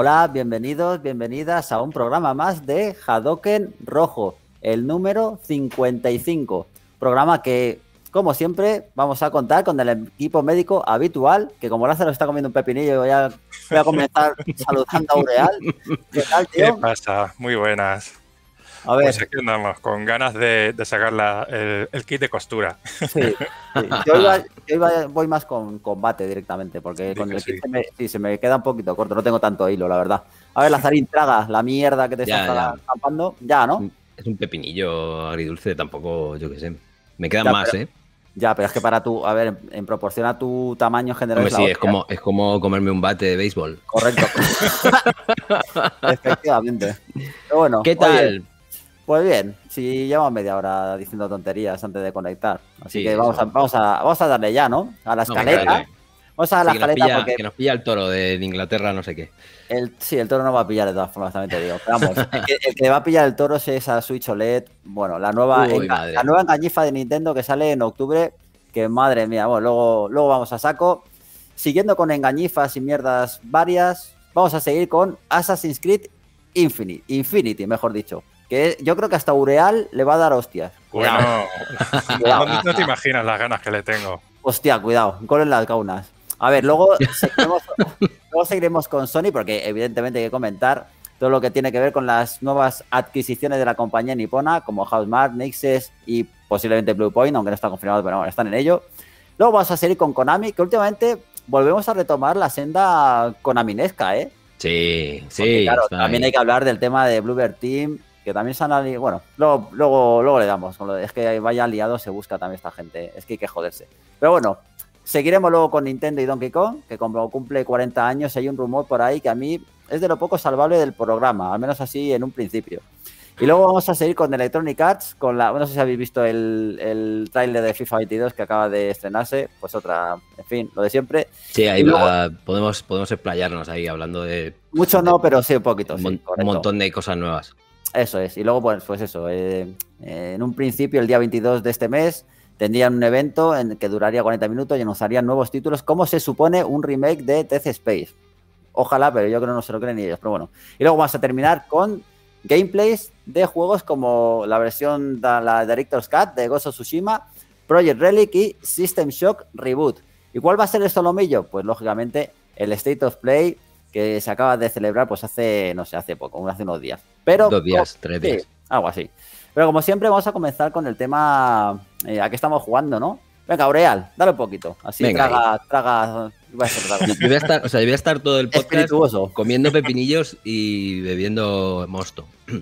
Hola, bienvenidos, bienvenidas a un programa más de Hadoken Rojo, el número 55. Programa que, como siempre, vamos a contar con el equipo médico habitual, que como Lázaro está comiendo un pepinillo, voy a, voy a comenzar saludando a Ureal. ¿Qué tal, tío? ¿Qué pasa? Muy buenas. A ver. Pues con ganas de, sacar el, kit de costura. Sí, Yo, voy más con combate directamente, porque con el kit se me, queda un poquito corto, no tengo tanto hilo, la verdad. A ver, Lazarín, traga la mierda que te está tapando. Ya. ¿no? Es un pepinillo agridulce, tampoco, yo qué sé. Me quedan más, ¿eh? Ya, pero es que para tú, a ver, en, proporción a tu tamaño general. Hombre, sí, es como, es como comerme un bate de béisbol. Correcto. Efectivamente. Pero bueno, ¿Qué tal? Pues bien, si llevamos media hora diciendo tonterías antes de conectar. Así que vamos, a, vamos, vamos a darle ya, ¿no? A la escaleta. vamos a la que nos, pilla, el toro de Inglaterra, no sé qué. El, sí, el toro no va a pillar de todas formas, también digo. vamos, el, que, va a pillar el toro es esa Switch OLED, bueno, la nueva, nueva engañifa de Nintendo que sale en octubre, que madre mía, bueno, luego, luego vamos a saco. Siguiendo con engañifas y mierdas varias, vamos a seguir con Assassin's Creed Infinity, Infinity, mejor dicho. Que yo creo que hasta Ureal le va a dar hostias. Bueno, No, te imaginas las ganas que le tengo. Hostia, cuidado, gol en las gaunas. A ver, luego seguiremos, con Sony, porque evidentemente hay que comentar todo lo que tiene que ver con las nuevas adquisiciones de la compañía nipona, como Housemart, Nixes y posiblemente Bluepoint, aunque no está confirmado, pero bueno, están en ello. Luego vamos a seguir con Konami, que últimamente volvemos a retomar la senda konaminesca, ¿eh? Sí, sí. Claro, también hay que hablar del tema de Bluebird Team que también se han aliado. Bueno, luego, luego, le damos. es que vaya aliado se busca también esta gente. Es que hay que joderse. Pero bueno, seguiremos luego con Nintendo y Donkey Kong, que como cumple 40 años, hay un rumor por ahí que a mí es de lo poco salvable del programa, al menos así en un principio. Y luego vamos a seguir con Electronic Arts, con la, no sé si habéis visto el, el tráiler de FIFA 22 que acaba de estrenarse, pues otra, en fin, lo de siempre. Sí, ahí podemos, podemos explayarnos ahí hablando de... Mucho no, pero sí un poquito. un montón de cosas nuevas. Eso es. Y luego, pues, pues eso. Eh, eh, en un principio, el día 22 de este mes, tendrían un evento en que duraría 40 minutos y anunciarían nuevos títulos, como se supone un remake de TC Space. Ojalá, pero yo creo que no se lo creen ni ellos. Pero bueno. Y luego vamos a terminar con gameplays de juegos como la versión de la Director's Cut de of Tsushima, Project Relic y System Shock Reboot. ¿Y cuál va a ser el solomillo? Pues lógicamente el State of Play que se acaba de celebrar, pues hace, no sé, hace poco, hace unos días. Pero, Dos días, tres días. algo así. Pero como siempre, vamos a comenzar con el tema eh, a qué estamos jugando, ¿no? Venga, Aureal, dale un poquito. Así traga, traga, estar, o sea, yo voy a estar todo el podcast comiendo pepinillos y bebiendo mosto.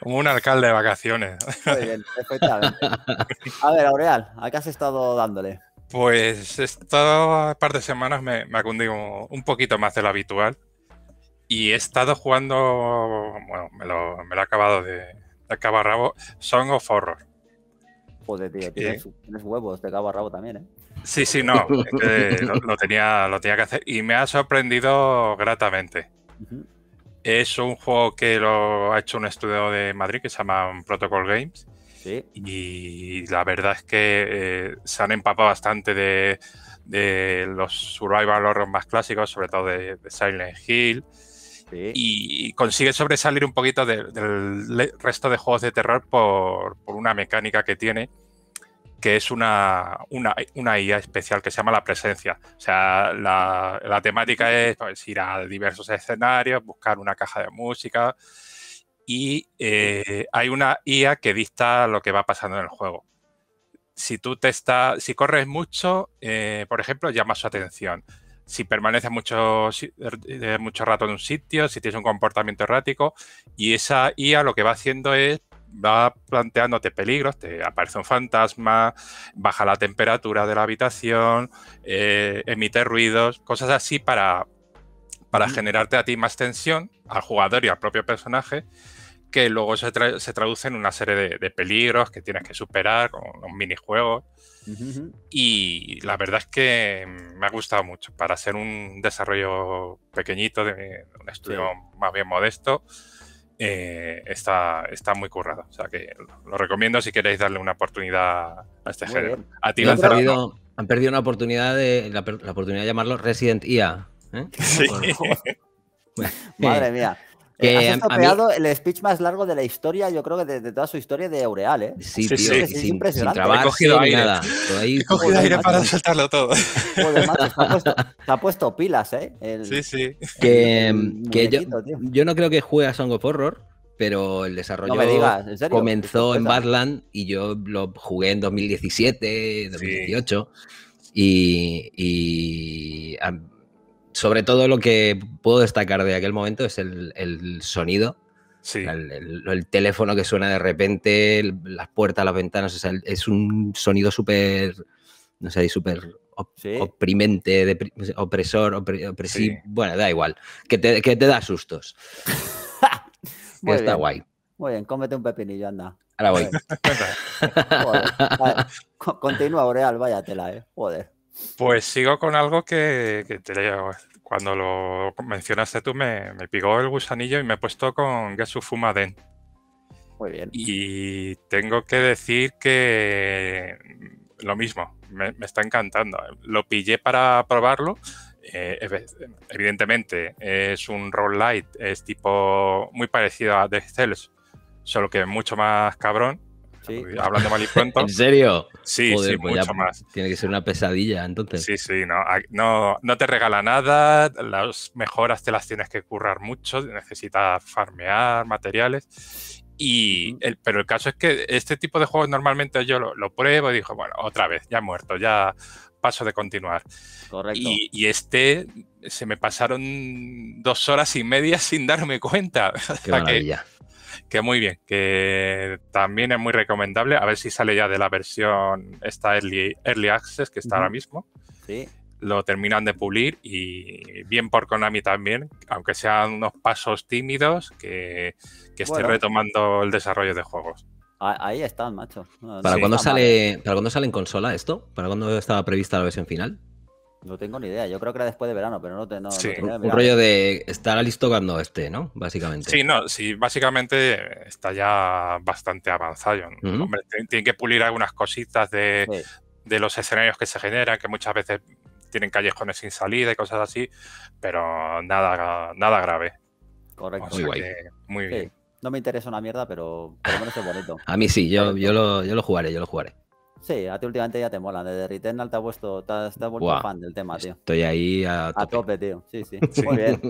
Como un alcalde de vacaciones. Muy bien, A ver, Aureal, ¿a qué has estado dándole? Pues esta par de semanas me, me ha cundido un poquito más de lo habitual. Y he estado jugando, bueno, me lo, me lo he acabado de, acabar rabo, Song of Horror. Joder, tío, eh. tienes, huevos de cabo a rabo también, ¿eh? Sí, sí, no, lo, tenía, lo tenía que hacer y me ha sorprendido gratamente. Es un juego que lo ha hecho un estudio de Madrid que se llama Protocol Games y la verdad es que eh, se han empapado bastante de, los survival horror más clásicos, sobre todo de, Silent Hill. Y consigue sobresalir un poquito del resto de juegos de terror por, una mecánica que tiene, que es una, una, IA especial que se llama la presencia. O sea, la, temática es pues, ir a diversos escenarios, buscar una caja de música, y eh, hay una IA que dicta lo que va pasando en el juego. Si tú te si corres mucho, eh, por ejemplo, llama su atención. Si permaneces mucho, eh, mucho rato en un sitio, si tienes un comportamiento errático, y esa IA lo que va haciendo es va planteándote peligros, te aparece un fantasma, baja la temperatura de la habitación, emite ruidos, cosas así para, para mm. generarte a ti más tensión, al jugador y al propio personaje, que luego se, traduce en una serie de, peligros que tienes que superar con unos minijuegos. Y la verdad es que me ha gustado mucho. Para ser un desarrollo pequeñito, de un estudio más bien modesto, eh, está, está muy currado. O sea que lo recomiendo si queréis darle una oportunidad a este género. A ti, han, perdido, han perdido una oportunidad de la, oportunidad de llamarlo Resident IA. ¿eh? Sí. Madre mía. Eh, que ha estropeado el speech más largo de la historia, yo creo que de, toda su historia de Aureal, ¿eh? Sí, sí, tío, cogido para saltarlo todo. ha puesto, pilas, ¿eh? sí, sí. Em, yo, no creo que juegue a Song of Horror, pero el desarrollo comenzó en Badland y yo lo jugué en 2017, 2018. Y, sobre todo lo que puedo destacar de aquel momento es el, sonido. El, teléfono que suena de repente, las puertas, las ventanas, es un sonido súper, no sé, súper oprimente, opresor, bueno, da igual, que te, da sustos. está guay. Muy bien, cómete un pepinillo, anda. Ahora voy. Continúa, Boreal, váyatela, eh. Joder. Pues sigo con algo que, cuando lo mencionaste tú me, me, picó el gusanillo y me he puesto con Gesu Fumaden. Muy bien. Y tengo que decir que lo mismo, me, está encantando. Lo pillé para probarlo. Eh, evidentemente es un roll light, es tipo muy parecido a Death Cells, solo que mucho más cabrón. Sí. Hablan de pronto ¿En serio? Sí, sí, pues mucho más. Tiene que ser una pesadilla, entonces. Sí, sí, no, no, no te regala nada, las mejoras te las tienes que currar mucho, necesitas farmear materiales. Y pero el caso es que este tipo de juegos normalmente yo lo, pruebo y digo, bueno, otra vez, ya muerto, ya paso de continuar. Correcto. Y, este se me pasaron dos horas y media sin darme cuenta. Qué que muy bien, que también es muy recomendable. A ver si sale ya de la versión esta Early, Access que está ahora mismo. Sí. Lo terminan de pulir y bien por Konami también, aunque sean unos pasos tímidos, que, que esté retomando el desarrollo de juegos. Ahí están, macho. ¿Para, cuando cuándo sale, ¿eh? ¿Para cuándo sale en consola esto? ¿Para cuándo estaba prevista la versión final? No tengo ni idea. Yo creo que era después de verano, pero no tengo No, un rollo de estar listo cuando esté, ¿no? Básicamente. Sí, no, sí, básicamente está ya bastante avanzado. tienen que pulir algunas cositas de, los escenarios que se generan, que muchas veces tienen callejones sin salida y cosas así, pero nada, nada grave. Correcto. muy guay. bien. No me interesa una mierda, pero por lo menos es bonito. A mí sí, yo, yo, yo lo jugaré, yo lo jugaré. Sí, a ti últimamente ya te mola. Desde Returnal te has puesto, te vuelto fan del tema, tío. Estoy ahí a tope. tío. Sí, sí, Muy bien.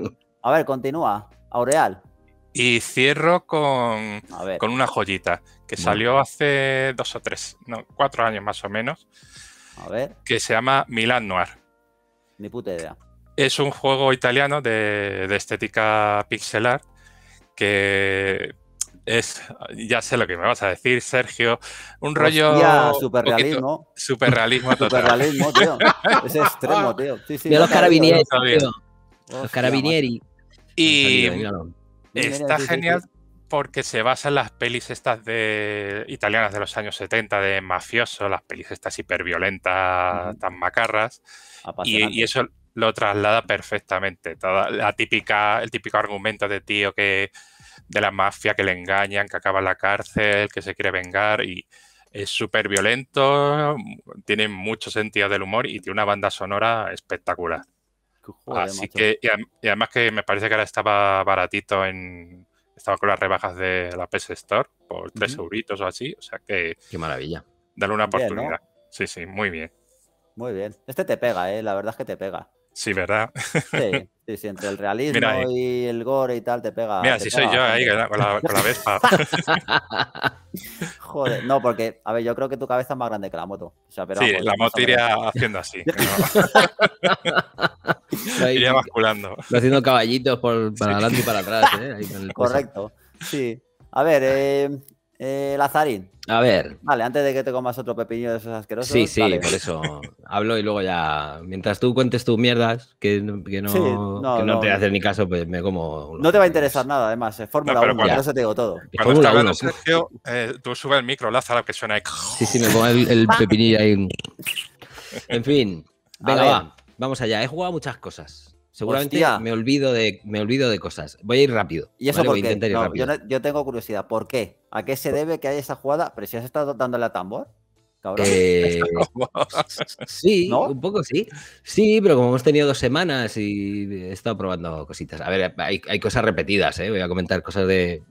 A ver, continúa. Aureal. Y cierro con, con una joyita que salió hace dos o tres, cuatro años más o menos. A ver. Que se llama Milan Noir. Ni puta idea. Es un juego italiano de, de estética art que es, ya sé lo que me vas a decir, Sergio, un rollo... superrealismo. Superrealismo Superrealismo, tío. Es extremo, tío. Sí, sí, los carabinieri, Los carabinieri. Y está genial porque se basa en las pelis estas de italianas de los años 70 de mafioso, las pelis estas hiperviolentas, tan macarras, y, eso lo traslada perfectamente. Toda la típica, el típico argumento de tío que de la mafia que le engañan, que acaba en la cárcel, que se quiere vengar y es súper violento, tiene mucho sentido del humor y tiene una banda sonora espectacular. Así que, y, además que me parece que ahora estaba baratito en. Estaba con las rebajas de la PS Store por tres euros o así. O sea que. Qué maravilla. Dale una oportunidad. Sí, sí, muy bien. Muy bien. Este te pega, ¿eh? La verdad es que te pega. Sí, ¿verdad? Sí, sí, entre el realismo eh. y el gore y tal te pega. Mira, si soy yo ahí con la, con la, Vespa. Joder, no, porque, a ver, yo creo que tu cabeza es más grande que la moto. sí, la moto iría haciendo así. iría basculando. haciendo caballitos por, para adelante y para atrás. ¿eh? Ahí el Correcto, sí. A ver, eh, eh, Lazarín. A ver. Vale, antes de que te comas otro pepinillo de esos asquerosos. Sí, sí, por eso hablo y luego ya. Mientras tú cuentes tus mierdas, que, no, que no, te haces ni caso, pues me como. No te va a interesar nada, además. Es Fórmula 1, por eso te digo todo. Cuando Sergio, eh, tú sube el micro, Lázaro, que suena. Sí, sí, me pongo el, pepinillo ahí. En fin, venga, Vamos allá. He jugado muchas cosas. Seguramente me olvido, de, me olvido de cosas. Voy a ir rápido. ¿Y eso por yo, tengo curiosidad. ¿Por qué? ¿A qué se debe que haya esa jugada? Pero si has estado dándole a tambor. Eh, sí, un poco sí. Sí, pero como hemos tenido dos semanas y he estado probando cositas. A ver, hay, cosas repetidas, ¿eh? Voy a comentar cosas de,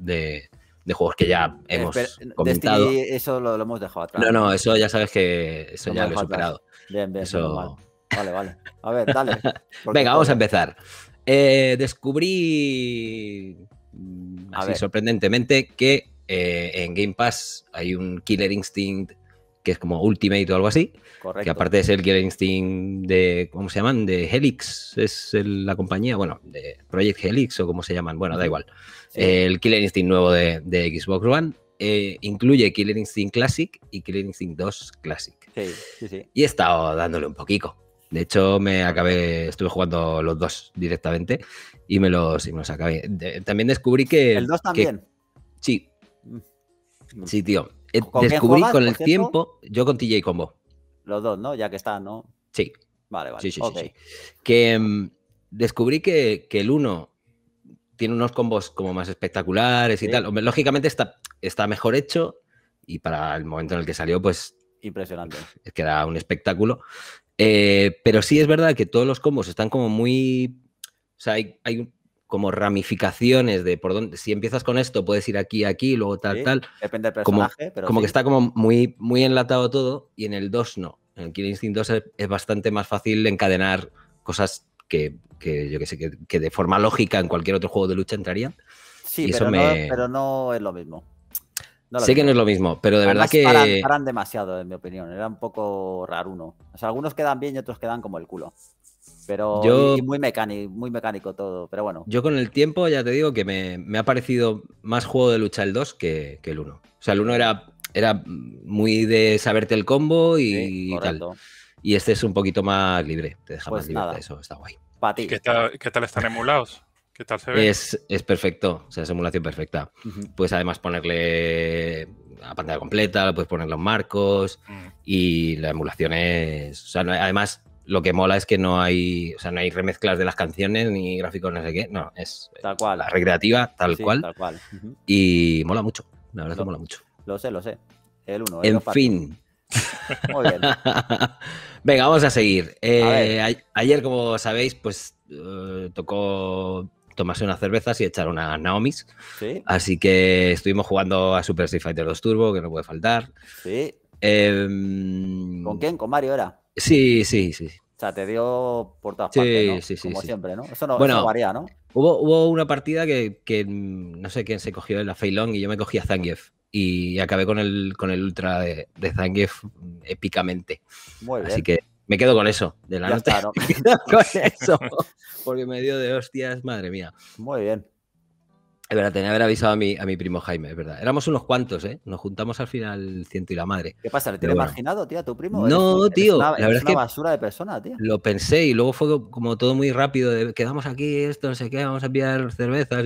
juegos que ya hemos comentado. eso lo, hemos dejado atrás. No, no, eso ya sabes que eso ya lo he superado. Bien, bien, eso, Vale, vale. A ver, dale. Venga, vamos a empezar. Eh, descubrí mm, así sorprendentemente que eh, en Game Pass hay un Killer Instinct que es como Ultimate o algo así. Que aparte es el Killer Instinct de, ¿cómo se llaman? De Helix, es la compañía, bueno, de Project Helix o como se llaman, bueno, da igual. el Killer Instinct nuevo de, Xbox One eh, incluye Killer Instinct Classic y Killer Instinct 2 Classic. Sí, sí, sí. Y he estado dándole un poquito. De hecho, me acabé, estuve jugando los dos directamente y me los, acabé. también descubrí que. ¿El dos también? sí. Mm. Sí, tío. Eh, descubrí con el tiempo, yo con TJ Combo. Los dos, ¿no? Ya que están, ¿no? Sí. Vale, vale. Sí, sí, sí, Que mm, descubrí que, el uno tiene unos combos como más espectaculares y tal. Lógicamente está, está mejor hecho y para el momento en el que salió, pues impresionante. Es que era un espectáculo. Eh, pero sí es verdad que todos los combos están como muy. O sea, hay, como ramificaciones de por dónde. Si empiezas con esto, puedes ir aquí, aquí, luego tal, tal. Depende del personaje, como, pero Como que está como muy, muy enlatado todo y en el 2 no. En el Killing Instinct 2 es, bastante más fácil encadenar cosas que, yo que sé, que, de forma lógica en cualquier otro juego de lucha entrarían. Sí, pero no es lo mismo sé que no es lo mismo, pero de verdad que. Paran, demasiado, en mi opinión. Era un poco raro uno. O sea, algunos quedan bien y otros quedan como el culo. Pero yo, muy, mecánico, todo, pero bueno. Yo con el tiempo ya te digo que me, ha parecido más juego de lucha el 2 que, el 1. O sea, el 1 era, era muy de saberte el combo y, tal. Y este es un poquito más libre, te deja pues más libre, eso está guay. ¿Qué tal están emulados? ¿Qué tal se Es, es perfecto, o sea, simulación perfecta. Puedes además ponerle la pantalla completa, puedes poner los marcos mm. y la emulación es. además, lo que mola es que no hay, o sea, no hay remezclas de las canciones ni gráficos, no sé qué. No, es la recreativa, tal cual. Tal cual. Y mola mucho, la verdad que mola mucho. Lo sé, lo sé. El uno. en fin. Muy bien. Venga, vamos a seguir. Eh, ayer, como sabéis, pues eh, tocó tomarse unas cervezas y echar una Naomis. Así que estuvimos jugando a Super Street Fighter 2 Turbo, que no puede faltar. Em, ¿Con quién? ¿Con Mario era? Sí, sí, sí. O sea, te dio por todas partes, ¿no? como siempre, ¿no? Eso no, varía, ¿no? Hubo, hubo una partida que, mm, no sé quién se cogió en la Feilong y yo me cogí a Zangief y acabé con el, con el ultra de, de Zangief mm, épicamente. Muy bien. Así que me quedo con eso, de la noche, nota. con eso, porque me dio de hostias, madre mía. Muy bien. Es verdad, tenía que haber avisado a mi, a mi primo Jaime, es verdad. Éramos unos cuantos, ¿eh? Nos juntamos al final ciento y la madre. ¿Qué pasa? ¿Le tiene marginado, tío, a tu primo? No, tío. la verdad es una basura de persona, tío. Lo pensé y luego fue como todo muy rápido. Quedamos aquí, esto, no sé qué, vamos a enviar cervezas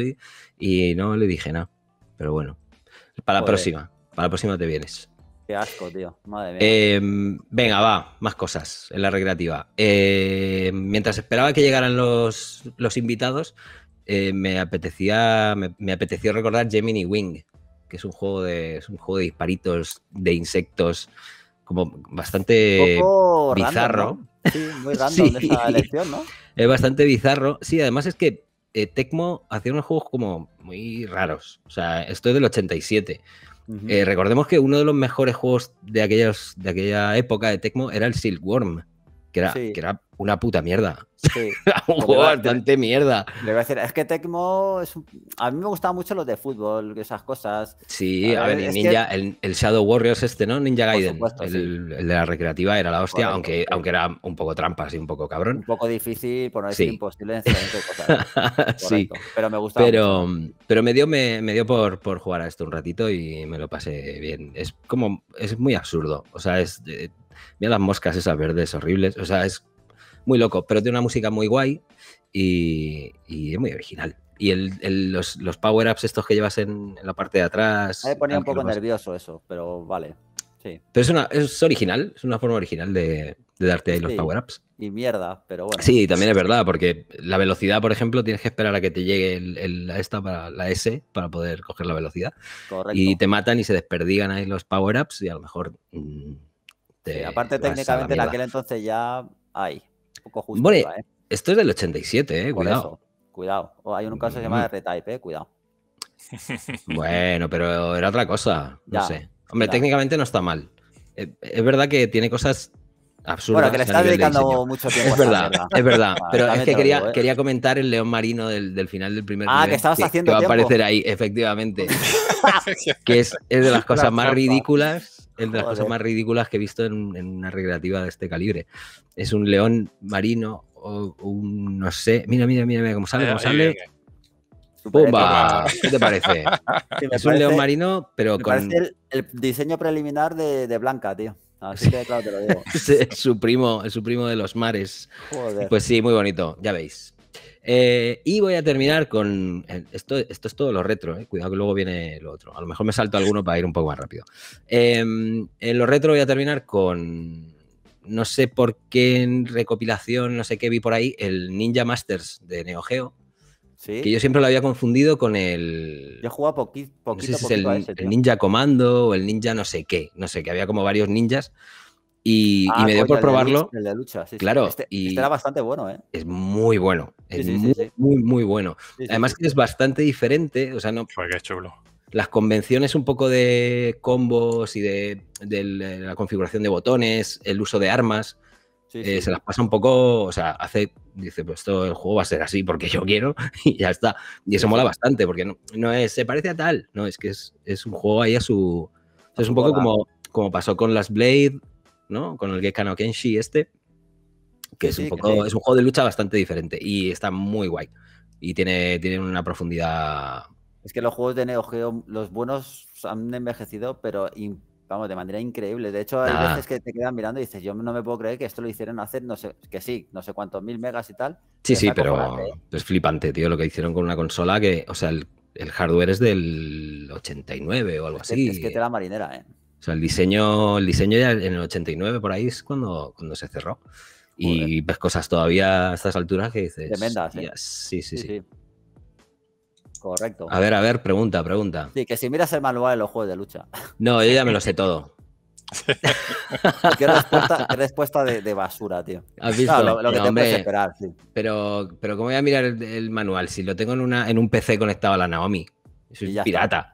y, no le dije nada. Pero bueno, para la próxima, para la próxima te vienes. Qué asco, tío. Madre mía. Em, venga, va, más cosas en la recreativa. Em, mientras esperaba que llegaran los, invitados, eh, me apetecía. Me, apeteció recordar Gemini Wing, que es un juego de. un juego de disparitos, de insectos, como bastante bizarro. Sí, muy random esa elección, ¿no? Es bastante bizarro. Sí, además es que eh, Tecmo hacía unos juegos como muy raros. O sea, esto es del 87. Eh, recordemos que uno de los mejores juegos de, aquellos, de aquella época de Tecmo era el Silkworm, que que era una puta mierda. Sí. un juego bastante mierda. Le voy a decir, es que Tecmo A mí me gustaban mucho los de fútbol, esas cosas. Sí, a, ver, el, Ninja, el, Shadow Warriors este, ¿no? Ninja Gaiden. el, de la recreativa era la hostia, aunque, aunque era un poco trampa, así un poco cabrón. Un poco difícil, por no decir imposible sí. Pero me gustaba. Pero, pero me dio, me, dio por, por jugar a esto un ratito y me lo pasé bien. Es como, es muy absurdo. O sea, es. Eh, mira las moscas esas verdes horribles. O sea, es muy loco, pero tiene una música muy guay y, es muy original. Y los, power-ups estos que llevas en, la parte de atrás... Me ponía un poco nervioso eso, pero vale. Pero es, una, es original, es una forma original de, darte ahí los power-ups. Y mierda, pero bueno. Sí, también es verdad, porque la velocidad, por ejemplo, tienes que esperar a que te llegue el, esta para la S para poder coger la velocidad. Y te matan y se desperdigan ahí los power-ups y a lo mejor... Mm, te aparte, técnicamente en aquel entonces ya hay poco justo. Bueno, ¿eh? Esto es del 87, eh, cuidado. Cuidado. Oh, hay un caso que se llama mm. r eh, cuidado. Bueno, pero era otra cosa. No sé. Hombre, técnicamente no está mal. Eh, es verdad que tiene cosas absurdas. Bueno, que le estás dedicando mucho tiempo. Es verdad, es verdad. pero es que quería, comentar el león marino del, final del primer. Ah, que estabas haciendo. va a aparecer ahí, efectivamente. que es, es de las cosas más ridículas es de las cosas más ridículas que he visto en, una recreativa de este calibre. Es un león marino o un, no sé. Mira, mira, mira, mira cómo sale, cómo sale. ¡Pumba! ¿Qué te parece? es un león marino, pero con. el, diseño preliminar de, Blanca, tío. Así que claro, te lo digo. es, su primo, es su primo de los mares. Pues sí, muy bonito, ya veis. Eh, y voy a terminar con. Eh, esto, esto es todo lo retro, eh, cuidado que luego viene lo otro. A lo mejor me salto alguno para ir un poco más rápido. Em, en lo retro voy a terminar con. No sé por qué en recopilación, no sé qué vi por ahí, el Ninja Masters de Neo Geo. Que yo siempre lo había confundido con el. Yo he jugado poquito, es el, Ninja Comando o el Ninja no sé qué. No sé, que había como varios ninjas. Y, ah, me dio por probarlo. El de lucha, sí, claro. Este, este, y era bastante bueno, ¿eh? Es muy bueno. Es muy, muy, bueno. Además que es bastante diferente. O sea, no. que Las convenciones un poco de combos y de, la configuración de botones, el uso de armas. Eh, se las pasa un poco, o sea, hace, dice, pues esto, el juego va a ser así porque yo quiero y ya está. Y eso mola bastante porque no, no es, se parece a tal, no, es que es, un juego ahí a su... es un poco como, como pasó con las Blade, ¿no? Con el Gekano Kenshi este, que es, un poco, es un juego de lucha bastante diferente y está muy guay. Y tiene, tiene una profundidad... Es que los juegos de Neo Geo, los buenos han envejecido, pero vamos, de manera increíble. De hecho, hay veces que te quedan mirando y dices, yo no me puedo creer que esto lo hicieron hacer, no sé, que sí, no sé cuántos mil megas y tal. Sí, sí, pero ¿eh? es flipante, tío, lo que hicieron con una consola que, o sea, el, hardware es del 89 o algo así. es que te la marinera, ¿eh? O sea, el diseño, el diseño ya en el 89 por ahí es cuando, cuando se cerró. Y ves cosas todavía a estas alturas que dices. Tremendas, ¿eh? sí, sí, sí, Correcto. A ver, a ver, pregunta, pregunta. Sí, que si miras el manual de los juegos de lucha. No, yo ya me lo sé todo. qué respuesta, de, basura, tío. lo, que te esperar, sí. Pero, pero ¿cómo voy a mirar el, manual? Si lo tengo en, una, en un PC conectado a la Naomi. Soy pirata.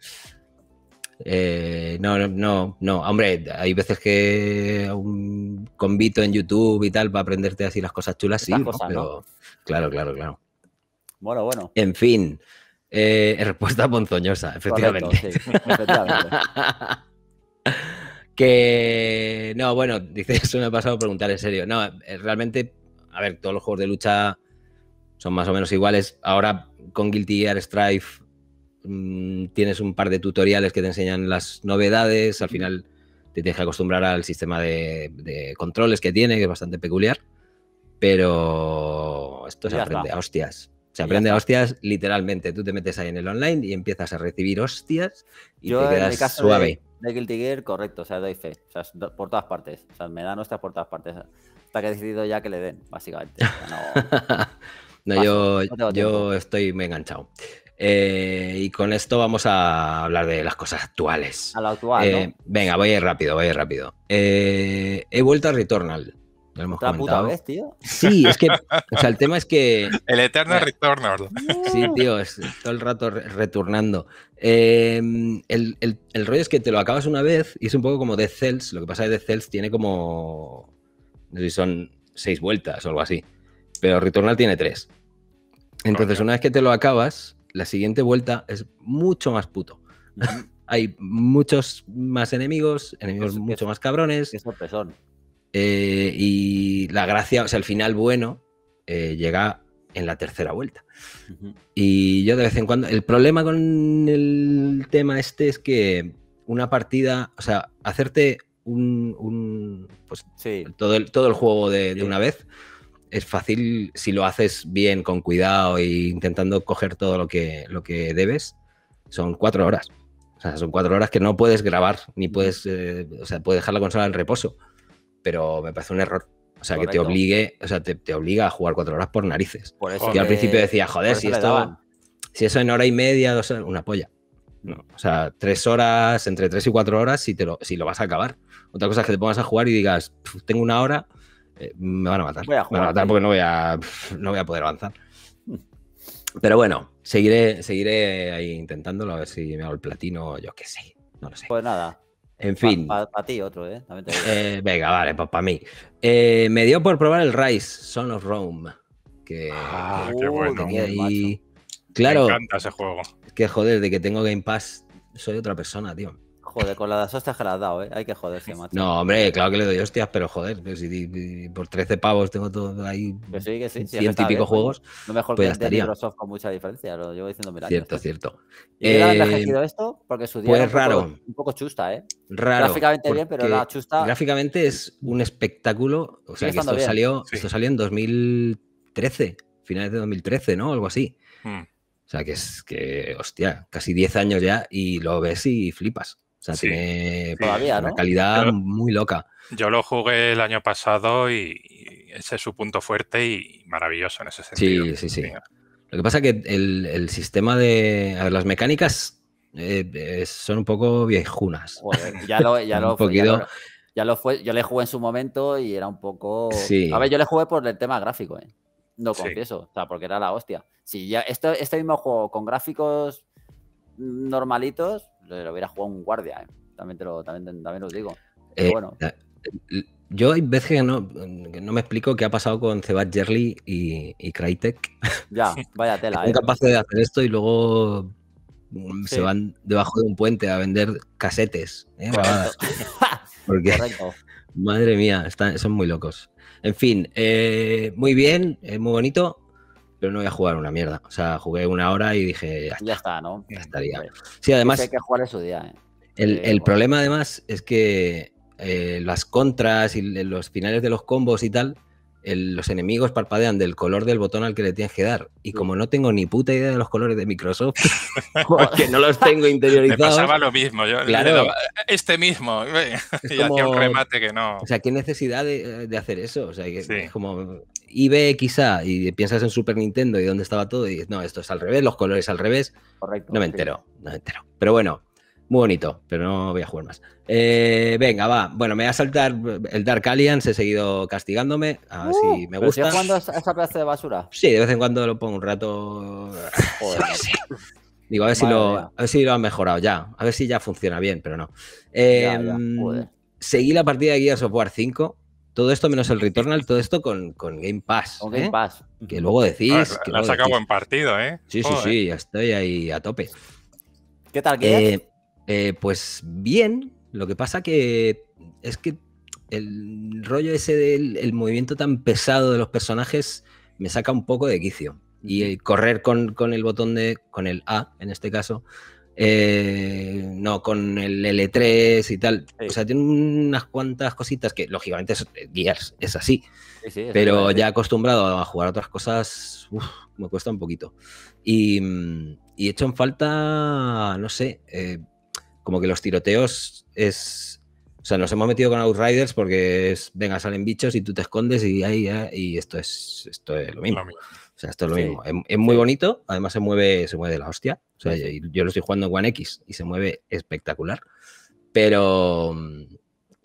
Eh, no, no, no, hombre, hay veces que un convito en YouTube y tal para aprenderte así las cosas chulas, sí, claro, claro, claro. Bueno, bueno. En fin, eh, respuesta ponzoñosa, efectivamente. que no, bueno, dices eso me ha pasado a preguntar en serio. No, eh, realmente, a ver, todos los juegos de lucha son más o menos iguales. Ahora con Guilty Gear Strife Mm, tienes un par de tutoriales que te enseñan las novedades, al final te tienes que acostumbrar al sistema de, controles que tiene, que es bastante peculiar, pero esto se aprende a hostias. Se aprende a hostias literalmente. Tú te metes ahí en el online y empiezas a recibir hostias y te quedas en caso suave. De, Guilty correcto, o sea, doy fe. O sea, por todas partes. O sea, me dan hostias por todas partes. Hasta que he decidido ya que le den, básicamente. no... yo, yo estoy me enganchado. Eh, y con esto vamos a hablar de las cosas actuales. A la actual. Eh, venga, voy rápido, voy rápido. Eh, he vuelto a Returnal. Lo puta vez, tío? Sí, es que. o sea, el tema es que. El eterno Returnal. Sí, tío, es todo el rato retornando em, El, el, el, rollo es que te lo acabas una vez y es un poco como Death Cells. Lo que pasa es que Death Cells tiene como. No sé si son seis vueltas o algo así. Pero Returnal tiene tres. Entonces, una vez que te lo acabas, la siguiente vuelta es mucho más puto. Hay muchos más enemigos, enemigos mucho más cabrones. Eh, y la gracia, o sea, el final bueno eh, llega en la tercera vuelta. Y yo de vez en cuando. El problema con el tema este es que una partida, o sea, hacerte un. pues todo, el, todo el juego de una vez es fácil si lo haces bien, con cuidado e intentando coger todo lo que, lo que debes. Son cuatro horas. O sea, son cuatro horas que no puedes grabar, ni puedes, eh, o sea, puedes dejar la consola en reposo. Pero me parece un error. O sea, que te obligue, o sea, te, obliga a jugar cuatro horas por narices. Por Yo al principio decía, joder, si estaba si eso en hora y media, dos una polla. o sea, tres horas, entre tres y cuatro horas, si, te lo, si lo vas a acabar. Otra cosa es que te pongas a jugar y digas, tengo una hora, eh, me van a matar. me van a matar porque no voy a, no voy a poder avanzar. Pero bueno, seguiré, seguiré ahí intentándolo a ver si me hago el platino, yo qué sé. No lo sé. Pues nada. En fin. Para ti otro, eh, ¿eh? venga, vale, pues para mí. Eh, me dio por probar el Rise, Son of Rome. Que, que, ah, qué bueno. Tenía Claro. Me encanta ese juego. que joder, de que tengo Game Pass, soy otra persona, tío. Joder, con las hostias que le has dado, ¿eh? Hay que joderse, macho. No, hombre, claro que le doy hostias, pero joder, pues por 13 pavos tengo todo ahí. Que sí, que sí. y pico ¿eh? juegos. No mejor que pues estaría. de Microsoft con mucha diferencia, lo llevo diciendo mira, Cierto, ¿eh? cierto. ¿Y ha eh, esto? Porque su día pues un raro. Poco, un poco chusta, ¿eh? Raro. Gráficamente bien, pero la chusta. Gráficamente es un espectáculo. O sea, que esto salió, esto salió en 2013, finales de 2013, ¿no? Algo así. Hmm. O sea, que es que, hostia, casi 10 años ya y lo ves y flipas. O sea, tiene calidad muy loca. Yo lo jugué el año pasado y, ese es su punto fuerte y maravilloso en ese sentido. Sí, sí, sí. Lo que pasa es que el, sistema de. A ver, las mecánicas eh, son un poco viejunas. ya lo, ya lo, ya lo, fue, yo le jugué en su momento y era un poco. A ver, yo le jugué por el tema gráfico, ¿eh? No confieso, o sea, porque era la hostia. Sí, ya este, este mismo juego con gráficos normalitos, lo, hubiera jugado un guardia, ¿eh? también, te lo, también, también digo. Eh, bueno. Yo hay veces que no, no, me explico qué ha pasado con Cebat Jerly y, Crytek. Ya, vaya tela. Son ¿eh? capaces de hacer esto y luego mm, se van debajo de un puente a vender casetes. madre mía, están, son muy locos. En fin, muy bien, muy bonito pero no voy a jugar una mierda. O sea, jugué una hora y dije, ah, ya, está, ¿no? Ya estaría. Sí, además. Hay que jugar su día. ¿eh? El, eh, problema, además, es que eh, las contras y los finales de los combos y tal los enemigos parpadean del color del botón al que le tienes que dar. Y como no tengo ni puta idea de los colores de Microsoft, porque no los tengo interiorizados. Me pasaba lo mismo, yo eh, este mismo. y un remate que no. O sea, qué necesidad de, eh, hacer eso. O sea, es como IBE quizá, y piensas en Super Nintendo y dónde estaba todo, y dices, no, esto es al revés, los colores al revés. Correcto. No me entero, no me entero. Pero bueno, muy bonito, pero no voy a jugar más. Eh, venga, va. Bueno, me voy a saltar el Dark Alliance, he seguido castigándome. A ver si uh, me gusta. ¿Cuándo es esa clase de basura? Sí, de vez en cuando lo pongo un rato. Joder. Digo, a ver, si lo, si lo han mejorado ya. A ver si ya funciona bien, pero no. Em, seguí la partida de Gears of War 5. Todo esto menos el Returnal, todo esto con, Game Pass. Game ¿eh? Pass. Que luego ah, decís. has sacado en partido, ¿eh? Sí, sí, sí, estoy ahí a tope. ¿Qué tal, eh, eh, pues bien, lo que pasa que es que el rollo ese del movimiento tan pesado de los personajes me saca un poco de quicio. Y correr con, el botón de, con el A en este caso, eh, no con el L3 y tal. O sea, tiene unas cuantas cositas que, lógicamente, es, eh, es así. pero ya acostumbrado a jugar a otras cosas, me cuesta un poquito. Y, mm, y hecho en falta, no sé, como que los tiroteos es... O sea, nos hemos metido con Outriders porque es, venga, salen bichos y tú te escondes y ahí, y esto es, esto lo mismo. O sea, esto es lo mismo. Es, muy bonito, además se mueve, se mueve de la hostia. O sea, yo, lo estoy jugando en One X y se mueve espectacular. Pero mm,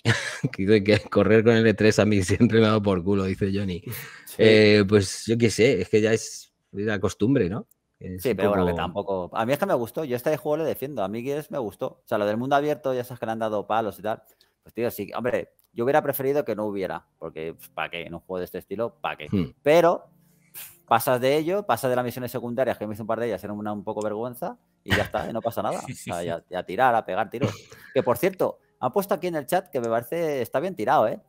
que correr con el L3 e a mí siempre me ha dado por culo, dice Johnny. Eh, pues yo qué sé, es que ya es la costumbre, ¿no? sí, pero bueno, que tampoco. A mí es que me gustó. Yo este juego le defiendo. A mí es me gustó. O sea, lo del mundo abierto, ya sabes que le han dado palos y tal. Pues tío, sí, hombre, yo hubiera preferido que no hubiera. Porque, ¿para qué? En un juego de este estilo, ¿para qué? Hmm. Pero pasas de ello, pasas de las misiones secundarias, que me hizo un par de ellas, era una un poco vergüenza, y ya está, no pasa nada. O sea, ya, tirar, a pegar tiros. Que por cierto, han puesto aquí en el chat que me parece está bien tirado, ¿eh?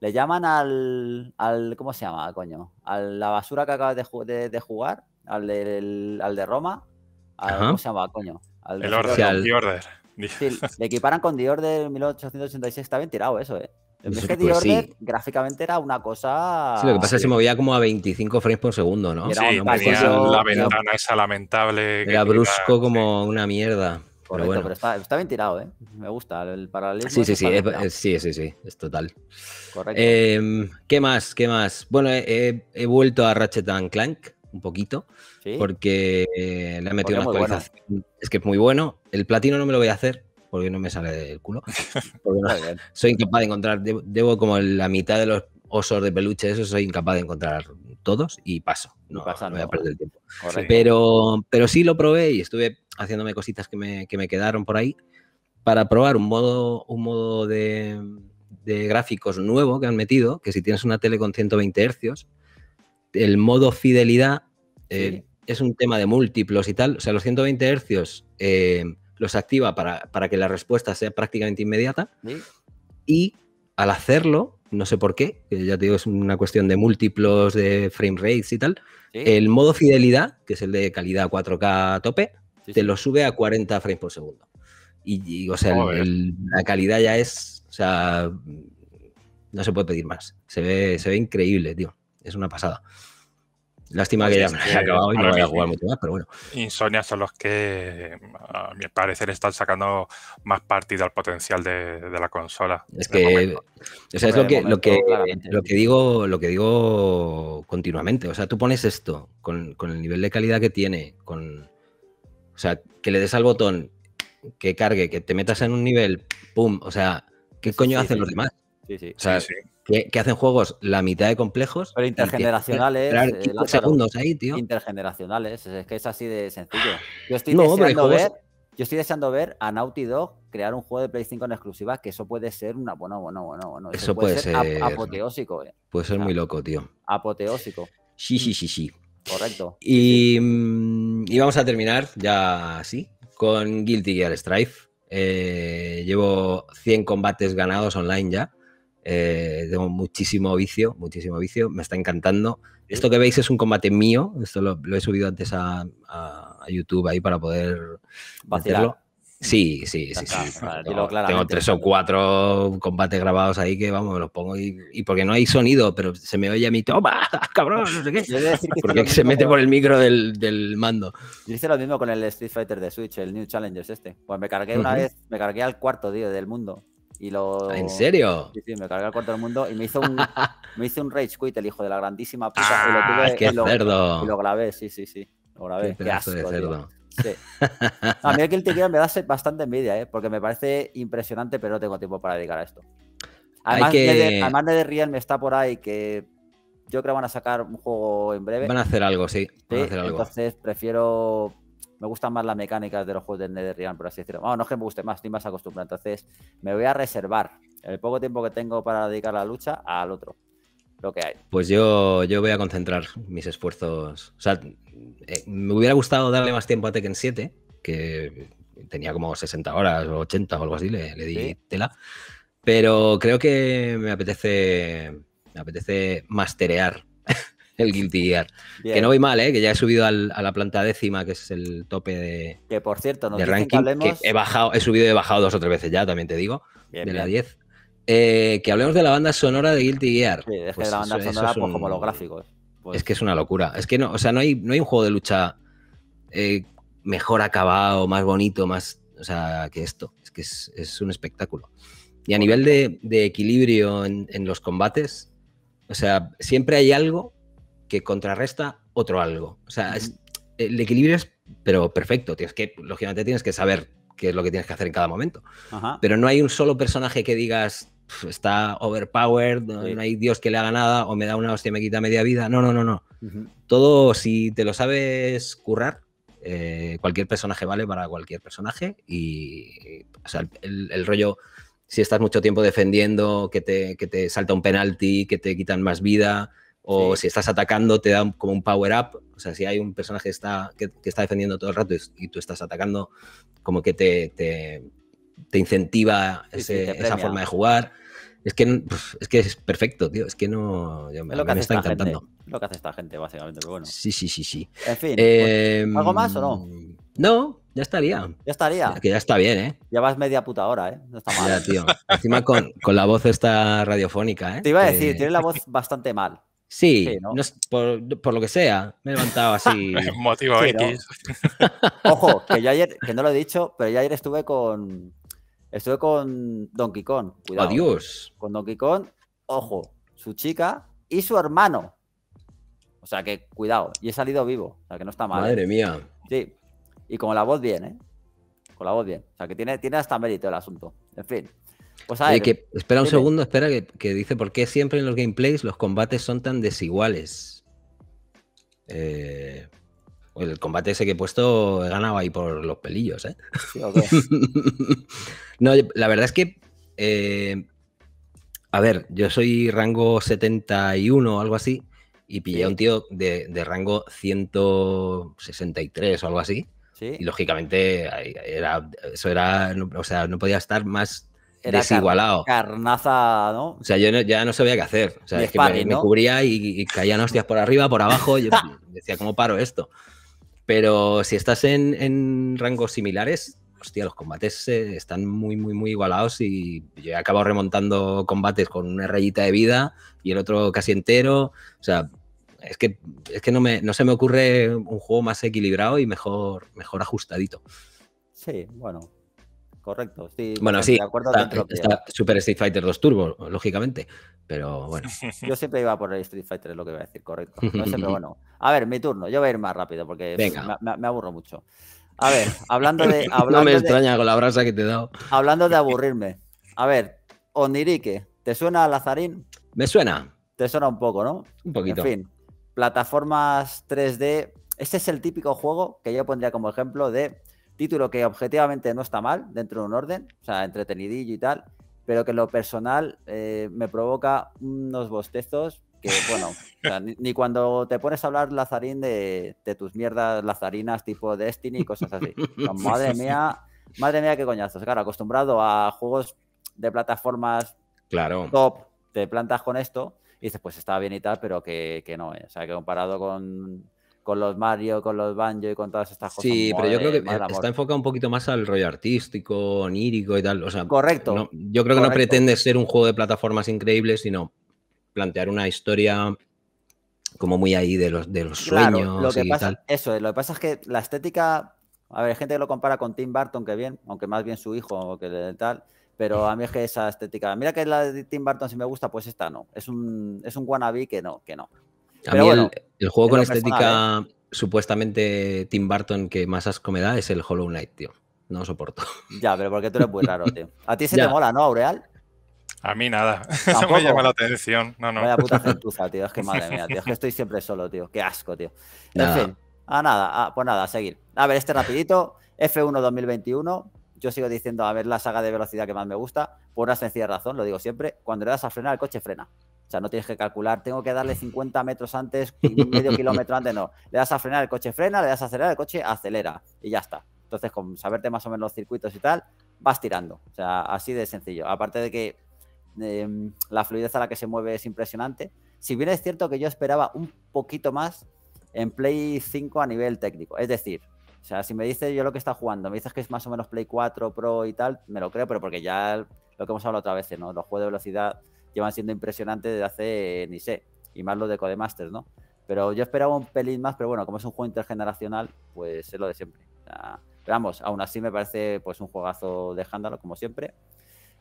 Le llaman al. ¿Cómo se llama, coño? A la basura que acabas de jugar al de, Roma, ¿cómo se llama, coño? Al el Order, el The Order. Sí, le equiparan con The Order 1886, está bien tirado eso, ¿eh? Es que The pues Order gráficamente era una cosa. Sí, lo que pasa es que se movía como a 25 frames por segundo, ¿no? Sí, la ventana esa lamentable. era brusco como una mierda. pero, está, bien tirado, ¿eh? Me gusta el paralelismo. Sí, sí, sí, es, sí, sí, sí, es total. Correcto. Em, ¿Qué más? ¿Qué más? Bueno, he, he vuelto a Ratchet Clank un poquito, porque le han metido una Es que es muy bueno. El platino no me lo voy a hacer porque no me sale del culo. soy incapaz de encontrar, debo, como la mitad de los osos de peluche, eso soy incapaz de encontrar todos y paso. No, voy a perder el tiempo. Pero, pero sí lo probé y estuve haciéndome cositas que me, quedaron por ahí para probar un modo, un modo de, de, gráficos nuevo que han metido, que si tienes una tele con 120 hercios, el modo fidelidad eh, es un tema de múltiplos y tal. O sea, los 120 hercios eh, los activa para, que la respuesta sea prácticamente inmediata. Y al hacerlo, no sé por qué, ya te digo, es una cuestión de múltiplos, de frame rates y tal, el modo fidelidad, que es el de calidad 4K a tope, te lo sube a 40 frames por segundo. Y, o sea, la calidad ya es, o sea, no se puede pedir más. Se ve, se ve increíble, tío es una pasada. Lástima pues que ya me haya acabado y no voy a jugar mucho más, pero bueno. Insomnia son los que, a mi parecer, están sacando más partido al potencial de, la consola. Es que, o sea, es lo que, lo que, lo, que, digo, lo que digo continuamente. O sea, tú pones esto con, el nivel de calidad que tiene, con, o sea, que le des al botón, que cargue, que te metas en un nivel, pum, o sea, ¿qué coño hacen los demás? Sí, sí. Que, hacen juegos la mitad de complejos. Pero intergeneracionales. Eh, segundos ahí, tío. Intergeneracionales. Es que es así de sencillo. Yo estoy, deseando, ver, yo estoy deseando ver a Naughty Dog crear un juego de Play 5 en exclusiva, que eso puede ser una. Bueno, bueno, bueno, bueno. Eso, puede, ser, apoteósico. Eh. Puede ser muy loco, tío. Apoteósico. Sí, sí, mm. sí, sí. Correcto. Mm, y, vamos a terminar ya así con Guilty Gear Strife. Eh, llevo 100 combates ganados online ya. Eh, tengo muchísimo vicio, muchísimo vicio, me está encantando. Esto que veis es un combate mío, esto lo, he subido antes a, YouTube ahí para poder Hacerlo. Sí, sí, sí, sí. tengo, tres o cuatro combates grabados ahí que, vamos, los pongo y, porque no hay sonido, pero se me oye a mí, toma, cabrón, no sé qué. Porque se mete por el micro del, mando. Yo hice lo mismo con el Street Fighter de Switch, el New Challengers este. Pues me cargué una vez, me cargué al cuarto, tío, del mundo. Y lo... ¿Ah, ¿En serio? Sí, sí, me cargué al cuarto del mundo y me hizo un, me hizo un rage quit el hijo de la grandísima puta. Ah, y lo ah, qué cerdo. Y lo grabé, sí, sí, sí. Lo grabé. Qué, asco, de cerdo. Sí. a mí el Kill quiera me da bastante envidia, ¿eh? porque me parece impresionante, pero no tengo tiempo para dedicar a esto. Además, de, además de me está por ahí que yo creo que van a sacar un juego en breve. Van a hacer algo, sí. Van a hacer algo. Entonces prefiero me gustan más las mecánicas de los juegos de NetherRealm, por así decirlo. no es que me guste más, estoy más acostumbrado. Entonces, me voy a reservar el poco tiempo que tengo para dedicar la lucha al otro. Lo que hay. Pues yo, yo voy a concentrar mis esfuerzos. O sea, eh, me hubiera gustado darle más tiempo a Tekken 7, que tenía como 60 horas o 80 o algo así, le, di tela. Pero creo que me apetece, me apetece masterear el Guilty Gear. Que no voy mal, ¿eh? que ya he subido a la planta décima, que es el tope de. Que por cierto, no ranking, que, he bajado, he subido y he bajado dos o tres veces ya, también te digo, de la 10. Eh, que hablemos de la banda sonora de Guilty Gear. Sí, es que pues la banda sonora, pues, como los gráficos. Pues. Es que es una locura. Es que no, o sea, no hay, no hay un juego de lucha eh, mejor acabado, más bonito, más. O sea, que esto. Es que es, un espectáculo. Y a nivel de, equilibrio en, en, los combates, o sea, siempre hay algo que contrarresta otro algo. O sea, el equilibrio es pero perfecto. Tienes que, lógicamente tienes que saber qué es lo que tienes que hacer en cada momento. Pero no hay un solo personaje que digas está overpowered, no, hay Dios que le haga nada, o me da una hostia y me quita media vida. No, no, no, no. Todo, si te lo sabes currar, eh, cualquier personaje vale para cualquier personaje. Y, el, rollo, si estás mucho tiempo defendiendo, que te, que te salta un penalti, que te quitan más vida, o si estás atacando, te da como un power up. O sea, si hay un personaje que está, que, está defendiendo todo el rato y, tú estás atacando, como que te, te, incentiva esa forma de jugar. Es que, pues, es que es perfecto, tío. Es que no. me está encantando. Gente, lo que hace esta gente, básicamente, Sí, sí, sí, sí. En fin. Pues, em, ¿Algo más o no? No, ya estaría. Ya estaría. Que ya está bien, ¿eh? Ya vas media puta hora, ¿eh? No está mal. tío. Encima con, la voz esta radiofónica, ¿eh? Te iba a decir, tiene la voz bastante mal. Sí, por, lo que sea, me he levantado así. Motivo X. Ojo, que yo ayer, que no lo he dicho, pero yo ayer estuve con. Estuve con Donkey Kong. Cuidado. ¿eh? Adiós. Con Donkey Kong, ojo, su chica y su hermano. O sea que cuidado. Y he salido vivo. O sea que no está mal. ¿eh? Madre mía. Sí. Y con la voz bien, ¿eh? Con la voz bien. O sea que tiene, tiene hasta mérito el asunto. En fin. Pues, espera un segundo, espera, que, dice por qué siempre en los gameplays los combates son tan desiguales. Eh, el combate ese que he puesto he ganado ahí por los pelillos, ¿eh? no, la verdad es que. Eh, a ver, yo soy rango 71 o algo así, y pillé a un tío de, rango 163 o algo así. Y lógicamente era, eso era, o sea, no podía estar más era desigualado. carnaza, ¿no? O sea, yo ya no sabía qué hacer. O sea, es que me, cubría y, caían hostias por arriba, por abajo. Yo decía, ¿cómo paro esto? Pero si estás en, rangos similares, hostia, los combates eh, están muy, muy, muy igualados y yo he acabado remontando combates con una rayita de vida y el otro casi entero. O sea, es que, es que no, no se me ocurre un juego más equilibrado y mejor, mejor ajustadito. Sí, bueno, correcto. Sí, bueno, sí, está Super Street Fighter 2 Turbo, lógicamente, pero bueno. Yo siempre iba por el Street Fighter, es lo que voy a decir, correcto. No sé, bueno. A ver, mi turno, yo voy a ir más rápido porque Me, aburro mucho. A ver, hablando de... no me extraña con la brasa que te he dado. Hablando de aburrirme. A ver, Onirique, ¿te suena Lazarín? Me suena. Te suena un poco, ¿no? Un poquito. En fin, plataformas 3D. Este es el típico juego que yo pondría como ejemplo de Título que objetivamente no está mal dentro de un orden, o sea, entretenidillo y tal, pero que en lo personal eh, me provoca unos bostezos que, bueno, ni, cuando te pones a hablar, Lazarín, de, tus mierdas lazarinas tipo Destiny y cosas así. madre mía, madre mía, qué coñazos. Claro, acostumbrado a juegos de plataformas top, te plantas con esto y dices, pues está bien y tal, pero que, no, eh. o sea, que comparado con con los Mario, con los Banjo y con todas estas cosas. Sí, pero yo creo que está enfocado un poquito más al rollo artístico, onírico y tal. O sea, correcto. yo creo que no pretende ser un juego de plataformas increíbles... sino plantear una historia como muy ahí de los, de los sueños lo que lo que pasa es que la estética, a ver, hay gente que lo compara con Tim Burton, que bien, aunque más bien su hijo o que tal, pero a mí es que esa estética, mira que la de Tim Burton si me gusta, pues esta no. Es un, es un wannabe que no, que no. A mí el, juego con estética ¿eh? supuestamente Tim Burton que más asco me da es el Hollow Knight, tío. No lo soporto. Ya, pero porque tú eres muy raro, tío. A ti se te mola, ¿no, Aureal? A mí nada. me llama la atención. No, no. Vaya puta gentuza, tío. Es que madre mía, tío. Es que estoy siempre solo, tío. Qué asco, tío. En fin. Ah, nada. Ah, pues nada, a seguir. A ver, este rapidito. F1 2021. Yo sigo diciendo, a ver, la saga de velocidad que más me gusta. Por una sencilla razón, lo digo siempre. Cuando le das a frenar, el coche frena. O sea, no tienes que calcular, tengo que darle 50 metros antes, medio kilómetro antes, no. Le das a frenar, el coche frena, le das a acelerar, el coche acelera y ya está. Entonces, con saberte más o menos los circuitos y tal, vas tirando. O sea, así de sencillo. Aparte de que em, la fluidez a la que se mueve es impresionante. Si bien es cierto que yo esperaba un poquito más en Play 5 a nivel técnico. Es decir, o sea, si me dices yo lo que está jugando, me dices que es más o menos Play 4 Pro y tal, me lo creo, pero porque ya lo que hemos hablado otra vez, ¿no? Los juegos de velocidad llevan siendo impresionantes desde hace, ni sé, y más lo de Codemasters, ¿no? Pero yo esperaba un pelín más, pero bueno, como es un juego intergeneracional, pues es lo de siempre. Pero vamos, aún así me parece pues un juegazo de como siempre.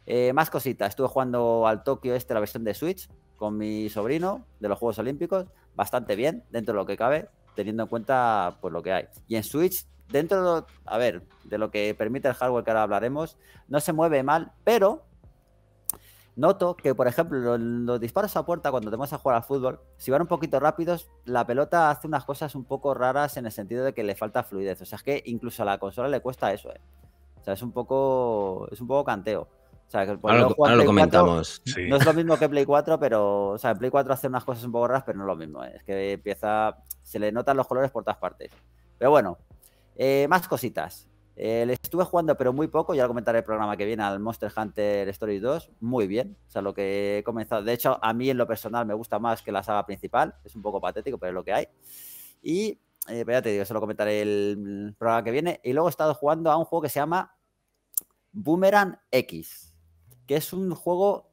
Eh, más cositas, estuve jugando al Tokio este, la versión de Switch, con mi sobrino de los Juegos Olímpicos, bastante bien, dentro de lo que cabe, teniendo en cuenta pues lo que hay. Y en Switch, dentro, a ver, de lo que permite el hardware que ahora hablaremos, no se mueve mal, pero Noto que, por ejemplo, los, disparos a puerta cuando te vas a jugar al fútbol, si van un poquito rápidos, la pelota hace unas cosas un poco raras en el sentido de que le falta fluidez. O sea, es que incluso a la consola le cuesta eso, ¿eh? O sea, es un poco, es un poco canteo. O sea, que ahora, lo, comentamos. No es lo mismo que Play 4, pero. O sea, Play 4 hace unas cosas un poco raras, pero no es lo mismo. ¿eh? Es que empieza. Se le notan los colores por todas partes. Pero bueno, eh, más cositas. Eh, le estuve jugando, pero muy poco, ya lo comentaré el programa que viene, al Monster Hunter Stories 2, muy bien. O sea, lo que he comenzado. De hecho, a mí en lo personal me gusta más que la saga principal. Es un poco patético, pero es lo que hay. Y, eh, ya te digo, se lo comentaré el programa que viene. Y luego he estado jugando a un juego que se llama Boomerang X, que es un juego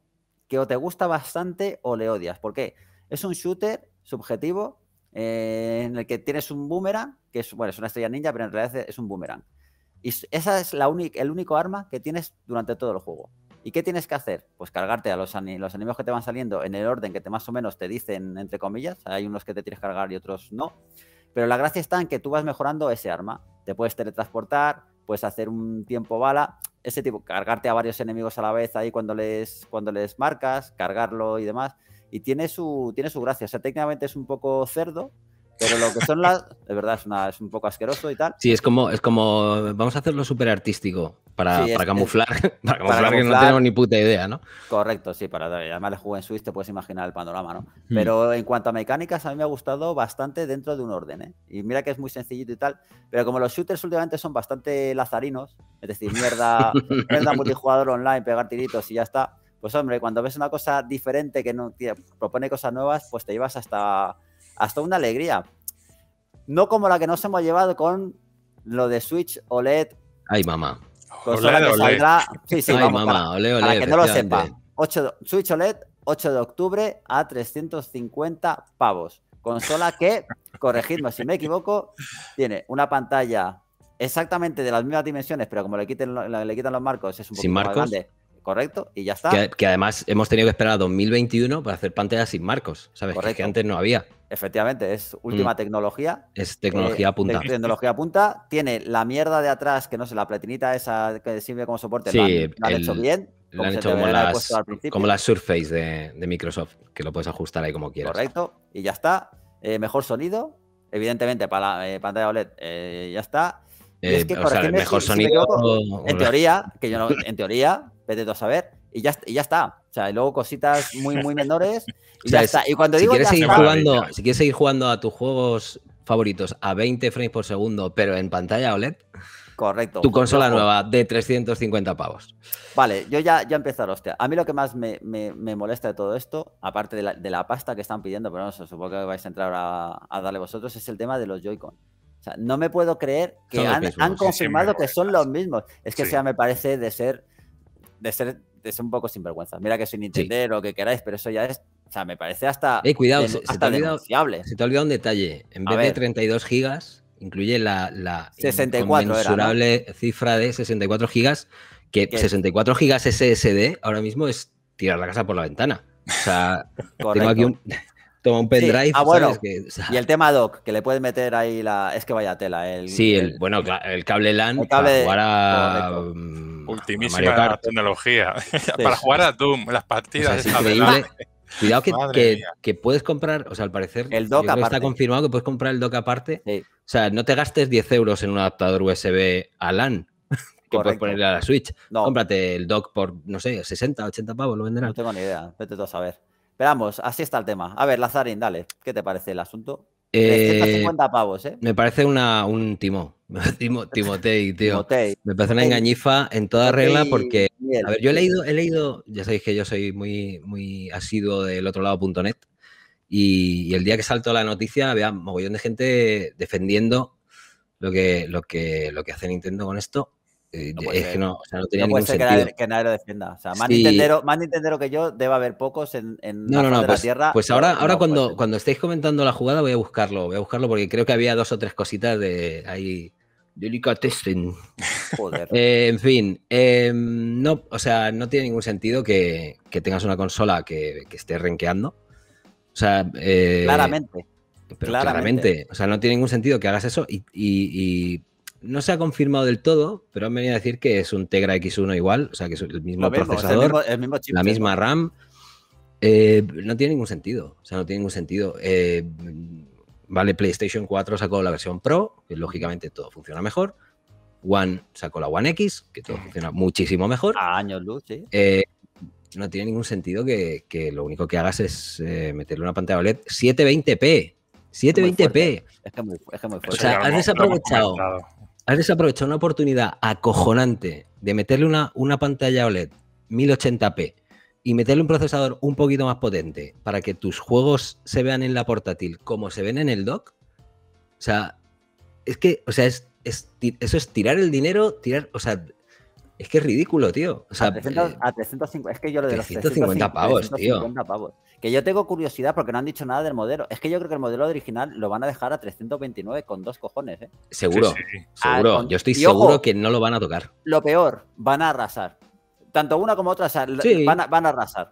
que o te gusta bastante o le odias. porque Es un shooter subjetivo eh, en el que tienes un boomerang, que es, es una estrella ninja, pero en realidad es un boomerang. Y esa es la el único arma que tienes durante todo el juego. ¿Y qué tienes que hacer? Pues cargarte a los, los enemigos que te van saliendo en el orden que te más o menos te dicen, entre comillas. Hay unos que te tienes que cargar y otros no. Pero la gracia está en que tú vas mejorando ese arma. Te puedes teletransportar, puedes hacer un tiempo bala, ese tipo, cargarte a varios enemigos a la vez ahí cuando les, cuando les marcas, cargarlo y demás. Y tiene su, tiene su gracia. O sea, técnicamente es un poco cerdo, pero lo que son las. De verdad, es, una, es un poco asqueroso y tal. Sí, es como, es como. Vamos a hacerlo súper artístico. Para, para, camuflar, para, camuflar, que no tenemos ni puta idea, ¿no? Correcto, sí, para además le jugué en Switch, te puedes imaginar el panorama, ¿no? Hmm. Pero en cuanto a mecánicas, a mí me ha gustado bastante dentro de un orden, ¿eh? Y mira que es muy sencillito y tal, pero como los shooters últimamente son bastante lazarinos, es decir, mierda, mierda multijugador online, pegar tiritos y ya está, pues hombre, cuando ves una cosa diferente que no propone cosas nuevas, pues te llevas hasta hasta una alegría. No como la que nos hemos llevado con lo de Switch OLED. Ay, mamá. Consola e que e saldrá. Sí, Ay, mamá, para, olé, e que no lo sepa. Switch OLED, 8 de octubre a 350 pavos. Consola que, corregidme si me equivoco, tiene una pantalla exactamente de las mismas dimensiones, pero como le, quiten, le quitan los marcos, es un poco ¿Sin más grande. ¿correcto? Y ya está. Que, además hemos tenido que esperar a 2021 para hacer pantallas sin marcos, ¿sabes? Que, antes no había. Efectivamente, es mm. última tecnología. Es tecnología eh, punta. tecnología punta. Tiene la mierda de atrás, que no sé, la platinita esa que sirve como soporte. Sí, la, han, hecho bien. Como la han hecho como las, Surface de, Microsoft, que lo puedes ajustar ahí como quieras. Correcto, y ya está. Eh, mejor sonido, evidentemente, para la eh, pantalla OLED, ya está. es que, o sea, el mejor sonido. en teoría, que yo no, en teoría, vete a saber, y ya, ya está. O sea, y luego cositas muy, muy menores, y ya está. Y cuando digo quieres si quieres seguir jugando a tus juegos favoritos a 20 frames por segundo, pero en pantalla OLED. Correcto. Tu consola nueva de 350 pavos. Vale, yo ya, ya empezar, hostia. A mí lo que más me, molesta de todo esto, aparte de la, pasta que están pidiendo, pero no sé, supongo que vais a entrar a, darle vosotros, es el tema de los Joy-Con. O sea, no me puedo creer que han, confirmado que son los mismos. Es que sea, me parece de ser de ser, de un poco sinvergüenza. Mira que soy Nintendo sí. lo que queráis, pero eso ya es. O sea, me parece hasta. Eh, cuidado, se, hasta te te ha olvidado un detalle. En vez de 32 gigas, incluye la, la 64 era, cifra de 64 gigas, que 64 gigas SSD ahora mismo es tirar la casa por la ventana. O sea, tengo aquí un, Toma un pendrive. Ah, y el tema doc, que le puedes meter ahí la. Es que vaya tela. El, sí, el, bueno, el cable LAN para jugar a. Mm, Ultimísima tecnología. para jugar a Doom, las partidas. Cuidado que, puedes comprar, o sea, al parecer el dock está confirmado que puedes comprar el dock aparte. O sea, no te gastes 10 euros en un adaptador USB a LAN que puedes ponerle a la Switch. Cómprate el dock por, no sé, 60, 80 pavos, lo venderán. No tengo ni idea, vete tú a saber. Esperamos, así está el tema. A ver, Lazarín, dale, ¿qué te parece el asunto? Eh, ¿eh? Me parece una, un timo. Timotei, tío. Me parece una engañifa en toda regla porque. A ver, yo he leído, he leído, ya sabéis que yo soy muy, muy asiduo del otro lado.net. Y, y el día que salto la noticia había mogollón de gente defendiendo lo que, lo que, lo que hace Nintendo con esto. Eh, no es que no, o sea, no tenía ningún Que, nadie lo defienda. O sea, más, nintendero, que yo debe haber pocos en, la, pues, Tierra. Pues ahora, ahora cuando, cuando estéis comentando la jugada voy a buscarlo, voy a buscarlo porque creo que había dos o tres cositas de ahí. Delicatessen. Joder. Eh, en fin, em, no, o sea, no tiene ningún sentido que, tengas una consola que, esté renqueando. O sea, eh, claramente. claramente. O sea, no tiene ningún sentido que hagas eso y no se ha confirmado del todo, pero han venido a decir que es un Tegra X1 igual, o sea, que es el mismo procesador, la misma RAM. Eh, no tiene ningún sentido, o sea, no tiene ningún sentido. Eh, vale, PlayStation 4 sacó la versión Pro, que lógicamente todo funciona mejor. One sacó la One X, que todo funciona muchísimo mejor. A años luz, sí. Eh, no tiene ningún sentido que, lo único que hagas es meterle una pantalla OLED 720p. 720p. Es que es muy fuerte. O sea, has desaprovechado Has desaprovechado una oportunidad acojonante de meterle una, una pantalla OLED 1080p y meterle un procesador un poquito más potente para que tus juegos se vean en la portátil como se ven en el dock. O sea, es que, o sea, es, eso es tirar el dinero, tirar, o sea, es que es ridículo, tío. a 350, eh, es que yo lo de los 350 pavos, tío. Que yo tengo curiosidad porque no han dicho nada del modelo. Es que yo creo que el modelo original lo van a dejar a 329 con dos cojones, ¿eh? Seguro, seguro. yo estoy seguro que no lo van a tocar. Lo peor, van a arrasar. Tanto una como otra, van, a, arrasar.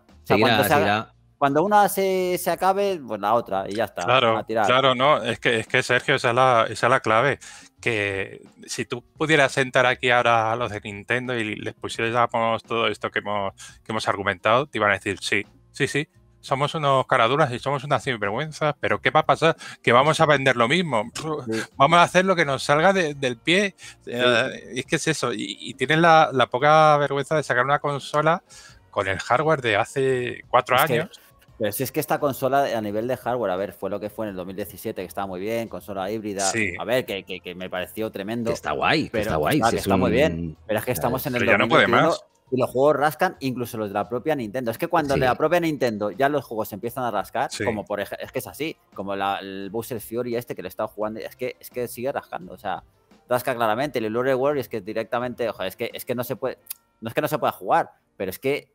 cuando, una se, acabe, pues la otra, y ya está. Claro, claro, no. Es que, es que Sergio, esa es, la, clave. Que si tú pudieras sentar aquí ahora a los de Nintendo y les pusieras todo esto que que hemos argumentado, te iban a decir sí, sí, sí somos unos caraduras y somos unas sinvergüenzas, pero ¿qué va a pasar? Que vamos a vender lo mismo. Vamos a hacer lo que nos salga del pie. Eh, es que es eso. Y, y tienes la, poca vergüenza de sacar una consola con el hardware de hace cuatro años. pero si es que esta consola a nivel de hardware, a ver, fue lo que fue en el 2017, que estaba muy bien, consola híbrida, a ver, que, me pareció tremendo. Está guay, está guay. Está, muy bien, pero es que estamos en el pero no puede más. Y los juegos rascan, incluso los de la propia Nintendo. Es que cuando de la propia Nintendo ya los juegos se empiezan a rascar, como por es que es así, como la, el Bowser Fury este que le estado jugando, es que, es que sigue rascando, o sea, rasca claramente. El lore World es que directamente, ojo, es que, es que no se puede, no es que no se pueda jugar, pero es que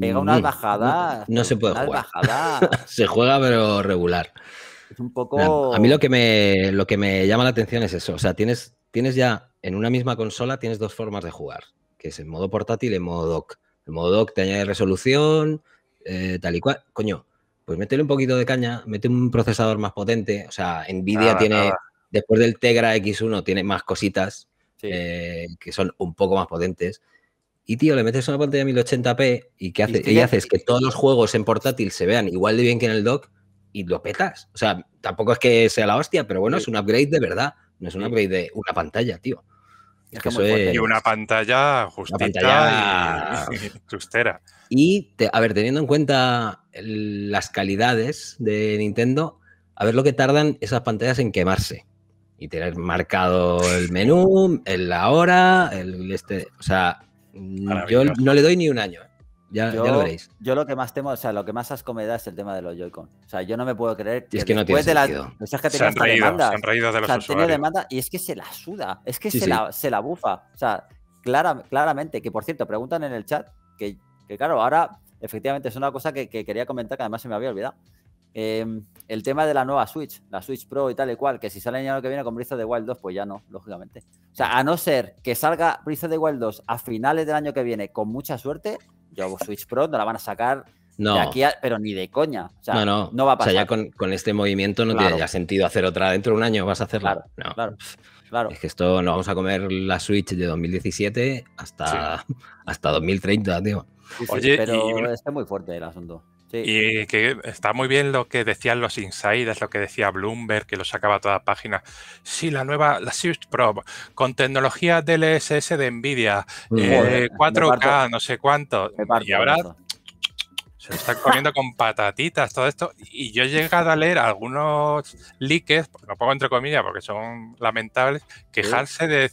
pega una mm, bajada No, se puede jugar. se juega, pero regular. Es un poco. A mí lo que me, lo que me llama la atención es eso. O sea, tienes, tienes ya en una misma consola, tienes dos formas de jugar que es en modo portátil y en modo dock. El modo dock te añade resolución, eh, tal y cual. Coño, pues métele un poquito de caña, mete un procesador más potente. O sea, Nvidia tiene, después del Tegra X1, tiene más cositas eh, que son un poco más potentes. Y tío, le metes una pantalla 1080p y, ¿qué hace, y, haces que todos los juegos en portátil se vean igual de bien que en el dock y lo petas. O sea, tampoco es que sea la hostia, pero bueno, es un upgrade de verdad. No es un upgrade de una pantalla, tío. Y una pantalla justita y justera. Y, a ver, teniendo en cuenta las calidades de Nintendo, a ver lo que tardan esas pantallas en quemarse. Y tener marcado el menú, el la hora, el este. O sea, yo no le doy ni un año. ¿eh? Ya, yo, lo veréis. Yo lo que más temo, o sea, lo que más asco me es el tema de los Joy-Con. O sea, yo no me puedo creer que, es que no después de la. O que se, han de los ...se y es que se la suda. Es que se, La, bufa. O sea, claramente. Que por cierto, preguntan en el chat que, claro, ahora efectivamente es una cosa que, quería comentar que además se me había olvidado. Em, el tema de la nueva Switch, la Switch Pro y tal y cual, que si sale el año que viene con Breath de Wild 2, pues ya no, lógicamente. O sea, a no ser que salga Breath de Wild 2 a finales del año que viene con mucha suerte, yo hago Switch Pro, no la van a sacar no. De aquí pero ni de coña. no, no. va a pasar. O sea, ya con, este movimiento no tiene sentido hacer otra. Dentro de un año vas a hacerla. Claro, claro, Es que esto no vamos a comer la Switch de 2017 hasta, hasta 2030, tío. pero está muy fuerte el asunto. Y que está muy bien lo que decían los insiders, lo que decía Bloomberg, que lo sacaba toda página. Sí, la nueva, la Swift Pro, con tecnología DLSS de Nvidia, 4K, eh, no sé cuánto. Y ahora se están comiendo con patatitas, todo esto. Y yo he llegado a leer algunos leaks, lo pongo entre comillas porque son lamentables, quejarse de,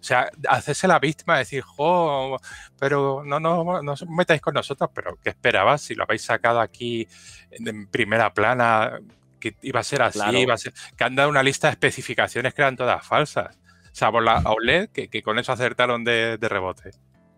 o sea, hacerse la víctima, decir, jo, pero no, no, no metáis con nosotros, pero ¿qué esperabas si lo habéis sacado aquí en primera plana? Que iba a ser así, iba a ser, que han dado una lista de especificaciones que eran todas falsas. O sea, la OLED, que, que, con eso acertaron de rebote.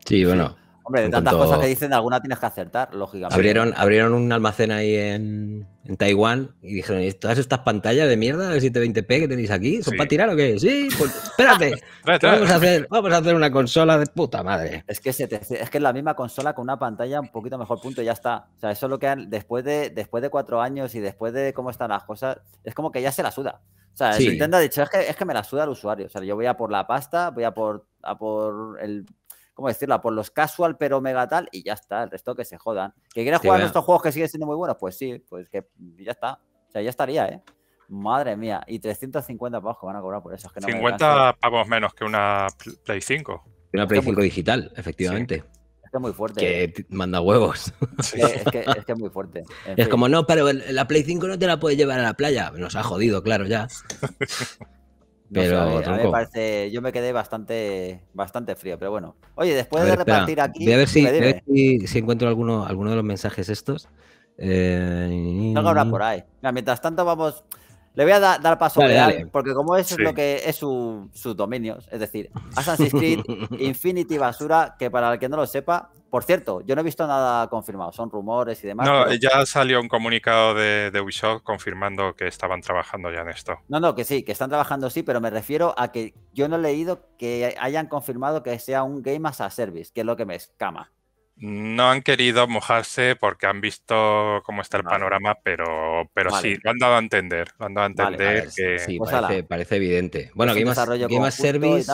Sí, bueno, Hombre, de tantas cosas que dicen, alguna tienes que acertar, lógicamente. Abrieron, abrieron un almacén ahí en, Taiwán y dijeron, ¿Y todas estas pantallas de mierda de 720p que tenéis aquí, ¿son para tirar o qué? Sí, pues, espérate. vamos, a hacer, una consola de puta madre. Es que, es que la misma consola con una pantalla un poquito mejor punto y ya está. O sea, eso es lo que después de, después de cuatro años y después de cómo están las cosas, es como que ya se la suda. O sea, sí. Nintendo ha dicho, es que, me la suda el usuario. O sea, yo voy a por la pasta, voy a por, a por el ¿cómo decirla? Por los casual pero mega tal y ya está, el resto que se jodan. ¿Que quieres jugar a... estos juegos que siguen siendo muy buenos? Pues sí, pues que ya está. O sea, ya estaría, ¿eh? Madre mía, y 350 pavos que van a cobrar por eso. 50 pavos menos que una Play 5. Una Play 5 digital, efectivamente. Es que muy fuerte. Que manda huevos. Es, que, es, muy fuerte. es como, no, pero la Play 5 no te la puedes llevar a la playa. Nos ha jodido, claro, ya. Pero, a mí me parece, yo me quedé bastante, bastante frío, pero bueno. Oye, después de repartir aquí. Voy a ver, si, encuentro alguno, alguno de los mensajes estos. Eh, no habrá por ahí. mientras tanto, vamos. Le voy a dar paso a Real, porque como eso es lo que es su, sus dominios, es decir, Assassin's Creed Infinity Basura, que para el que no lo sepa, por cierto, yo no he visto nada confirmado, son rumores y demás. No, ya salió un comunicado de, de, Ubisoft confirmando que estaban trabajando ya en esto. No, no, que sí, que están trabajando sí, pero me refiero a que yo no he leído que hayan confirmado que sea un Game as a Service, que es lo que me escama. No han querido mojarse porque han visto cómo está el panorama, pero, pero sí, lo han dado a entender. Lo han dado a entender que. Pues parece, evidente. Bueno, pues Game, as, Game Service.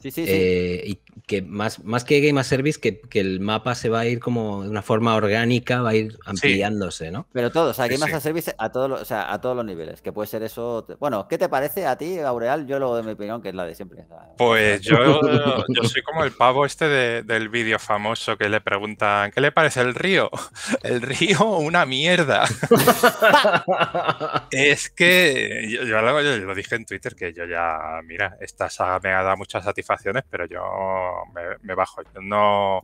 Sí, sí, sí. Eh, y que más, más que Game as Service, que, el mapa se va a ir como de una forma orgánica, va a ir ampliándose, ¿no? Pero todo, o sea, Game as Service a todos, los, a todos los niveles, que puede ser eso. Bueno, ¿qué te parece a ti, Aureal? Yo lo de mi opinión, que es la de siempre. Pues yo, soy como el pavo este del vídeo famoso que le preguntan, ¿qué le parece el río? El río, una mierda. es que yo, lo, yo, lo, dije en Twitter, que yo ya, mira, esta saga me ha dado mucha satisfacción pero yo me, bajo. no,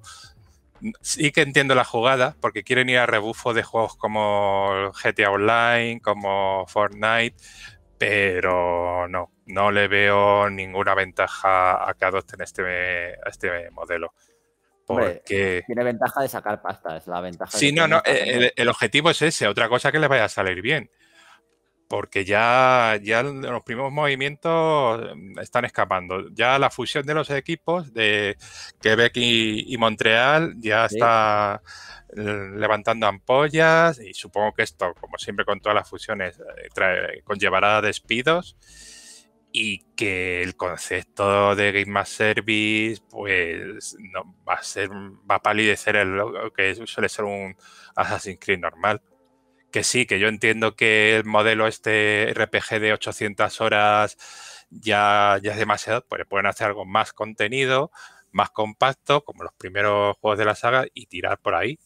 sí que entiendo la jugada, porque quieren ir a rebufo de juegos como GTA Online, como Fortnite, pero no, no le veo ninguna ventaja a que adopten este, este modelo. Porque... tiene ventaja de sacar pasta, es la ventaja. Sí, no, no, el, el, objetivo es ese, otra cosa que les vaya a salir bien porque ya, ya los primeros movimientos mm, están escapando. Ya la fusión de los equipos de Quebec y, Montreal ya está eh, levantando ampollas y supongo que esto, como siempre con todas las fusiones, eh, conllevará despidos y que el concepto de Game Mass Service pues no, va a ser va a palidecer el, lo que suele ser un Assassin's Creed normal que sí, que yo entiendo que el modelo este RPG de 800 horas ya, ya es demasiado, pues pueden hacer algo más contenido, más compacto, como los primeros juegos de la saga, y tirar por ahí.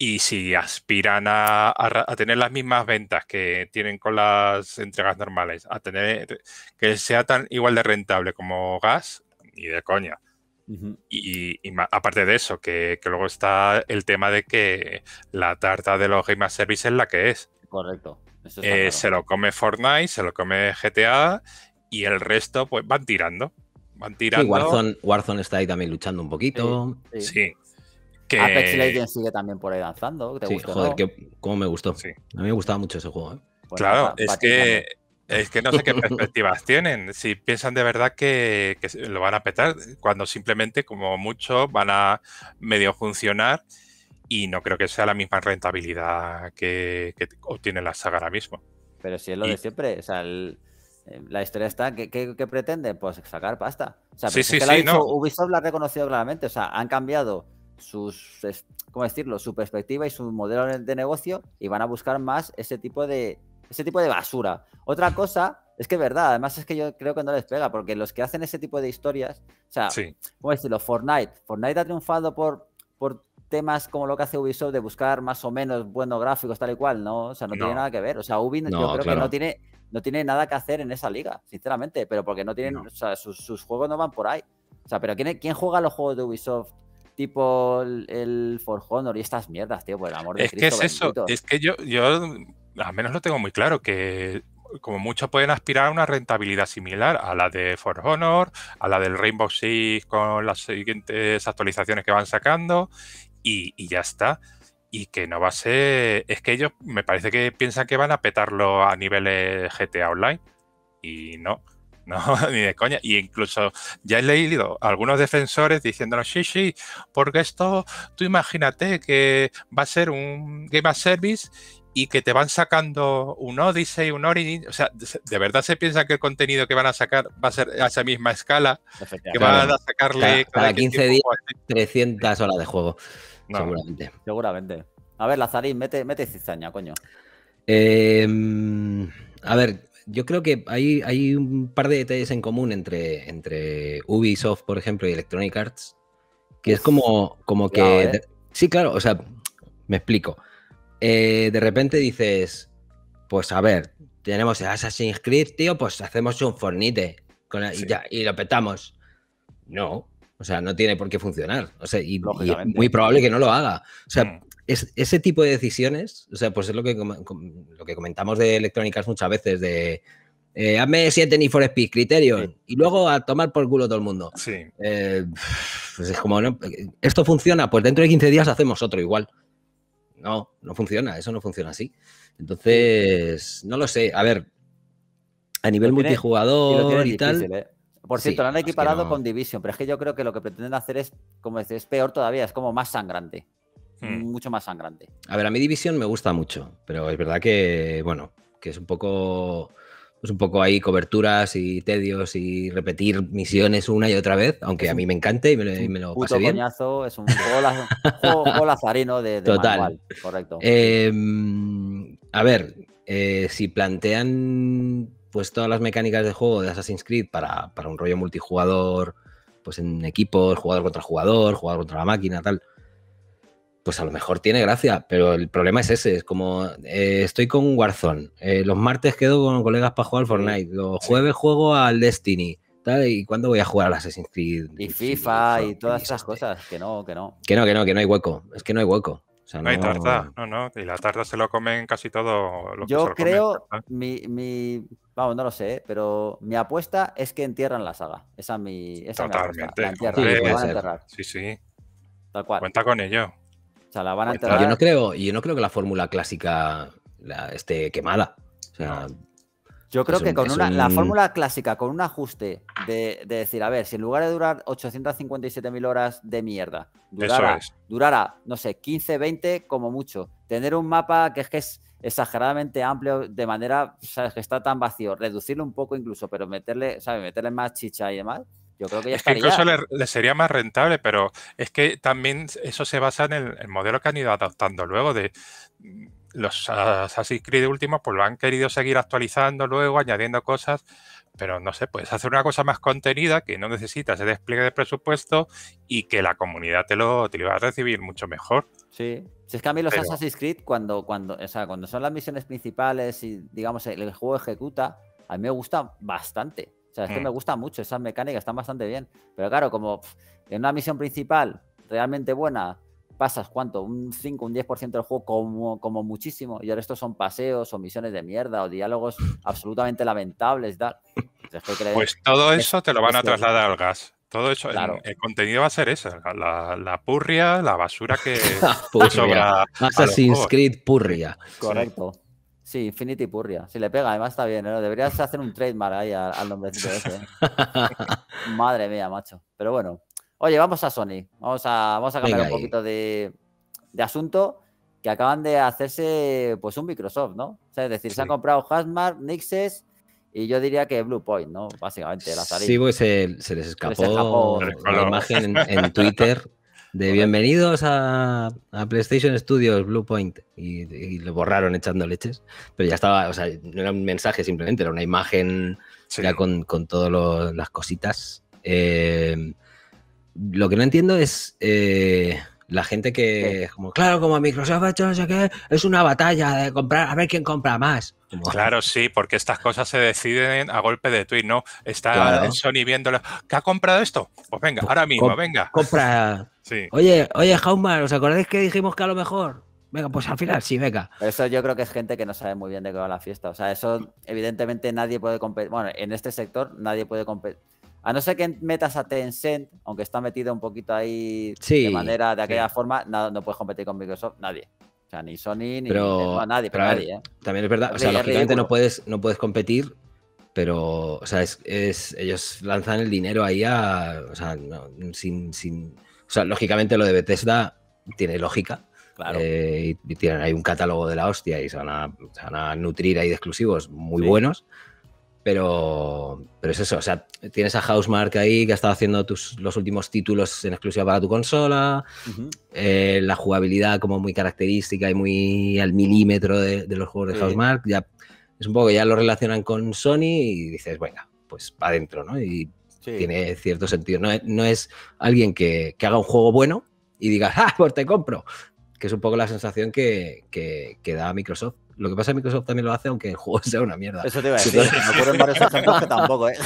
Y si aspiran a, tener las mismas ventas que tienen con las entregas normales, a tener que sea tan igual de rentable como gas, ni de coña. Y, aparte de eso, que, luego está el tema de que la tarta de los Game Service es la que es. Correcto. Eh, se lo come Fortnite, se lo come GTA y el resto pues van tirando. Van tirando. Warzone, está ahí también luchando un poquito. Sí. Apex Legends sigue también por ahí danzando. joder, cómo me gustó. A mí me gustaba mucho ese juego. ¿eh? Pues claro, es que es que no sé qué perspectivas tienen. Si piensan de verdad que, lo van a petar, cuando simplemente, como mucho, van a medio funcionar y no creo que sea la misma rentabilidad que, obtiene la saga ahora mismo. Pero si es lo de siempre, o sea, eh, la historia está, ¿qué, pretende? Pues sacar pasta. O sea, sí, sí, Ubisoft la ha reconocido claramente, o sea, han cambiado sus, ¿cómo decirlo? su perspectiva y su modelo de negocio y van a buscar más ese tipo de, ese tipo de basura. Otra cosa es que es verdad, además es que yo creo que no les pega, porque los que hacen ese tipo de historias, o sea, como decirlo? Fortnite. Fortnite ha triunfado por, por temas como lo que hace Ubisoft de buscar más o menos buenos gráficos, tal y cual, ¿no? O sea, no, tiene nada que ver. O sea, Ubisoft yo creo que no tiene, no tiene nada que hacer en esa liga, sinceramente, pero porque no tienen, o sea, sus, juegos no van por ahí. O sea, pero ¿quién, quién juega los juegos de Ubisoft? Tipo el, For Honor y estas mierdas, tío, por el amor de es Cristo. Es que es eso, es que yo al menos lo tengo muy claro, que como muchos pueden aspirar a una rentabilidad similar a la de For Honor, a la del Rainbow Six con las siguientes actualizaciones que van sacando y, ya está. Y que no va a ser... Es que ellos me parece que piensan que van a petarlo a niveles GTA Online y no. No, ni de coña. Y incluso ya he leído algunos defensores diciéndonos, sí, sí, porque esto, tú imagínate que va a ser un Game of Service y que te van sacando un Odyssey, un Origin. O sea, ¿de verdad se piensa que el contenido que van a sacar va a ser a esa misma escala? Que van a sacarle. Cada, 15 días, 300 horas de juego. Seguramente. Seguramente. A ver, Lazarín, mete, mete cizaña, coño. Em, a ver, yo creo que hay, hay un par de detalles en común entre, entre Ubisoft, por ejemplo, y Electronic Arts, que es como, como que... Eh. Sí, claro, o sea, me explico. Eh, de repente dices, pues a ver, tenemos el Assassin's Creed, tío, pues hacemos un Fornite y, lo petamos. No, o sea, no tiene por qué funcionar. y, muy probable que no lo haga. O sea, hmm. es, ese tipo de decisiones, o sea, pues es lo que, lo que comentamos de electrónicas muchas veces, de eh, hazme 7 ni for Speed Criterion y luego a tomar por culo todo el mundo. Sí. Eh, pues es como, esto funciona, pues dentro de 15 días hacemos otro igual no, no funciona, eso no funciona así. Entonces, no lo sé. A ver, a nivel multijugador y, tal. ¿eh? Por cierto, lo han equiparado con Division, pero es que yo creo que lo que pretenden hacer es, como decir, es peor todavía, es como más sangrante. Hmm. Mucho más sangrante. A ver, a mí Division me gusta mucho, pero es verdad que, bueno, que es un poco es pues, un poco ahí coberturas y tedios y repetir misiones una y otra vez, aunque a mí me encante y me, lo, y me lo Coñazo, es un juego, la, de, Total. correcto. Em, a ver, eh, si plantean pues todas las mecánicas de juego de Assassin's Creed para, para un rollo multijugador, pues en equipos, jugador contra jugador, jugador contra la máquina, tal, pues a lo mejor tiene gracia, pero el problema es ese, es como eh, estoy con Warzone, eh, los martes quedo con colegas para jugar al Fortnite, los jueves juego al Destiny, y cuándo voy a jugar al Assassin's Creed. Y FIFA y todas esas cosas, que no, que no. Que no, que no, que no hay hueco, es que no hay hueco. no, hay tarta, no, no, y la tarta se lo comen casi todo lo Yo que se creo, mi, mi, vamos, no lo sé, pero mi apuesta es que entierran la saga. Esa es mi, esa Mi apuesta. sí, sí, sí. Cuenta con ello. Pues yo no creo, yo no creo que la fórmula clásica esté quemada. yo creo que con una, la fórmula clásica, con un ajuste de, decir, a ver, si en lugar de durar 857.000 horas de mierda, durara, no sé, 15, 20 como mucho, tener un mapa que es que es exageradamente amplio, de manera, sabes, que está tan vacío, reducirlo un poco incluso, pero meterle, ¿sabes? Meterle más chicha y demás, yo creo que ya es Que incluso le, sería más rentable, pero es que también eso se basa en el, modelo que han ido adoptando luego de mm, los Assassin's Creed últimos, pues lo han querido seguir actualizando luego, añadiendo cosas, pero no sé, puedes hacer una cosa más contenida que no necesita ese despliegue de presupuesto y que la comunidad te lo, te va a recibir mucho mejor. Sí, si es que a mí los Assassin's Creed, cuando, cuando, cuando son las misiones principales y digamos el juego ejecuta, a mí me gusta bastante. O sea, es que mm. me gusta mucho esas mecánicas, están bastante bien. Pero claro, como en una misión principal realmente buena, pasas cuánto, un 5, un 10% del juego como, como muchísimo, y ahora resto son paseos o misiones de mierda o diálogos absolutamente lamentables pues, pues todo eso te lo van a trasladar al gas. Todo eso, claro. el, contenido va a ser esa, la, la, purria, la basura que sobra. Assassin's Creed purria. Correcto. Sí, Infinity Purria. Si le pega, además está bien, ¿no? ¿eh? Deberías hacer un trademark ahí al, nombre nombrecito ese. ¿eh? Madre mía, macho. Pero bueno. Oye, vamos a Sony. Vamos a, vamos a cambiar un poquito de, de, asunto. Que acaban de hacerse pues un Microsoft, ¿no? es decir, se han comprado Hasmart, Nixes y yo diría que Blue Point, ¿no? Básicamente, la Sí, pues se, se les escapó, la imagen en Twitter de bienvenidos a, PlayStation Studios Bluepoint. Y, y, lo borraron echando leches. Pero ya estaba, o sea, no era un mensaje simplemente, era una imagen ya con, todas las cositas. Eh, lo que no entiendo es eh, la gente que como, claro, como Microsoft ha hecho no sé qué, es una batalla de comprar, a ver quién compra más. Claro, sí, porque estas cosas se deciden a golpe de tweet, ¿no? Está Sony viéndolo. ¿Qué ha comprado esto? Pues venga, ahora mismo, venga. Compra. Oye, oye, Jaume, ¿os acordáis que dijimos que a lo mejor? Venga, pues al final sí, venga. Eso yo creo que es gente que no sabe muy bien de qué va la fiesta. O sea, eso evidentemente nadie puede competir. Bueno, en este sector nadie puede competir a no ser que metas a Tencent, aunque está metido un poquito ahí de manera, de aquella forma, no, no, puedes competir con Microsoft, nadie. O sea, ni Sony, ni pero, a nadie, pero, nadie, ¿eh? También es verdad, o sea, lógicamente no puedes, no puedes competir, pero, o sea, es, ellos lanzan el dinero ahí a, o sea, sin, sin, o sea, lógicamente lo de Bethesda tiene lógica, Claro. Eh, y tienen ahí un catálogo de la hostia y se van a, nutrir ahí de exclusivos muy buenos. Pero, es eso, o sea, tienes a Housemark ahí que ha estado haciendo tus, los últimos títulos en exclusiva para tu consola, eh, la jugabilidad como muy característica y muy al milímetro de, los juegos de Housemark, ya es un poco, ya lo relacionan con Sony y dices, venga, pues va adentro, ¿no? Y tiene cierto sentido. No, es alguien que, haga un juego bueno y diga, ah, pues te compro, que es un poco la sensación que da Microsoft. Lo que pasa es que Microsoft también lo hace, aunque el juego sea una mierda. Eso te iba a decir. No me ocurren varios ejemplos que tampoco, ¿eh?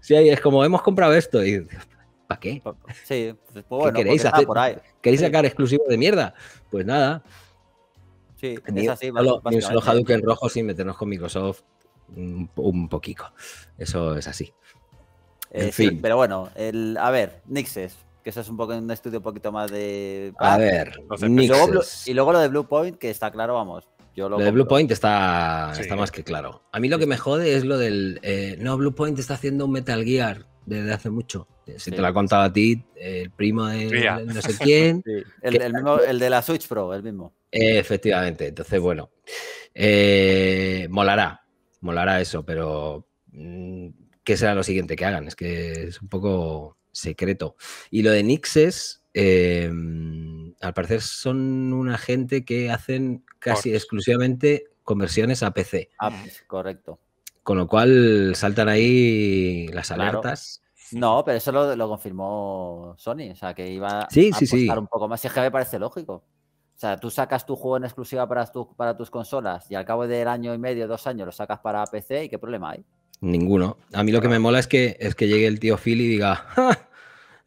Sí, es como hemos comprado esto y. ¿Para qué? Sí, pues bueno, ¿Qué queréis hacer? ¿Queréis sacar exclusivo de mierda? Pues nada. Sí, es así. ni un solo Hadouken rojo sin meternos con Microsoft un, poquito. Eso es así. en eh, fin. pero bueno, el, a ver, Nixes, que eso es un poco un estudio un poquito más de... A ver, y y luego, lo de Blue Point, que está claro, vamos, lo, de Blue Point está, está más que claro. A mí lo que me jode es lo del. Eh, no, Blue Point está haciendo un Metal Gear desde hace mucho. Eh, si te lo ha contado a ti, el primo de, no sé quién. El, de la Switch Pro, el mismo. efectivamente. Entonces, bueno. Eh, molará. Molará eso, pero. Mm, ¿Qué será lo siguiente que hagan? Es que es un poco secreto. Y lo de Nixes Em, al parecer son una gente que hacen casi exclusivamente conversiones a PC. correcto. Con lo cual saltan ahí las alertas. No, pero eso lo, confirmó Sony, o sea, que iba a un poco más. es que me parece lógico. O sea, tú sacas tu juego en exclusiva para, tus consolas y al cabo del año y medio, dos años, lo sacas para PC y ¿qué problema hay? Ninguno. A mí lo que me mola es que, es que llegue el tío Phil y diga,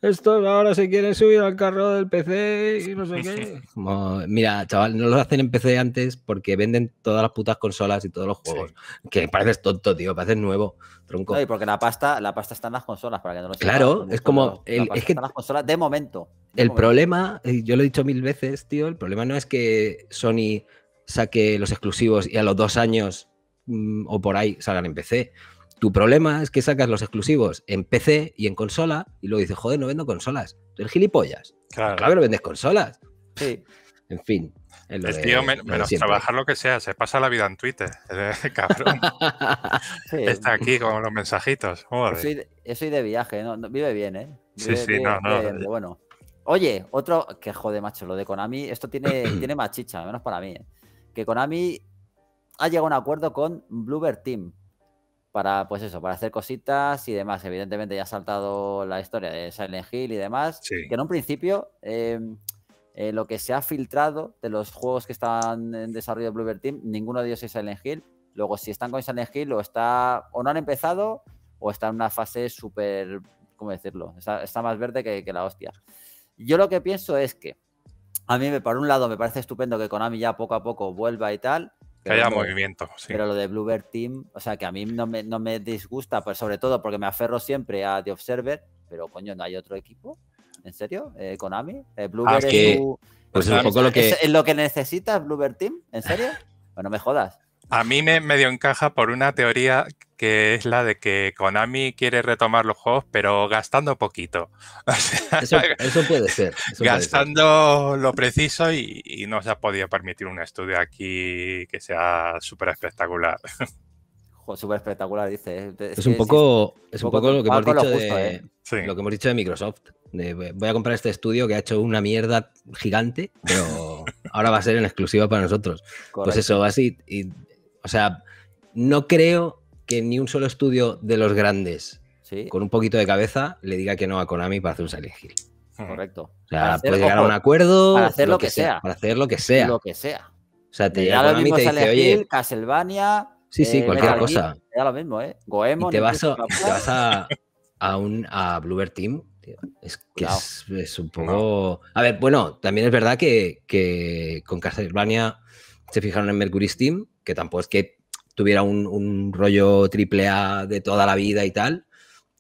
estos ahora se quieren subir al carro del PC y no sé qué. mira, chaval, no lo hacen en PC antes porque venden todas las putas consolas y todos los juegos. Que pareces tonto, tío, pareces nuevo, tronco. porque la pasta, la pasta está en las consolas, para que no lo Claro, es como... es que está en las consolas de momento. el problema, yo lo he dicho mil veces, tío, el problema no es que Sony saque los exclusivos y a los dos años mm, o por ahí salgan en PC. Tu problema es que sacas los exclusivos en PC y en consola y luego dices, joder, no vendo consolas. Tú eres gilipollas. Pues claro. Claro que vendes consolas. Sí. En fin. El tío, menos trabajar lo que sea, se pasa la vida en Twitter. Eh, cabrón. Está aquí con los mensajitos. soy, de, soy de viaje, ¿no? vive bien, ¿eh? sí, sí, no, no. bueno. Oye, otro que joder macho, lo de Konami, esto tiene, tiene más chicha, menos para mí. ¿eh? Que Konami ha llegado a un acuerdo con Bluebird Team para, pues eso, para hacer cositas y demás. Evidentemente ya ha saltado la historia de Silent Hill y demás, que en un principio em, eh, lo que se ha filtrado de los juegos que están en desarrollo de Bluebird Team, ninguno de ellos es Silent Hill. Luego, si están con Silent Hill, o, está, o no han empezado, o está en una fase súper, ¿cómo decirlo? Está, más verde que, que la hostia. Yo lo que pienso es que a mí, por un lado, me parece estupendo que Konami ya poco a poco vuelva y tal, que haya movimiento, Pero lo de Bluebird Team, o sea, que a mí no me, disgusta, pues sobre todo porque me aferro siempre a The Observer, pero coño, ¿no hay otro equipo? ¿En serio? ¿Eh, ¿Konami? es, lo que... necesitas? lo Team? ¿En serio? Pues no me jodas. A mí me medio encaja por una teoría que es la de que Konami quiere retomar los juegos, pero gastando poquito. eso, puede ser. gastando lo preciso y, no se ha podido permitir un estudio aquí que sea súper espectacular. Súper espectacular, dice. Eh. Es, un poco, es, poco, eh. lo que, hemos dicho de, Microsoft. voy a comprar este estudio que ha hecho una mierda gigante, pero ahora va a ser en exclusiva para nosotros. Pues eso, así. Y o sea, no creo que ni un solo estudio de los grandes con un poquito de cabeza le diga que no a Konami para hacer un Silent Hill. Correcto. O sea, puede llegar a un acuerdo. Para hacer lo, que, sea. Para hacer lo que sea. Lo que sea. O sea, te llega Konami te dice, Hill, Castlevania. Sí, sí, eh, cualquier cosa. te lo mismo, ¿eh? Goemon. Y te, vas, a, te un a Bluebird Team. Es que es, un poco. A ver, bueno, también es verdad que, que con Castlevania se fijaron en Mercury Steam que tampoco es que tuviera un, rollo triple A de toda la vida y tal.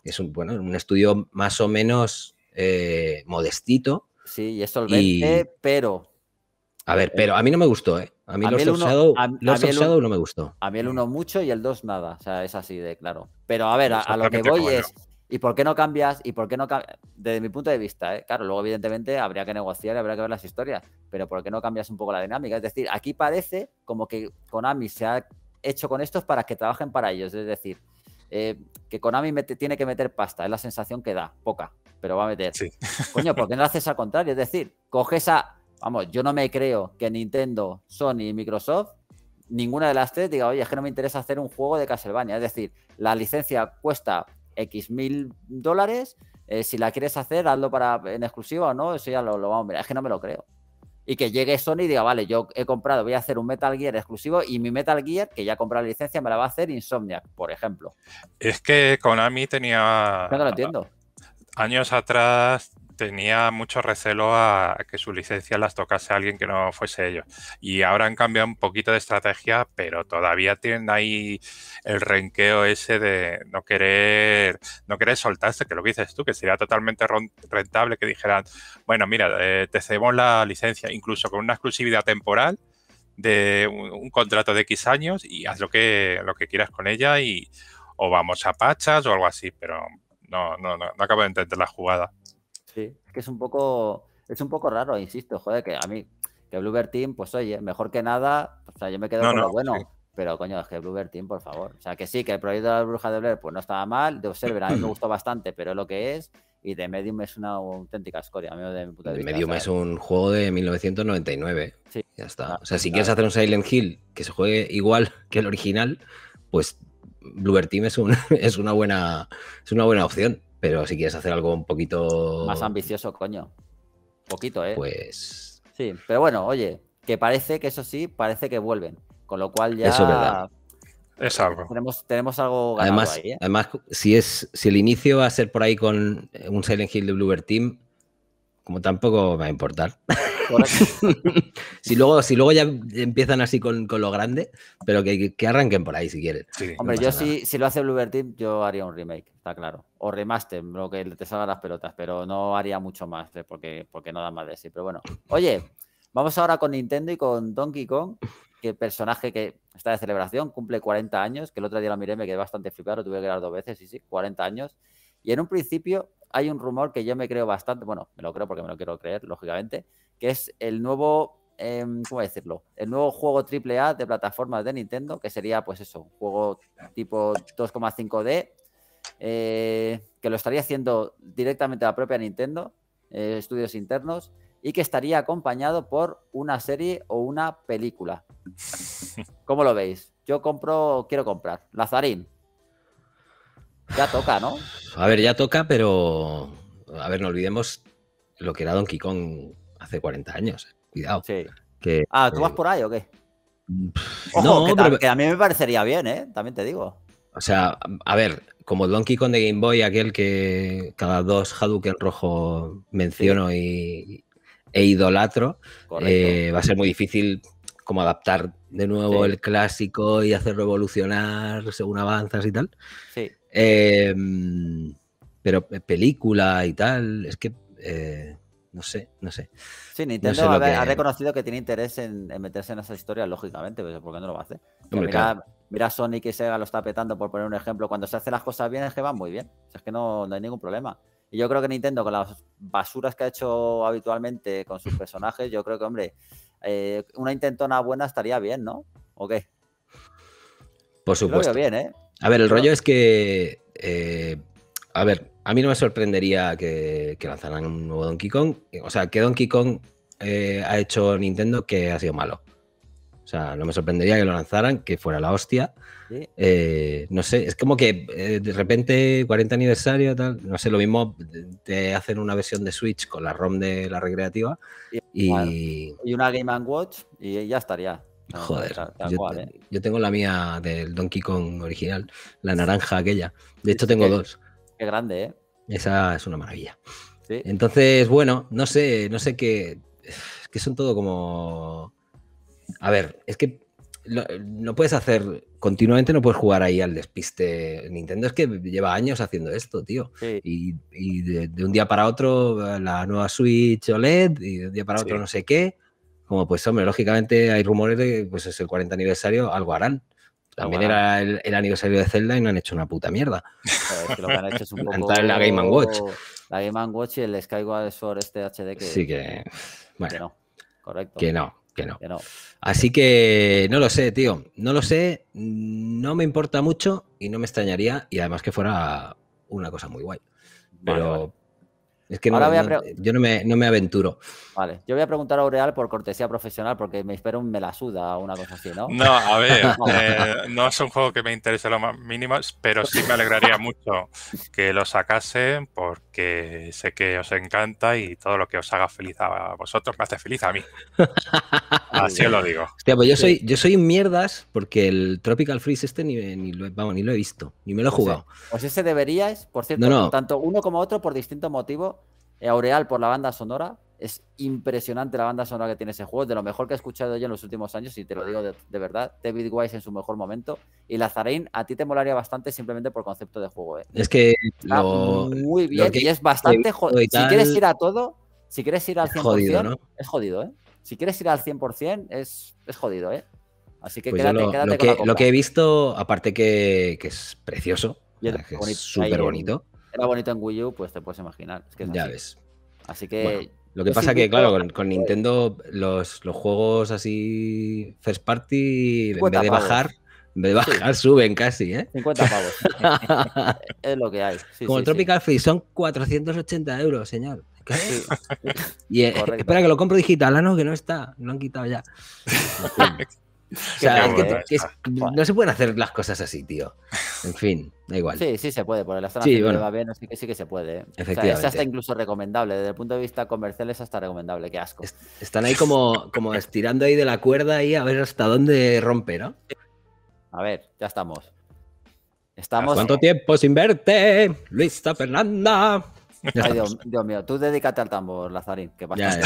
Es un, bueno, un estudio más o menos eh, modestito. Sí, y es solvente, pero... A ver, eh, pero a mí no me gustó, ¿eh? A mí, los, he no me gustó. A mí el uno mucho y el dos nada. O sea, es así de claro. Pero a ver, a, pues lo que voy es... ¿Y por qué no cambias? ¿Y por qué no Desde mi punto de vista, ¿eh? claro, luego evidentemente habría que negociar, habría que ver las historias, pero ¿por qué no cambias un poco la dinámica? Es decir, aquí parece como que Konami se ha hecho con estos para que trabajen para ellos, es decir, eh, que Konami tiene que meter pasta, es la sensación que da, poca, pero va a meter. Sí. Coño, ¿por qué no haces al contrario? Es decir, coges a... Vamos, yo no me creo que Nintendo, Sony y Microsoft ninguna de las tres diga, oye, es que no me interesa hacer un juego de Castlevania. Es decir, la licencia cuesta X mil dólares. Eh, si la quieres hacer, hazlo para en exclusiva o no, eso ya lo, vamos a mirar. Es que no me lo creo. Y que llegue Sony y diga, vale, yo he comprado, voy a hacer un Metal Gear exclusivo y mi Metal Gear, que ya he la licencia, me la va a hacer Insomniac, por ejemplo. Es que Konami tenía. no lo entiendo. Años atrás tenía mucho recelo a que su licencia las tocase a alguien que no fuese ellos. Y ahora han cambiado un poquito de estrategia, pero todavía tienen ahí el renqueo ese de no querer, no querer soltarse, que lo que dices tú, que sería totalmente rentable que dijeran, bueno, mira, eh, te cedemos la licencia, incluso con una exclusividad temporal de un, contrato de X años y haz lo que, lo que quieras con ella y o vamos a pachas o algo así, pero no, no, no, no acabo de entender la jugada es que es un poco, es un poco raro, insisto, joder, que a mí, que Bluebird Team, pues oye, mejor que nada, o sea, yo me quedo con lo bueno. Pero coño, es que Bluebird Team, por favor. O sea, que sí, que el proyecto de la bruja de Blair pues no estaba mal. De Observer a mí me gustó bastante, pero es lo que es. Y The Medium es una auténtica escoria. A mí de mi puta The Medium es un juego de 1999. ¿eh? Ya está. Ah, o sea, si ah. quieres hacer un Silent Hill que se juegue igual que el original, pues Bluebird Team es, un, es, una buena, es una buena opción. Pero si quieres hacer algo un poquito. Más ambicioso, coño. Poquito, ¿eh? Pues. Sí, pero bueno, oye, que parece que eso sí, parece que vuelven. Con lo cual ya. Eso es verdad. Es algo. Tenemos, algo ganado además, ¿eh? Además, si, es, si el inicio va a ser por ahí con un Silent Hill de Bluebird Team, como tampoco me va a importar. si, luego, si luego ya empiezan así con, lo grande, pero que, arranquen por ahí si quieren. Hombre, yo si, si, lo hace Bluebird Team, yo haría un remake, está claro. O remaster, lo que te salgan las pelotas, pero no haría mucho más eh, porque, porque no da más de sí. Pero bueno, oye, vamos ahora con Nintendo y con Donkey Kong, que el personaje que está de celebración, cumple 40 años, que el otro día lo miré, me quedé bastante flipado, lo tuve que ver dos veces, sí, sí, 40 años. Y en un principio hay un rumor que yo me creo bastante, bueno, me lo creo porque me lo quiero creer, lógicamente, que es el nuevo, em, ¿cómo decirlo? El nuevo juego AAA de plataformas de Nintendo, que sería pues eso, un juego tipo 2,5D, eh, que lo estaría haciendo directamente la propia Nintendo, eh, estudios internos, y que estaría acompañado por una serie o una película. ¿Cómo lo veis? Yo compro, quiero comprar. Lazarín, ya toca, ¿no? A ver, ya toca, pero. A ver, no olvidemos lo que era Donkey Kong hace 40 años. Eh, cuidado. Que, ah, ¿tú vas por ahí o qué? no, que, a mí me parecería bien, ¿eh? También te digo. O sea, a ver, como Donkey Kong de Game Boy, aquel que cada dos Hadouken rojo menciono y, e idolatro, eh, va a ser muy difícil como adaptar de nuevo el clásico y hacerlo evolucionar según avanzas y tal. Sí. Em, pero película y tal, es que eh, no sé, no sé. Sí, Nintendo ha, reconocido que tiene interés en, meterse en esas historias lógicamente, pues, por qué no lo va a hacer. mira, claro. Sonic que Sega lo está petando, por poner un ejemplo. Cuando se hacen las cosas bien es que van muy bien. O sea, es que no, hay ningún problema. Y yo creo que Nintendo, con las basuras que ha hecho habitualmente con sus personajes, yo creo que, hombre, eh, una intentona buena estaría bien, ¿no? ¿O qué? Por supuesto. Yo bien, ¿eh? A ver, el rollo es que. Eh, a ver, a mí no me sorprendería que, lanzaran un nuevo Donkey Kong. O sea, que Donkey Kong eh, ha hecho Nintendo que ha sido malo. O sea, no me sorprendería que lo lanzaran, que fuera la hostia. Eh, no sé, es como que de repente 40 aniversario, tal. No sé, lo mismo te hacen una versión de Switch con la ROM de la recreativa. Y, y una Game Watch y ya estaría. Joder, eh. yo, tengo la mía del Donkey Kong original, la naranja aquella. De hecho, tengo dos. Qué grande, ¿eh? Esa es una maravilla. Entonces, bueno, no sé, no sé qué. Que son todo como. A ver, es que no puedes hacer continuamente, no puedes jugar ahí al despiste. Nintendo es que lleva años haciendo esto, tío. Y, de, un día para otro, la nueva Switch OLED, y de un día para otro, no sé qué. Como pues hombre, lógicamente hay rumores de que pues es el 40 aniversario, algo harán. También era el, el, aniversario de Zelda y no han hecho una puta mierda. lo que han hecho es un poco... la Game Watch. La Game Watch y el Skyward Sword este HD que... Sí que... Bueno. Que no. Correcto. Que no, que no. Que no. Así que no lo sé, tío. No lo sé, no me importa mucho y no me extrañaría y además que fuera una cosa muy guay. Pero que yo no me, aventuro. Vale, yo voy a preguntar a Aureal por cortesía profesional porque me espero un melasuda o una cosa así, ¿no? No, a ver, eh, no es un juego que me interese lo más mínimo, pero sí me alegraría mucho que lo sacasen porque sé que os encanta y todo lo que os haga feliz a vosotros me hace feliz a mí. Así os lo digo. Pues yo soy, yo soy mierdas porque el Tropical Freeze este ni, lo, ni lo he visto, ni me lo he pues jugado. Pues, pues ese deberíais, por cierto, tanto uno como otro por distinto motivo eh, aureal por la banda sonora. Es impresionante la banda sonora que tiene ese juego, de lo mejor que he escuchado yo en los últimos años, y te lo digo de, verdad. David Wise en su mejor momento. Y Lazarín, a ti te molaría bastante simplemente por concepto de juego. Eh. Es que muy bien, y es bastante jodido. Si quieres ir a todo, si quieres ir al 100%, es jodido, ¿eh? Si quieres ir al 100%, es, jodido, ¿eh? Así que pues quédate, lo, con que, lo, que, he visto, aparte que, es precioso, es súper bonito era bonito en Wii U, pues te puedes imaginar. que ya ves. Así que. lo que pasa que, claro, con, Nintendo, los, juegos así first party, en vez de bajar, de bajar, suben casi, ¿eh? 50 pavos. es lo que hay. Como el Tropical Free, son 480 euros, señor. Y eh, espera que lo compro digital, ah, no, que no está, lo han quitado ya. no se pueden hacer las cosas así, tío. En fin, da igual. Sí, sí se puede, por el zona sí, bueno. va bien, sí que se puede. ¿eh? Efectivamente. hasta incluso recomendable, desde el punto de vista comercial es hasta recomendable, qué asco. están ahí como, como estirando ahí de la cuerda y a ver hasta dónde romper ¿no? A ver, ya estamos. Estamos... ¿Cuánto tiempo sin verte, Luisa Fernanda? Dios, mío, tú dedícate al tambor, Lazarín, que bastante,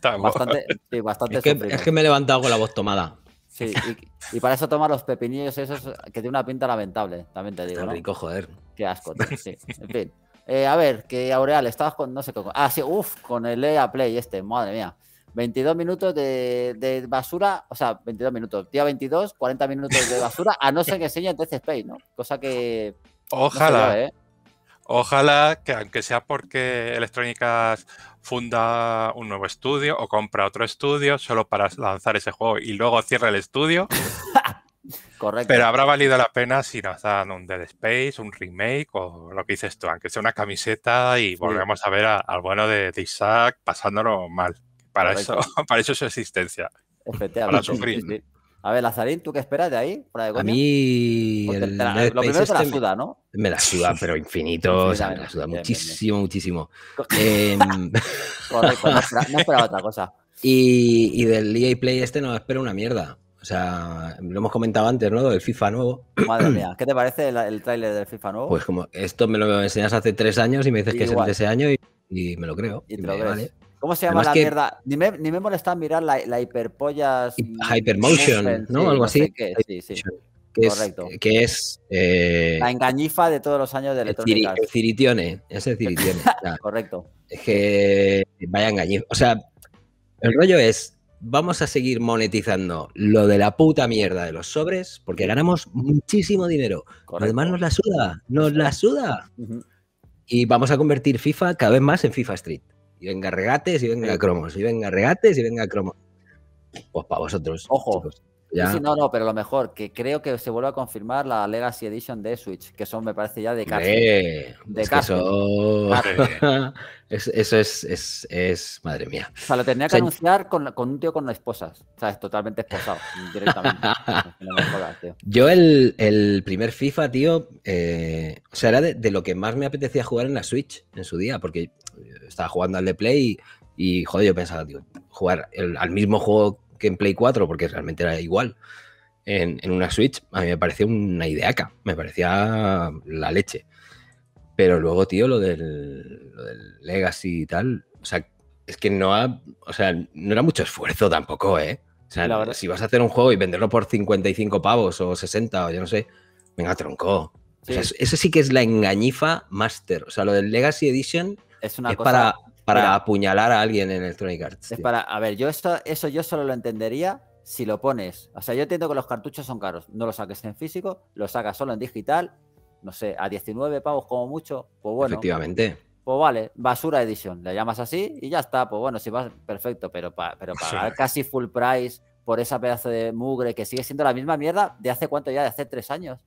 ya, bastante, sí, bastante es, que, es, que, me he levantado con la voz tomada. Sí, y, para eso toma los pepinillos esos que tiene una pinta lamentable, también te digo. rico, joder. Qué asco, sí. En fin. Eh, a ver, que Aureal, estabas con, no sé qué, Ah, sí, uff, con el EA Play este, madre mía. 22 minutos de, basura, o sea, 22 minutos, día 22, 40 minutos de basura, a no ser que enseñe entonces Space, ¿no? Cosa que... Ojalá. ¿eh? Ojalá que, aunque sea porque Electrónicas funda un nuevo estudio o compra otro estudio solo para lanzar ese juego y luego cierre el estudio. Correcto. Pero habrá valido la pena si nos dan un Dead Space, un remake o lo que dices tú, aunque sea una camiseta y volvemos a ver al bueno de, Isaac pasándolo mal. Para eso, para eso es su existencia. Para sufrir. A ver, Lazarín, ¿tú qué esperas de ahí? a mí. El, la, lo primero este te la suda, ¿no? Me la suda, pero infinito. o sea, me la suda muchísimo, muchísimo. Em, no esperaba, otra cosa. Y, y del EA Play este no espero una mierda. O sea, lo hemos comentado antes, ¿no? Del FIFA nuevo. Madre mía, ¿qué te parece el, el tráiler del FIFA nuevo? Pues como esto me lo enseñas hace tres años y me dices que es el de ese año y, y me lo creo. Y, te lo crees. Vale. ¿Cómo se llama la mierda? Ni me, molesta mirar la, hiperpollas. Hypermotion, ¿no? Algo así. sí, sí. Correcto. que es. Eh, la engañifa de todos los años de electrónica. ciritione. Es el ciritione. Correcto. Es que. Vaya engañifa. O sea, el rollo es. Vamos a seguir monetizando lo de la puta mierda de los sobres porque ganamos muchísimo dinero. Además, nos la suda. Nos la suda. Y vamos a convertir FIFA cada vez más en FIFA Street y venga regates, y venga cromos, y venga regates, y venga cromos. Pues para vosotros. Ojo, no, no, pero lo mejor, que creo que se vuelva a confirmar la Legacy Edition de Switch, que son, me parece ya de casa. De eso... es, madre mía. O sea, lo tenía que anunciar con, un tío con esposas. O sea, es totalmente esposado, directamente. Yo el, primer FIFA, tío, eh, o sea, era de, lo que más me apetecía jugar en la Switch en su día, porque eh, estaba jugando al de Play y, joder, yo pensaba, tío, jugar al mismo juego que en Play 4, porque realmente era igual. En, una Switch, a mí me parecía una idea acá me parecía la leche. Pero luego, tío, lo del, Legacy y tal, o sea, es que no ha, o sea, no era mucho esfuerzo tampoco, ¿eh? O sea, si vas a hacer un juego y venderlo por 55 pavos o 60 o yo no sé, venga, tronco. O sea, eso sí que es la engañifa master. O sea, lo del Legacy Edition es, una para para apuñalar a alguien en el Arts. Es para, a ver, yo eso, eso yo solo lo entendería si lo pones. O sea, yo entiendo que los cartuchos son caros. No los saques en físico, los sacas solo en digital. No sé, a 19 pavos como mucho, pues bueno. Efectivamente. Pues vale, basura edition, la llamas así y ya está. Pues bueno, si vas, perfecto, pero, para pero pagar casi full price por esa pedazo de mugre que sigue siendo la misma mierda de hace cuánto ya, de hace tres años.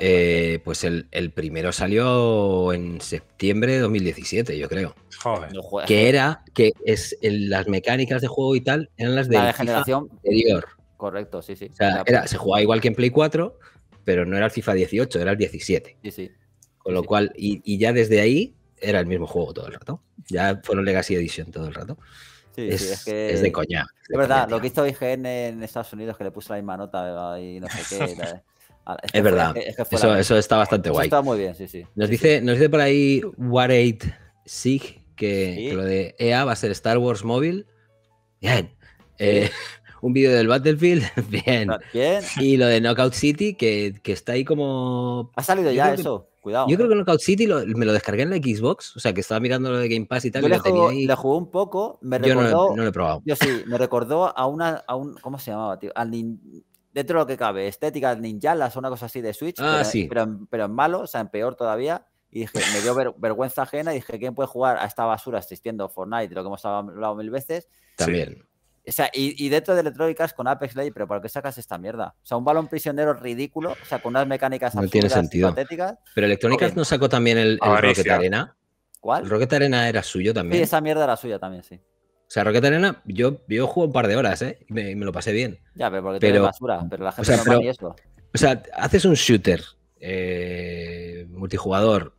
Eh, pues el, primero salió en septiembre de 2017, yo creo. Joder. Que era, que es las mecánicas de juego y tal, eran las de, la generación anterior. Correcto, sí, sí. O sea, se jugaba igual que en Play 4, pero no era el FIFA 18, era el 17. Sí, sí. Con lo cual, y, ya desde ahí era el mismo juego todo el rato. Ya fueron Legacy Edition todo el rato. Sí, es, de coña. Es verdad, lo que hizo IGN en Estados Unidos que le puso la misma nota y no sé qué. Ah, es, verdad, eso, eso, está bastante guay. Está muy bien, sí, sí. Nos, dice, nos dice por ahí War 8 Sig que, que, lo de EA va a ser Star Wars Móvil Bien. Eh, un vídeo del Battlefield, bien. Y lo de Knockout City, que, que está ahí como. Ha salido ya eso, cuidado. Yo creo eh. que Knockout City me lo descargué en la Xbox, o sea, que estaba mirando lo de Game Pass y tal. Yo le, lo jugué, un poco, me yo recordó. No, no, lo he probado. Yo sí, me recordó a una. A un, ¿Cómo se llamaba, tío? Al, dentro de lo que cabe, estética ninjalas o una cosa así de Switch, ah, pero, pero, en malo, o sea, en peor todavía. Y dije, me dio vergüenza ajena y dije, ¿quién puede jugar a esta basura asistiendo Fortnite, de lo que hemos hablado mil veces? También. O sea, y, dentro de electrónicas con Apex Legends, pero ¿para qué sacas esta mierda? O sea, un balón prisionero ridículo, o sea, con unas mecánicas no tiene sentido. patéticas. Pero electrónicas no sacó también el, el Rocket Arena. ¿Cuál? El Rocket Arena era suyo también. Sí, esa mierda era suya también, sí. O sea, Rocket Arena, yo, juego jugué un par de horas, ¿eh? Y me, lo pasé bien. Ya, pero porque pero, basura, pero la gente o sea, no O sea, haces un shooter eh, multijugador,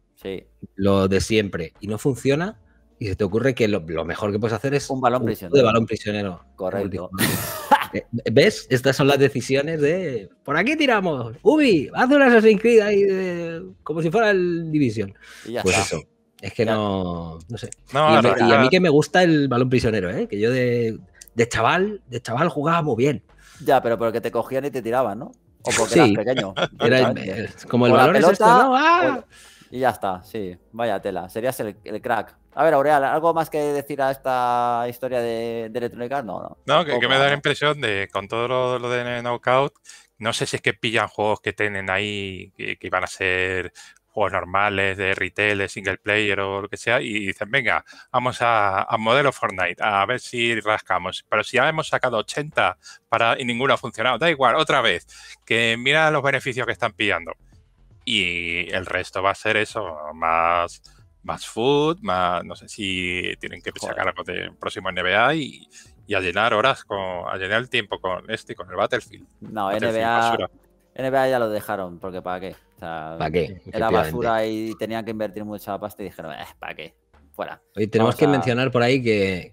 lo de siempre, y no funciona, y se te ocurre que lo, mejor que puedes hacer es un balón prisionero. De balón prisionero. Correcto. Eh, ¿Ves? Estas son las decisiones de por aquí tiramos. Ubi, haz una Assassin's Creed ahí como si fuera el Division. pues eso. Es que no, no sé. y, a mí que me gusta el balón prisionero, ¿eh? que yo de, chaval, de chaval jugaba muy bien. Ya, pero porque te cogían y te tiraban, ¿no? O porque eras pequeño. Era como el balón es esto, ¡Ah! Y ya está, sí. Vaya tela. Serías el, crack. A ver, Aureal, ¿algo más que decir a esta historia de, de Electronic Arts? No, no. no que, me da la impresión de, con todo lo, de Knockout, no sé si es que pillan juegos que tienen ahí que, que, iban a ser juegos normales, de retail, de single player o lo que sea, y dicen, venga, vamos a, a modelo Fortnite, a ver si rascamos. Pero si ya hemos sacado 80 para, y ninguno ha funcionado, da igual, otra vez, que mira los beneficios que están pillando. Y el resto va a ser eso, más, más food, más, no sé si tienen que sacar algo de próximo NBA y, y a llenar horas, con, a llenar el tiempo con este con el Battlefield. No, NBA, NBA ya lo dejaron, porque ¿para qué? O sea, ¿Para qué? Era basura y tenían que invertir mucha pasta y dijeron, eh, ¿para qué? Fuera. Oye, tenemos que mencionar por ahí que,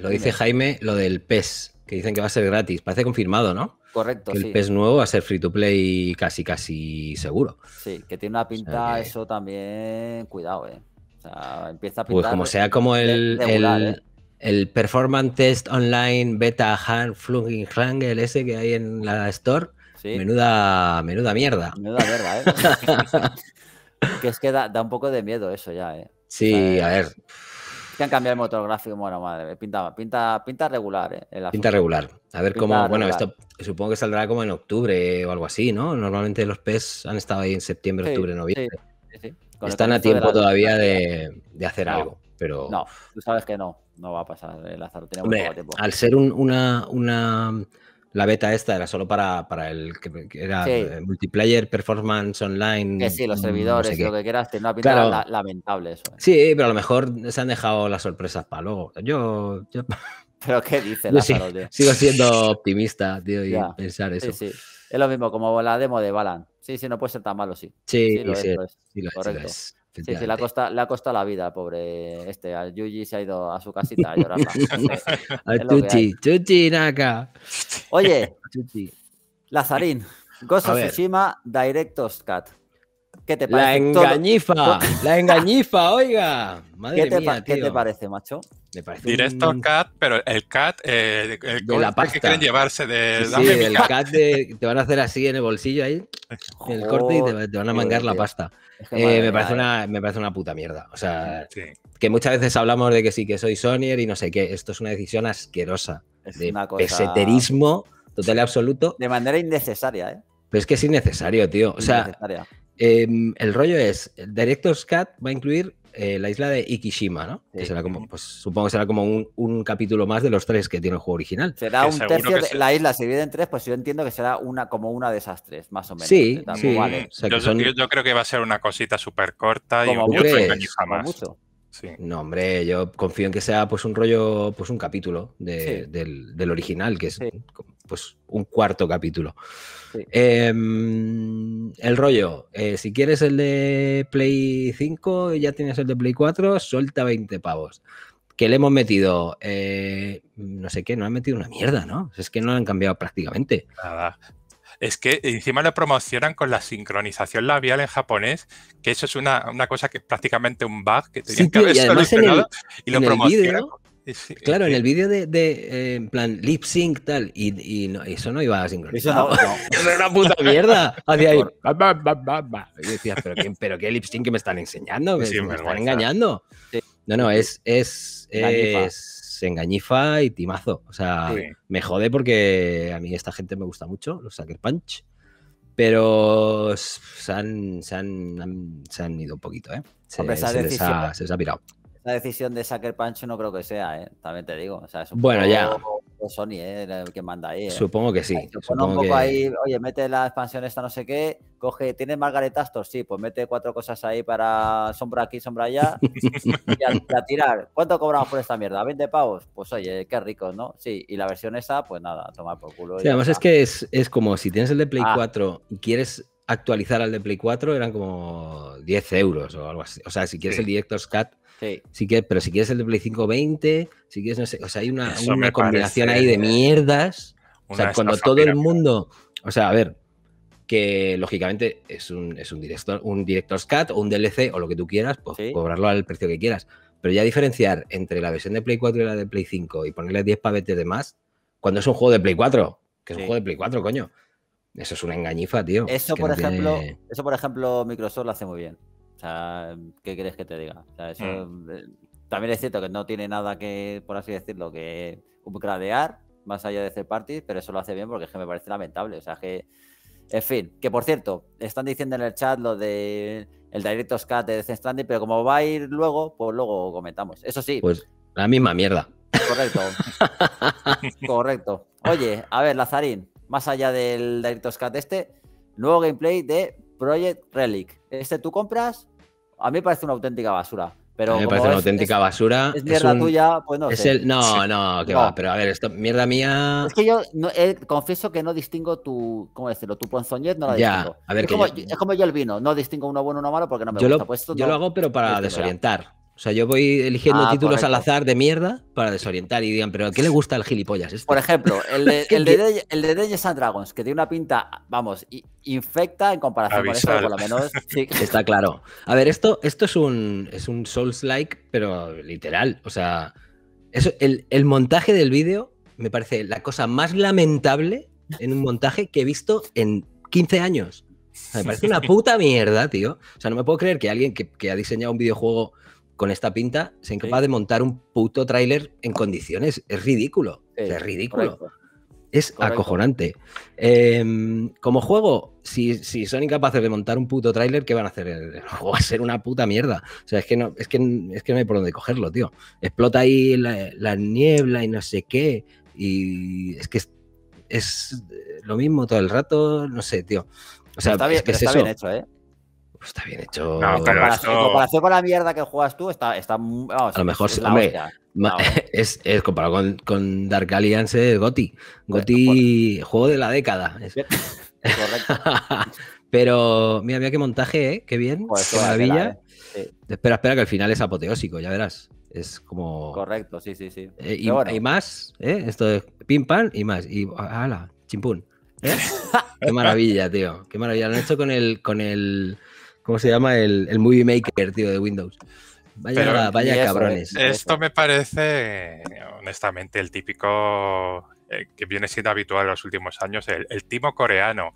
lo dice Jaime, lo del PES, que dicen que va a ser gratis. Parece confirmado, ¿no? Correcto. Que el pez PES nuevo va a ser free to play casi, casi seguro. Sí, que tiene una pinta, eso también, cuidado, ¿eh? O sea, empieza a pues pintar. Pues como sea como el, eh. el, Performance Test Online Beta Hand Flunging Hangel ese que hay en la Store. Menuda, menuda mierda. Menuda mierda, ¿eh? que es que da, un poco de miedo eso ya, ¿eh? Sí, a ver. Que han cambiado el motor gráfico, bueno, madre, pinta, pinta, pinta regular, ¿eh? pinta regular. A ver cómo, bueno, esto supongo que saldrá como en octubre o algo así, ¿no? Normalmente los PES han estado ahí en septiembre, octubre, noviembre. Están a tiempo todavía de, hacer algo, pero... No, tú sabes que no, no va a pasar el azar. Hombre, al ser una, una la beta esta era solo para, para el que era multiplayer, performance online. Que sí, los mm, servidores, y lo que quieras, que no ha lamentable eso. ¿eh? Sí, pero a lo mejor se han dejado las sorpresas para luego. Yo. Pero ¿qué dice sigo, siendo optimista, tío, y pensar eso. Sí, Es lo mismo como la demo de Balan. Sí, sí, no puede ser tan malo, sí. Sí, sí, sí, correcto. Sí, sí, le ha, costado, la vida, pobre este. Al Yuji se ha ido a su casita a llorar. a Chuchi, Tuti, Naka. Oye, Chuchi. Lazarín, Ghost of Tsushima Directos ¿Qué te parece? La engañifa, la engañifa, oiga. Madre te mía, tío. ¿Qué te parece, macho? Me parece Directo cat, pero el cat, Con eh, la pasta. que quieren llevarse de. Sí, el cat, te van a hacer así en el bolsillo ahí, el corte y te, van a mangar la pasta. Eh, me, parece una, eh. me parece una puta mierda. O sea, que muchas veces hablamos de que sí, que soy Sonyer y no sé qué. Esto es una decisión asquerosa. Es de una cosa... peseterismo total y absoluto. De manera innecesaria, ¿eh? Pero es que es innecesario, tío. O sea, Em, el rollo es, Director's Cut va a incluir eh, la isla de Ikishima, ¿no? Que será como, pues, supongo que será como un, capítulo más de los tres que tiene el juego original. Será un tercio, la isla se divide en tres, pues yo entiendo que será una como una de esas tres, más o menos. Sí, sí. Vale. yo, creo que va a ser una cosita súper corta y un más. Sí. No, hombre, yo confío en que sea pues un rollo, pues un capítulo del, del, original, que es pues un cuarto capítulo. Em, el rollo, eh, si quieres el de Play 5 ya tienes el de Play 4, suelta 20 pavos. Que le hemos metido, eh, no sé qué, no han metido una mierda, ¿no? Es que no lo han cambiado prácticamente. Nada. Es que encima lo promocionan con la sincronización labial en japonés, que eso es una, cosa que es prácticamente un bug que te que y, lo promocionan Claro, en el vídeo de, de eh, en plan lip sync tal, y, y eso no iba a sincronizar. Eso, era una puta mierda. ¿pero qué, pero lip sync que me están enseñando, me, están engañando. No, no, es, es, es engañifa y timazo. O sea, me jode porque a mí esta gente me gusta mucho, los Sucker Punch. Pero se han, han, han ido un poquito, ¿eh? Se, ha, se les ha pirado. La decisión de Sucker Punch no creo que sea, ¿eh? También te digo. bueno, ya. Sony, ¿eh? El que manda ahí. ¿eh? Supongo que sí. Supongo ahí, oye, mete la expansión esta no sé qué, coge, ¿tienes Margaret Astor? Sí, pues mete cuatro cosas ahí para sombra aquí, sombra allá, y a, tirar. ¿Cuánto cobramos por esta mierda? ¿20 pavos? Pues oye, qué rico, ¿no? Sí, y la versión esa, pues nada, tomar por culo. además es que es, como si tienes el de Play 4 ah. y quieres actualizar al de Play 4, eran como 10 euros o algo así. O sea, si quieres el Director's Cut Sí. pero si quieres el de Play 5, 20. Si quieres, no sé. O sea, hay una, combinación ahí de mierdas. O sea, cuando todo el mundo. O sea, a ver, que lógicamente es un, es un director, un director's cut o un DLC o lo que tú quieras, pues cobrarlo al precio que quieras. Pero ya diferenciar entre la versión de Play 4 y la de Play 5 y ponerle 10 pavetes de más, cuando es un juego de Play 4, que es un juego de Play 4, coño. Eso es una engañifa, tío. Eso, por ejemplo, eso por ejemplo, Microsoft lo hace muy bien. O sea, ¿qué crees que te diga? O sea, eso, mm. eh, también es cierto que no tiene nada que, por así decirlo, que upgradear más allá de hacer parties, pero eso lo hace bien porque es que me parece lamentable. O sea, que. En fin, que por cierto, están diciendo en el chat lo de el directo scat de Death pero como va a ir luego, pues luego comentamos. Eso sí. Pues la misma mierda. Correcto. correcto. Oye, a ver, Lazarín, más allá del directo scat este, nuevo gameplay de Project Relic. Este tú compras, a mí me parece una auténtica basura. a mí me parece una auténtica basura. Es mierda es tuya, pues no. sé. no, no, que va. Pero a ver, esto, mierda mía. Es que yo eh, confieso que no distingo tu, ¿cómo decirlo? Tu ponzoñez no la distingo. es, como, yo... el vino, no distingo uno bueno uno malo porque no me gusta. Pues yo lo hago, pero para desorientar. O sea, yo voy eligiendo ah, títulos al azar de mierda para desorientar y digan, pero ¿a qué le gusta el gilipollas este? Por ejemplo, el de, el de, and Dragons, que tiene una pinta, vamos, infecta en comparación con esto, por lo menos. Está claro. A ver, esto, esto es un, es un Souls-like, pero literal. O sea, eso, el, el montaje del vídeo me parece la cosa más lamentable en un montaje que he visto en 15 años. me parece una puta mierda, tío. O sea, no me puedo creer que alguien que ha diseñado un videojuego con esta pinta, se incapaz de montar un puto tráiler en condiciones. Es ridículo. es ridículo. Es acojonante. Em, como juego, si, son incapaces de montar un puto tráiler, ¿qué van a hacer? El juego va a ser una puta mierda. O sea, es que no, es que, es que no hay por dónde cogerlo, tío. Explota ahí la, niebla y no sé qué. Y es que es, lo mismo todo el rato. No sé, tío. O sea, está que bien hecho, ¿eh? Pues está bien hecho. en comparación, con la mierda que juegas tú, está. está a lo mejor es, es, comparado con, con, Dark Alliance, Gotti. Gotti. Goti, pues, juego de la década. es Correcto. Pero, mira, mira qué montaje, eh, Qué bien, pues, qué maravilla. Eh, espera, espera, que al final es apoteósico, ya verás. Es como. Correcto, sí, sí, sí. Eh, y, más, ¿eh? Esto es pim pam y más. Y ala, chimpún. qué maravilla, tío. Qué maravilla. Lo han hecho con el. Con el ¿Cómo se llama? El, el Movie Maker, tío, de Windows. Vaya, vaya cabrones. Esto me parece, honestamente, el típico eh, que viene siendo habitual en los últimos años, el, timo coreano.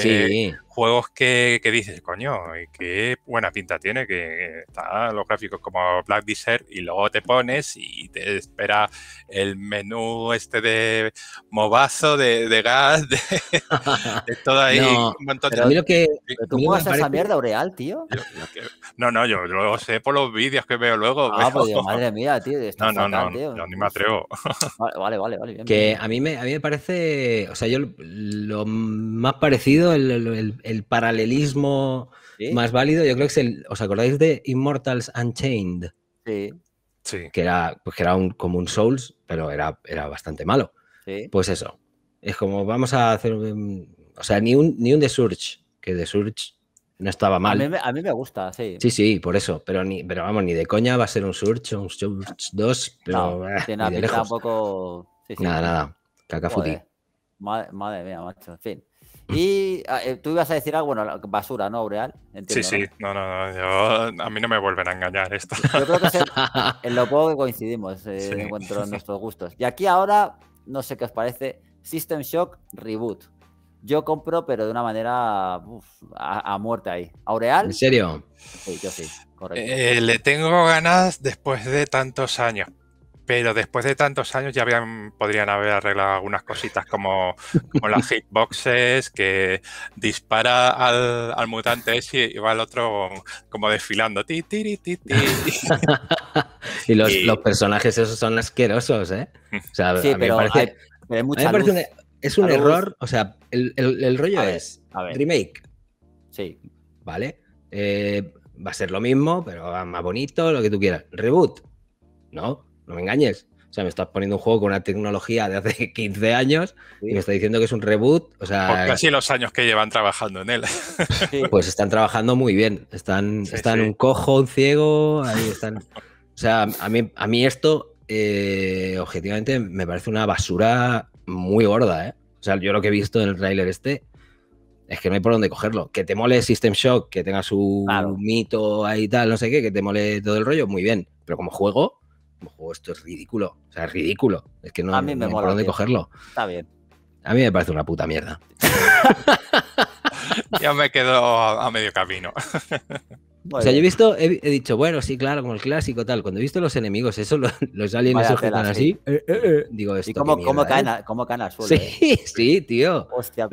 sí. Eh, juegos que, que, dices, coño, eh, qué buena pinta tiene, que están los gráficos como Black Desert y luego te pones y te espera el menú este de mobazo, de, de gas, de, todo ahí. un montón pero de... que, ¿Tú juegas a esa mierda, real, tío? no, no, yo lo sé por los vídeos que veo luego. Ah, pues madre mía, tío. No, no, no, ni me atrevo. Vale, vale, vale. que A, mí me, a mí me parece, o sea, yo lo, más parecido, el el paralelismo más válido, yo creo que es el. ¿Os acordáis de Immortals Unchained? Sí. Que era, pues, era un, como un Souls, pero era, era bastante malo. Pues eso. Es como vamos a hacer. O sea, ni un, ni un The Surge, que The Surge no estaba mal. A mí, me gusta, sí. Sí, sí, por eso. Pero, ni, pero vamos, ni de coña va a ser un Surge o un Surge 2, pero. No, eh, poco. nada, nada. Cacafuti. madre mía, macho. En fin. Y ah, eh, tú ibas a decir algo, ah, bueno, basura, ¿no, Aureal? sí, sí, no, no, no, a mí no me vuelven a engañar esto. Yo creo que es en lo poco que coincidimos eh, en cuanto a nuestros gustos. Y aquí ahora, no sé qué os parece, System Shock Reboot. Yo compro, pero de una manera a, muerte ahí. ¿Aureal? ¿En serio? Sí, yo sí, correcto. Eh, le tengo ganas después de tantos años, pero después de tantos años ya habían, podrían haber arreglado algunas cositas como, como las hitboxes, que dispara al, mutante ese y va el otro como desfilando. y, los, personajes esos son asquerosos, ¿eh? sí, pero parece, es un error, o sea, el, rollo es remake. Sí. ¿Vale? Eh, va a ser lo mismo, pero más bonito, lo que tú quieras. Reboot. ¿No? no me engañes. O sea, me estás poniendo un juego con una tecnología de hace 15 años y me está diciendo que es un reboot. O sea, Por casi eh, los años que llevan trabajando en él. Pues están trabajando muy bien. Están, están un cojo, un ciego, ahí están. O sea, a mí, a mí esto, eh, objetivamente, me parece una basura muy gorda, ¿eh? O sea, yo lo que he visto en el trailer este es que no hay por dónde cogerlo. Que te mole System Shock, que tenga su mito ahí y tal, no sé qué, que te mole todo el rollo, muy bien. Pero como juego, juego, esto es ridículo. O sea, es ridículo. Es que no, me dónde cogerlo. Está bien. A mí me parece una puta mierda. Ya me quedo a medio camino. o sea, yo he visto, he, dicho, bueno, sí, claro, como el clásico, tal. Cuando he visto los enemigos, eso, los, aliens se sujetan así, eh, eh, eh. digo esto. ¿Y cómo, cómo, caen al suelo? Sí, tío. Hostia,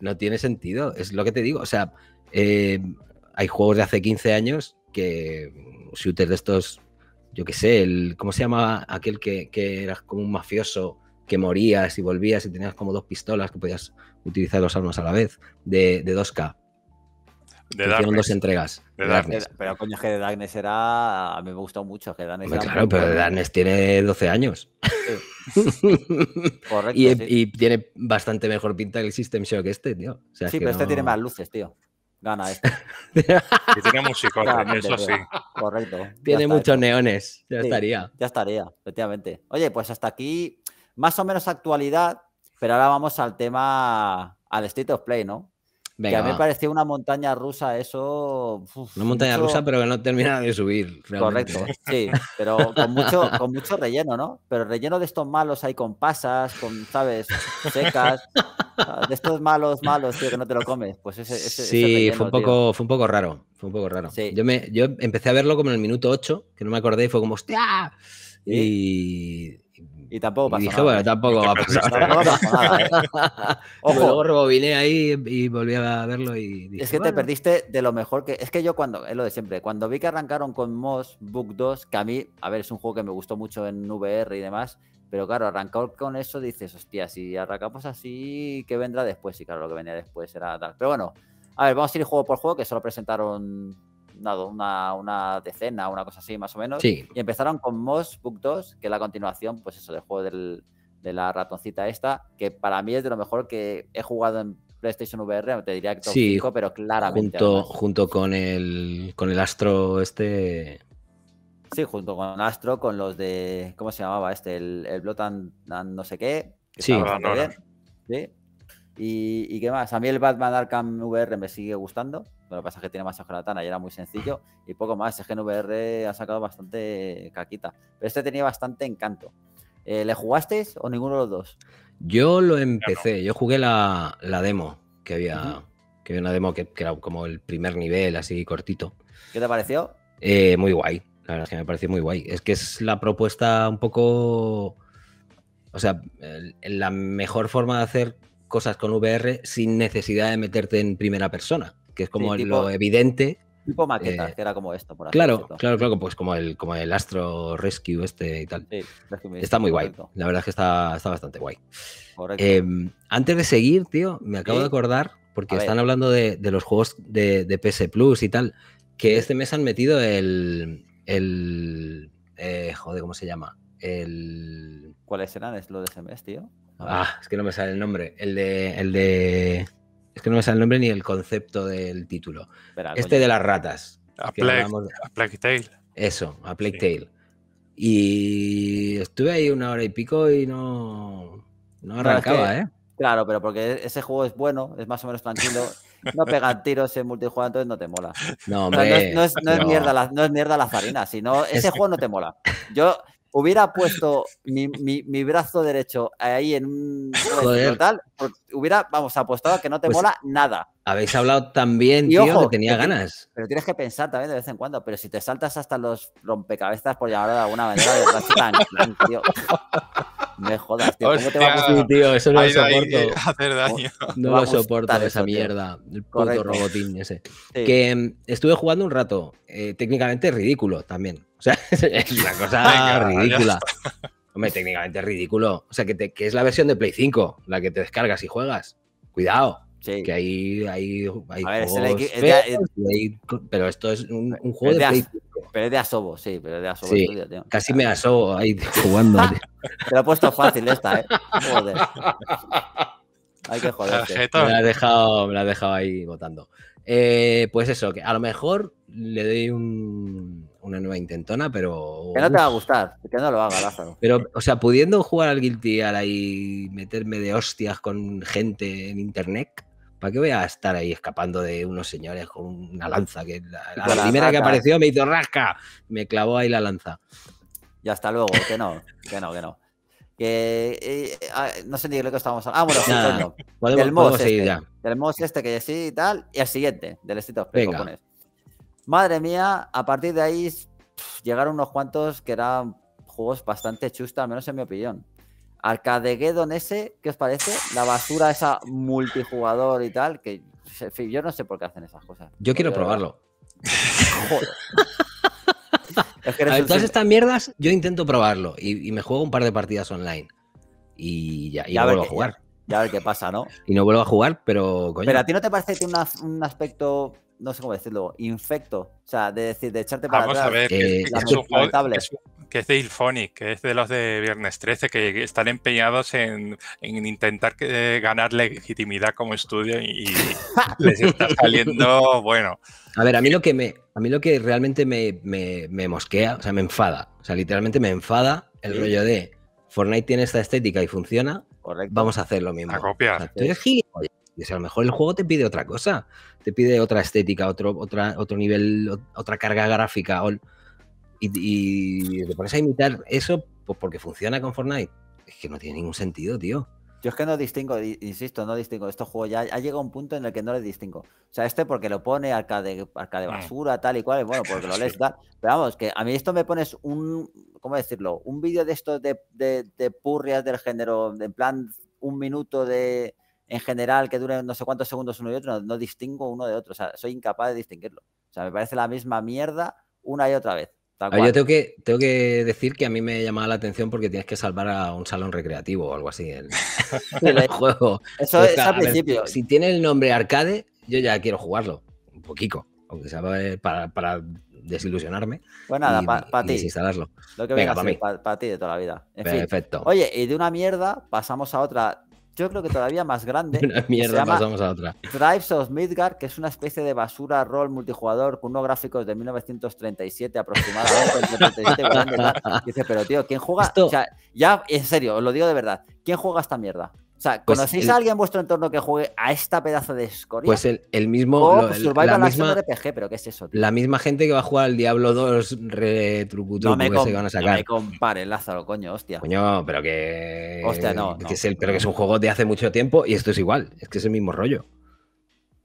No tiene sentido, es lo que te digo. O sea, hay juegos de hace 15 años que um, shooters de estos yo qué sé, el, ¿cómo se llamaba aquel que, que eras como un mafioso? que morías y volvías y tenías como dos pistolas que podías utilizar los armas a la vez, de, 2K. De hicieron dos entregas. Pero coño, es que de Darkness era. A mí me gustó mucho. Que Darkness claro, pero de Darkness tiene 12 años. Correcto. y, tiene bastante mejor pinta que el System que este, tío. sí, pero este tiene más luces, tío. Gana esto. que tiene músico, eso sí. Correcto. Tiene muchos neones, ya estaría. Ya estaría, efectivamente. Oye, pues hasta aquí más o menos actualidad, pero ahora vamos al tema, al State of Play, ¿no? Que a mí me pareció una montaña rusa, eso. una montaña rusa, pero que no termina de subir. Correcto, sí, pero con mucho, con mucho relleno, ¿no? Pero relleno de estos malos ahí con pasas, con, ¿sabes? Secas. Ah, de estos malos, malos, tío, que no te lo comes. Pues ese. sí, fue, un poco, fue un poco raro. Fue un poco raro. Yo, me, yo empecé a verlo como en el minuto 8, que no me acordé y fue como, ¡hostia! Y y tampoco pasó y dije, bueno, tampoco va a pasar Ojo. Luego rebobiné ahí y volví a verlo y Es que te perdiste de lo mejor que... Es que yo cuando, es lo de siempre, cuando vi que arrancaron con Moss, Book 2, que a mí, a ver, es un juego que me gustó mucho en VR y demás, pero claro, arrancó con eso dices, hostia, si arrancamos así, ¿qué vendrá después? Y claro, lo que venía después era tal. Pero bueno, a ver, vamos a ir juego por juego, que solo presentaron una, una, decena, una cosa así más o menos. Y empezaron con Moss Book 2, que es la continuación, pues eso, del juego de la ratoncita esta, que para mí es de lo mejor que he jugado en PlayStation VR, te diría que todo sí, pero claramente. Junto, con, el, con el Astro este... Sí, junto con Astro, con los de. ¿Cómo se llamaba este? El, el Blood and, no sé qué. sí, ¿Y, ¿Y, qué más? A mí el Batman Arkham VR me sigue gustando. Lo que pasa es que tiene más tana y era muy sencillo. Y poco más. Es que en VR ha sacado bastante caquita. Pero este tenía bastante encanto. Eh, ¿Le jugasteis o ninguno de los dos? Yo lo empecé. Yo jugué la, demo que había. Que había una demo que, era como el primer nivel, así cortito. ¿Qué te pareció? Eh, muy guay. La verdad es que me pareció muy guay. Es que es la propuesta un poco. O sea, la mejor forma de hacer cosas con VR sin necesidad de meterte en primera persona que es como lo evidente. Tipo maqueta, eh, que era como esto, por así Claro, claro, claro, pues como el, como el Astro Rescue este y tal. está muy guay. La verdad es que está, está bastante guay. Em, antes de seguir, tío, me acabo de acordar, porque están hablando de, los juegos de, PS Plus y tal, que este mes han metido el. el eh, joder, ¿cómo se llama? El... ¿Cuáles eran ¿Es lo de ese mes, tío? Ah, es que no me sale el nombre. El de. El de. Es que no me sale el nombre ni el concepto del título. este de las ratas. A Plague, Eso, a Plague Y estuve ahí una hora y pico y no, no arrancaba, ¿eh? Claro, pero porque ese juego es bueno, es más o menos tranquilo. no pegan tiros en multijugador, entonces no te mola. No, hombre, es, mierda no es mierda la farina, sino ese juego no te mola. Yo, hubiera puesto mi, brazo derecho ahí en un total, hubiera, vamos, apostado a que no te pues mola nada. Habéis hablado también, tío, que tenía ganas. Pero tienes que pensar también de vez en cuando, pero si te saltas hasta los rompecabezas, por llamar de alguna manera, de tío. Me jodas, tío. tío, eso no lo soporto. Hacer daño. No lo soporto esa mierda. El puto robotín ese. Que em, estuve jugando un rato. Eh, técnicamente ridículo también. O sea, es una cosa ridícula. Hombre, técnicamente ridículo. O sea, que, que es la versión de Play 5, la que te descargas y juegas. Cuidado. Sí. Que ahí hay, hay, hay, pero esto es un, juego de, Pero es de asobo, sí, pero es de asobo. Casi me asobo ahí jugando. Te lo he puesto fácil esta, ¿eh? Joder. Hay que joder. Me la, has dejado, dejado ahí votando. Eh, pues eso, que a lo mejor le doy un, una nueva intentona, pero. Que no te va a gustar, que no lo haga, Lázaro. Pero, o sea, pudiendo jugar al Guilty y ahí meterme de hostias con gente en internet. ¿Para qué voy a estar ahí escapando de unos señores con una lanza? Que la, primera que apareció me hizo rasca. Me clavó ahí la lanza. Ya hasta luego, que no, que no, que no. Que eh, ah, no sé ni de lo que estábamos hablando. Ah, bueno, este, ya. Este que sí y tal. Y el siguiente, del estilo. of Madre mía, a partir de ahí llegaron unos cuantos que eran juegos bastante chustas, al menos en mi opinión. Arcadeguedon ese, ¿qué os parece? La basura esa multijugador y tal, que yo no sé por qué hacen esas cosas. Yo quiero probarlo. Joder. es todas estas mierdas yo intento probarlo y, me juego un par de partidas online y ya, y vuelvo a jugar. Ya, a ver qué pasa, ¿no? Y no vuelvo a jugar, pero coño. Pero a ti no te parece que tiene un aspecto no sé cómo decirlo, infecto. O sea, de decir, de echarte para Vamos atrás. Vamos a ver, eh, que, es, de Ilfonic, que es de los de Viernes 13, que están empeñados en, intentar que, ganar legitimidad como estudio y, les está saliendo, bueno. A ver, a mí lo que, me, a mí lo que realmente me, mosquea, o sea, me enfada, o sea, literalmente me enfada el rollo de Fortnite tiene esta estética y funciona, Correcto. vamos a hacer lo mismo. A a lo mejor el juego te pide otra cosa, te pide otra estética, otro, otra, otro nivel, otra carga gráfica. y, te pones a imitar eso pues porque funciona con Fortnite. Es que no tiene ningún sentido, tío. Yo es que no distingo, insisto, no distingo. Estos juego ya ha llegado a un punto en el que no le distingo. O sea, este porque lo pone acá de, de mm. basura, tal y cual, bueno, porque lo les da. Pero vamos, que a mí esto me pones un, ¿cómo decirlo? Un vídeo de estos de, de, de purrias del género, en plan un minuto de, en general que duren no sé cuántos segundos uno y otro, no, distingo uno de otro. O sea, soy incapaz de distinguirlo. O sea, me parece la misma mierda una y otra vez. yo tengo que, tengo que decir que a mí me llamaba la atención porque tienes que salvar a un salón recreativo o algo así el juego. Eso es al principio. si tiene el nombre arcade, yo ya quiero jugarlo. Un poquito. Aunque sea para, desilusionarme. Pues nada, para ti. Lo que venga, para ti de toda la vida. Perfecto. Oye, y de una mierda pasamos a otra yo creo que todavía más grande. mierda, pasamos a otra. Drives of Midgard, que es una especie de basura rol multijugador con unos gráficos de 1937 aproximadamente. Dice, pero tío, ¿quién juega? ya, en serio, os lo digo de verdad. ¿Quién juega esta mierda? O sea, pues ¿conocéis a alguien en vuestro entorno que juegue a esta pedazo de escoria? Pues el, el mismo. O Survival la misma, RPG, pero ¿qué es eso? La misma gente que va a jugar al Diablo 2 retrucutru no que se van a sacar. No me Lázaro, coño, hostia. Coño, pero que. Hostia, no. Que pero que es un juego de hace mucho tiempo y esto es igual. Es que es el mismo rollo.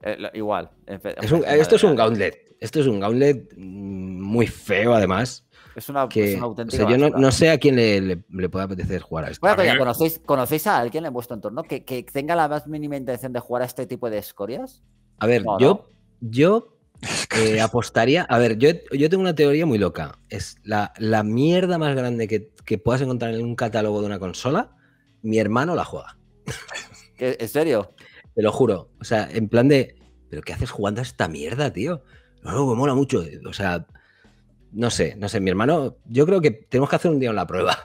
Eh, igual. esto es un gauntlet. Esto es un gauntlet muy feo, además. Es una, auténtica. O sea, yo no, sé a quién le, le, puede apetecer jugar a esto. Bueno, conocéis, conocéis a alguien en vuestro entorno que, tenga la más mínima intención de jugar a este tipo de escorias. A ver, yo, yo eh, apostaría. A ver, yo, yo tengo una teoría muy loca. Es la, mierda más grande que, que puedas encontrar en un catálogo de una consola. Mi hermano la juega. ¿En serio? Te lo juro. O sea, en plan de. ¿Pero qué haces jugando a esta mierda, tío? No, no, me mola mucho. O sea, no sé, no sé, mi hermano, yo creo que tenemos que hacer un día en la prueba.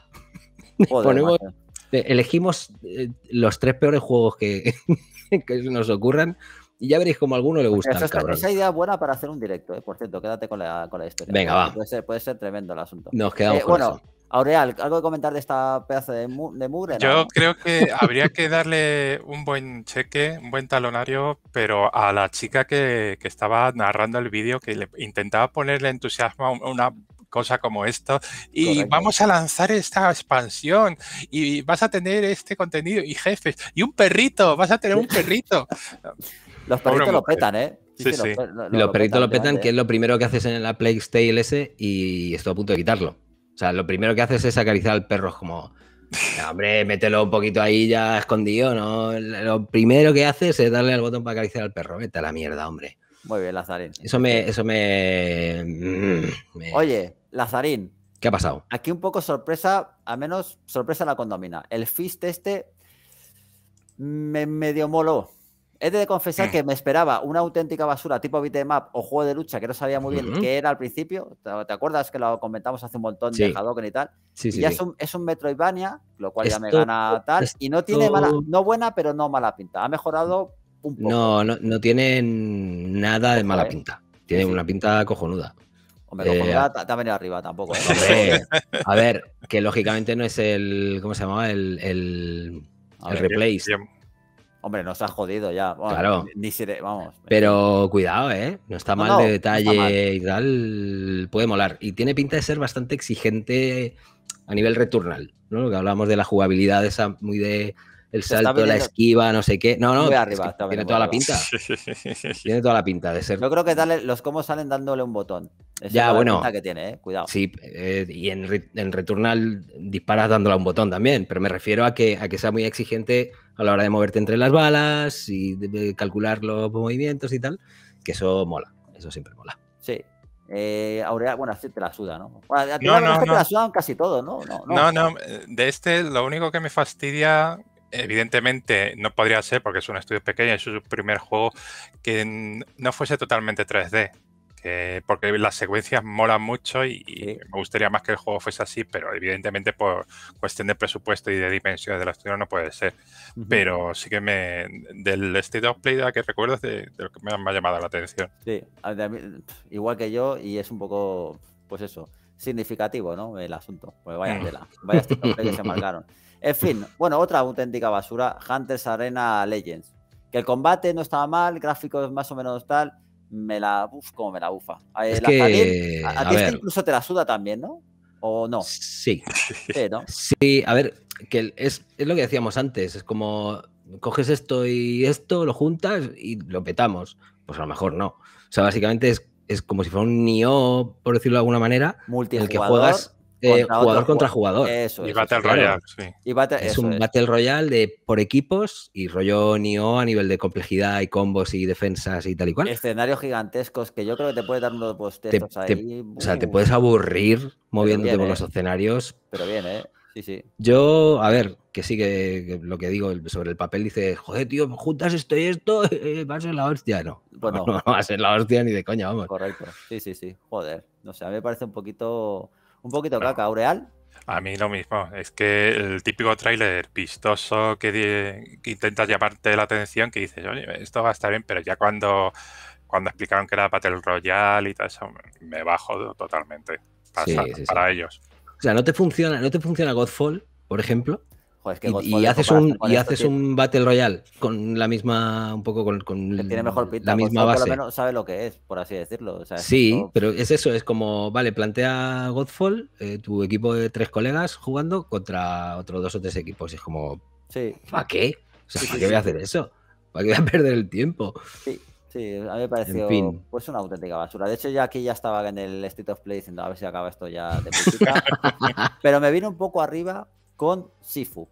Eh, elegimos eh, los tres peores juegos que, nos ocurran y ya veréis cómo a alguno le gusta. Esa idea buena para hacer un directo, eh, por cierto, quédate con la, con la historia. Venga, va. Puede ser, tremendo el asunto. Nos quedamos con bueno, Aureal, ¿algo que comentar de esta pedazo de, mu Yo creo que habría que darle un buen cheque, un buen talonario, pero a la chica que, estaba narrando el vídeo, que intentaba ponerle entusiasmo a una cosa como esto y vamos a lanzar esta expansión y vas a tener este contenido y jefes y un perrito, vas a tener un perrito. Los perritos lo petan, ¿eh? Sí, sí, Los, perritos lo petan, que es lo primero que haces en la PlayStation S y estoy a punto de quitarlo. O sea, lo primero que haces es acariciar al perro, es como, hombre, mételo un poquito ahí ya escondido, ¿no? Lo primero que haces es darle al botón para acariciar al perro, vete a la mierda, hombre. Muy bien, Lazarín. Eso me, eh, eso mm, me, Oye, Lazarín. ¿Qué ha pasado? Aquí un poco sorpresa, a menos sorpresa la condomina. El fist este me medio moló. He de confesar mm. que me esperaba una auténtica basura tipo beatmap o juego de lucha que no sabía muy bien qué era al principio. ¿Te, acuerdas que lo comentamos hace un montón de Hadoken y tal? Sí, sí, ya es un, es, un, Metroidvania, lo cual ya me gana tal. Y no tiene mala, no buena, pero no mala pinta. Ha mejorado un poco. No, no, no tiene nada de mala pinta. Tiene una pinta cojonuda. Hombre, cojonuda eh, te ha arriba tampoco. a ver, que lógicamente no es el. ¿Cómo se llamaba? El, el, replace. Hombre, nos ha jodido ya. claro. Ni vamos. Pero cuidado, ¿eh? No está mal de detalle y tal. Puede molar. Y tiene pinta de ser bastante exigente a nivel returnal, ¿no? Lo que hablábamos de la jugabilidad esa muy de el salto, la esquiva, no sé qué. No, no, tiene toda la pinta. tiene toda la pinta de ser. Yo creo que dale, los combos salen dándole un botón. Esa ya, bueno. que tiene, ¿eh? cuidado. Sí, eh, y en, en, Returnal disparas dándole un botón también, pero me refiero a que, a que sea muy exigente a la hora de moverte entre las balas y de, calcular los movimientos y tal, que eso mola, eso siempre mola. Sí, eh, Aurea, bueno, así te la suda, ¿no? no, no, no. te la casi todo, ¿no? No, no, de este lo único que me fastidia evidentemente no podría ser porque es un estudio pequeño, es su primer juego que no fuese totalmente 3D. Que, porque las secuencias molan mucho y, me gustaría más que el juego fuese así, pero evidentemente por cuestión de presupuesto y de dimensiones del estudio no puede ser. Pero sí que me. Del State of Play que recuerdo es de, lo que me ha, llamado la atención. Sí, igual que yo, y es un poco. Pues eso significativo, ¿no? El asunto. Pues vaya mm. tela, vaya que se marcaron. En fin, bueno, otra auténtica basura, Hunters Arena Legends. Que el combate no estaba mal, gráficos más o menos tal, me la, uf, como me la bufa? Eh, a, ti incluso te la suda también, ¿no? ¿O no? Sí. Sí, sí a ver, que es, es lo que decíamos antes, es como coges esto y esto, lo juntas y lo petamos. Pues a lo mejor no. O sea, básicamente es es como si fuera un Nioh, por decirlo de alguna manera, en el que juegas jugador eh, contra jugador. y Battle Royale, es un Battle Royale de, por equipos y rollo Nioh a nivel de complejidad y combos y defensas y tal y cual. Escenarios gigantescos que yo creo que te puede dar unos postetos ahí. o sea, te puedes aburrir moviéndote por ¿eh? los escenarios. Pero bien, ¿eh? Sí, sí. Yo, a ver, que sí que, lo que digo sobre el papel dice, joder, tío, juntas esto y esto, vas eh, va a ser la hostia. No, pues no. va a ser la hostia ni de coña, vamos. Correcto. Sí, sí, sí. Joder. No sé, a mí me parece un poquito, un poquito caca. ¿Aureal? A mí lo mismo. Es que el típico tráiler pistoso que, intenta llamarte la atención, que dices, oye, esto va a estar bien, pero ya cuando, cuando explicaron que era Battle Royale y tal, eso, me bajo totalmente. sí, sí, para ellos. O sea, no te funciona, no te funciona Godfall, por ejemplo. y, haces un y haces un battle royal con la misma un poco con, mejor la misma base. Por lo menos sabe lo que es, por así decirlo. sí, pero es eso, es como vale plantea Godfall, eh, tu equipo de tres colegas jugando contra otros dos o tres equipos, y es como, ¿para qué? ¿para qué voy a hacer eso? ¿Para qué voy a perder el tiempo? Sí. Sí, a mí me pareció pues una auténtica basura. De hecho, ya aquí ya estaba en el State of Play diciendo a ver si acaba esto ya de Pero me vino un poco arriba con Sifu,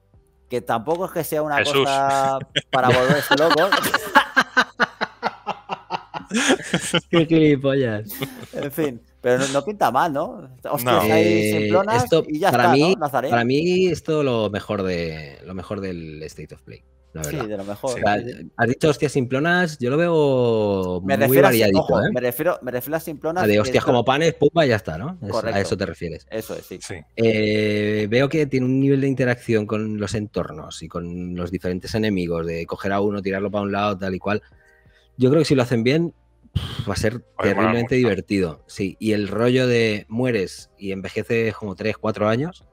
que tampoco es que sea una cosa para volverse loco. Qué gilipollas. En fin, pero no, pinta mal, ¿no? Hostias, Hay eh, simplonas para mí, Para mí, esto lo mejor de lo mejor del State of Play. Sí, de lo mejor. Has dicho hostias simplonas, yo lo veo muy variadito. ¿eh? me, refiero, me refiero a simplonas. de hostias como panes, pumba, ya está, ¿no? Correcto. a eso te refieres. Eso es, sí. sí. Eh, veo que tiene un nivel de interacción con los entornos y con los diferentes enemigos, de coger a uno, tirarlo para un lado, tal y cual. Yo creo que si lo hacen bien, va a ser terriblemente divertido. Sí, y el rollo de mueres y envejeces como 3, 4 años,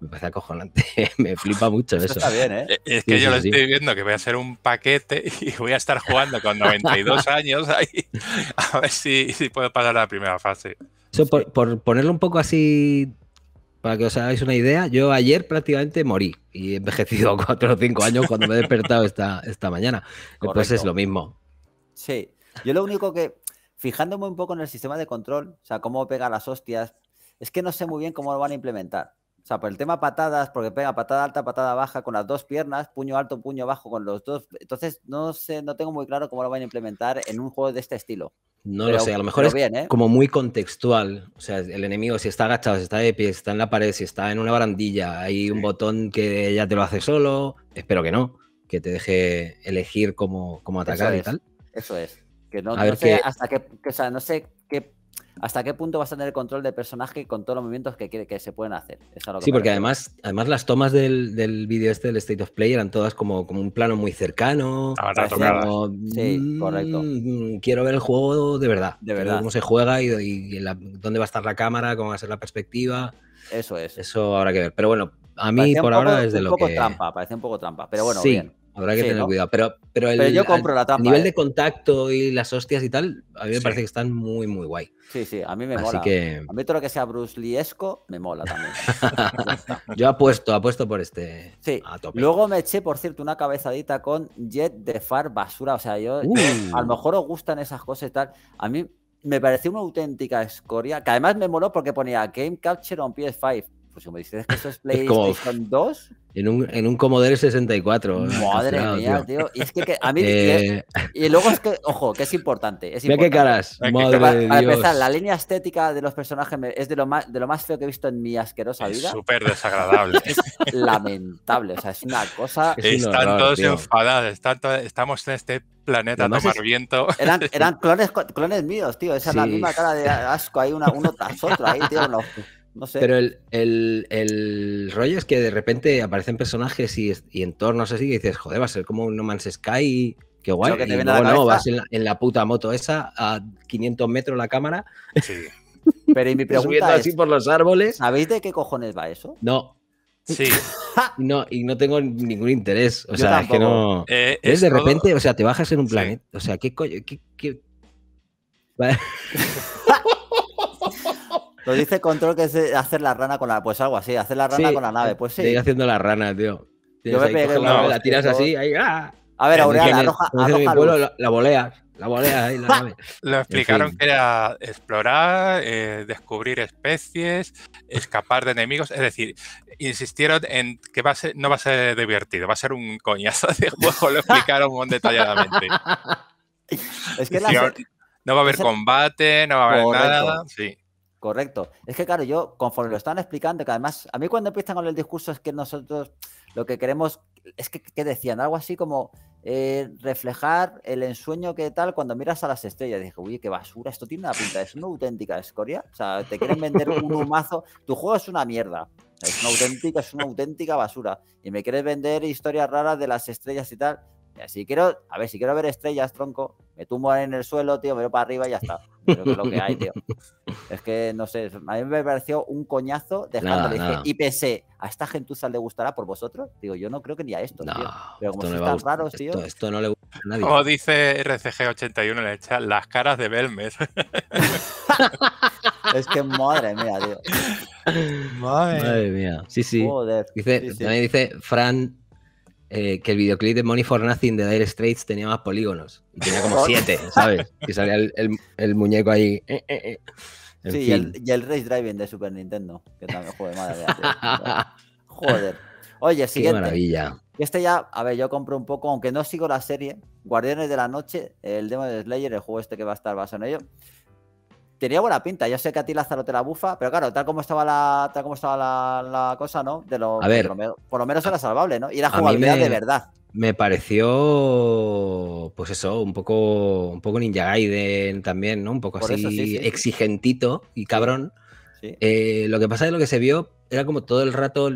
me parece acojonante. me flipa mucho eso. Está bien, ¿eh? eh es que yo lo estoy viendo, que voy a hacer un paquete y voy a estar jugando con 92 años ahí, a ver si, puedo pasar la primera fase. Eso, por, ponerlo un poco así para que os hagáis una idea, yo ayer prácticamente morí y he envejecido cuatro o cinco años cuando me he despertado esta, esta mañana. entonces pues es lo mismo. Sí, yo lo único que, fijándome un poco en el sistema de control, o sea, cómo pega las hostias, es que no sé muy bien cómo lo van a implementar. O sea, por el tema patadas, porque pega patada alta, patada baja con las dos piernas, puño alto, puño bajo con los dos. Entonces, no sé, no tengo muy claro cómo lo van a implementar en un juego de este estilo. No lo sé, a lo mejor es ¿eh? como muy contextual. O sea, el enemigo, si está agachado, si está de pie, si está en la pared, si está en una barandilla, hay un botón que ya te lo hace solo. Espero que no, que te deje elegir cómo, cómo atacar y tal. Eso es no, sé hasta qué, hasta qué punto vas a tener control del personaje con todos los movimientos que, se pueden hacer. sí, porque además, además las tomas del, del vídeo este del State of Play eran todas como, como un plano muy cercano. sí, mm, correcto. Quiero ver el juego de verdad. De verdad. Cómo se juega y, dónde va a estar la cámara, cómo va a ser la perspectiva. Eso es. Eso habrá que ver. Pero bueno, a mí por ahora es de lo que... Parece un poco trampa, parece un poco trampa. Pero bueno, sí. bien. Habrá que tener cuidado. Pero, pero, el, nivel ¿eh? de contacto y las hostias y tal, a mí me parece que están muy, muy guay. Sí, sí, a mí me Así mola. A mí todo lo que sea Bruce me mola también. yo apuesto, apuesto por este. Sí. Luego me eché, por cierto, una cabezadita con Jet de Far Basura. O sea, yo. A lo uh. mejor os gustan esas cosas y tal. A mí me pareció una auténtica escoria, que además me moló porque ponía Game Capture on PS5. Pues si me dices que eso es PlayStation 2. En un, en un Commodore 64. Madre mía, tío. Y es que, a mí. Eh. Y, luego es que, ojo, que es importante. Es qué caras. Madre para, empezar, la línea estética de los personajes es de lo más, de lo más feo que he visto en mi asquerosa es vida. Súper desagradable. lamentable. O sea, es una cosa. están todos enfadados. estamos en este planeta Además, tomar viento. Eran, clones, clones míos, tío. Esa es la misma cara de asco Hay uno tras otro. Ahí, tío, pero el, rollo es que de repente aparecen personajes y, entornos así que dices, joder, va a ser como un No Man's Sky, qué guay. Que no, vas en la, puta moto esa a 500 metros la cámara. Sí. Pero y así por los árboles. ¿Sabéis de qué cojones va eso? No. Sí. no, y no tengo ningún interés. O sea, es que no. Eh, es de repente, o sea, te bajas en un planeta. O sea, ¿qué coño? ¿Qué, qué... Lo dice Control que es eh, hacer la rana con la. Pues algo así, hacer la rana con la nave. Pues sí. sigue haciendo la rana, tío. Yo la tiras así, ahí. ¡ah! A ver, Aurelia, arroja, la, la La volea ahí, la nave. Lo explicaron que era explorar, eh, descubrir especies, escapar de enemigos. Es decir, insistieron en que no va a ser divertido, va a ser un coñazo de juego. Lo explicaron muy detalladamente. Es que no va a haber combate, no va a haber nada. Sí. Correcto. Es que claro, yo conforme lo están explicando, que además, a mí cuando empiezan con el discurso es que nosotros lo que queremos, es que, decían algo así como eh, reflejar el ensueño que tal cuando miras a las estrellas. Dije, uy, qué basura, esto tiene una pinta, es una auténtica escoria. O sea, te quieren vender un humazo, tu juego es una mierda. Es una auténtica, es una auténtica basura. Y me quieres vender historias raras de las estrellas y tal. Eh, quiero, a ver, si quiero ver estrellas, tronco, me tumbo en el suelo, tío, me veo para arriba y ya está. es lo que hay, tío. Es que, no sé, a mí me pareció un coñazo dejándole. IPC Y pensé, ¿a esta gentuza le gustará por vosotros? Digo, yo no creo que ni a esto, tío. Pero como esto si raros, tío. Esto, no le gusta a nadie. Como dice RCG81 en el chat, las caras de Belmes. es que madre mía, tío. Madre, mía. Sí, sí. sí, sí. También dice Fran eh, que el videoclip de Money for Nothing de Dire Straits tenía más polígonos. Y tenía como siete, ¿sabes? Y salía el, muñeco ahí. Eh, eh, sí, y el, Race Driving de Super Nintendo, que también juego de madre. Joder. Oye, siguiente. Qué maravilla. Este ya, a ver, yo compro un poco, aunque no sigo la serie, Guardianes de la Noche, el demo de Slayer, el juego este que va a estar basado en ello tenía buena pinta. Yo sé que a ti Lázaro te la bufa, pero claro, tal como estaba la, tal como estaba la, cosa, ¿no? De por lo menos era salvable, ¿no? Y la jugabilidad de verdad. Me pareció, pues eso, un poco, un poco Ninja Gaiden también, ¿no? Un poco así exigentito y cabrón. Eh, lo que pasa es que lo que se vio era como todo el rato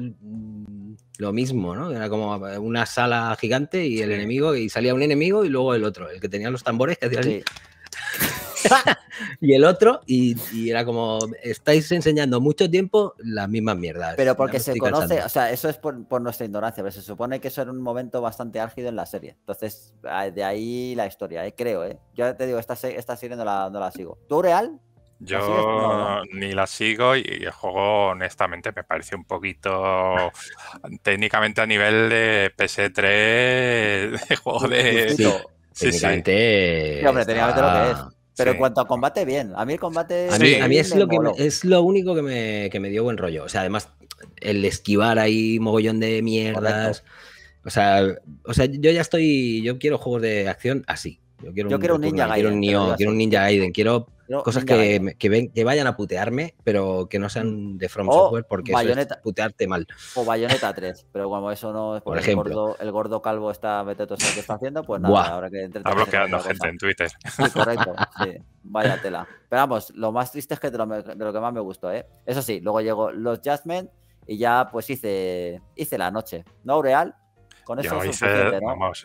lo mismo, ¿no? Era como una sala gigante y el enemigo, y salía un enemigo y luego el otro, el que tenía los tambores que hacía y el otro, y, era como, estáis enseñando mucho tiempo las mismas mierdas. Pero porque se conoce, o sea, eso es por, por nuestra ignorancia, pero se supone que eso era un momento bastante álgido en la serie. Entonces, ah, de ahí la historia, ¿eh? creo, ¿eh? Yo te digo, esta, esta serie no la, la sigo. ¿Tú, Real? Yo ni la sigo y el juego, honestamente, me parece un poquito técnicamente a nivel de PS3, de juego de. Sí, sí, sí Sí. lo que es. Pero en cuanto a combate, bien. A mí el combate. A mí, es, lo es lo único que me, dio buen rollo. O sea, además, el esquivar ahí mogollón de mierdas. O sea, o sea, yo ya estoy. Yo quiero juegos de acción así. Yo quiero, un, Ninja Gaiden. Quiero un, quiero un Ninja Gaiden. Quiero cosas que, que, vayan a putearme, pero que no sean de From Software, porque eso es putearte mal. O Bayonetta 3, pero como eso no es por ejemplo. El gordo, calvo está metiendo todo que está haciendo, pues nada, ahora que Está bloqueando gente en Twitter. Sí, correcto, sí. Vaya tela. Pero vamos, lo más triste es que de lo, que más me gustó, ¿eh? Eso sí, luego llegó los Jasmine y ya pues hice, hice la noche. No real,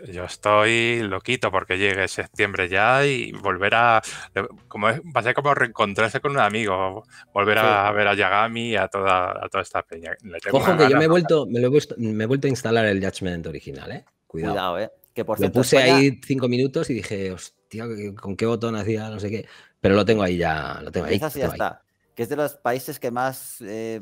yo, estoy loquito porque llegue septiembre ya y volver a. Eh, como va a ser como reencontrarse con un amigo, volver a ver a Yagami a toda, a toda esta peña. Ojo, que yo me he, vuelto, me, he a instalar el Judgment original, ¿eh? Cuidado. ¿eh? Que por lo puse ahí cinco minutos y dije, hostia, ¿con qué botón hacía? No sé qué. Pero lo tengo ahí ya. Lo tengo ya está. Que es de los países que más, eh,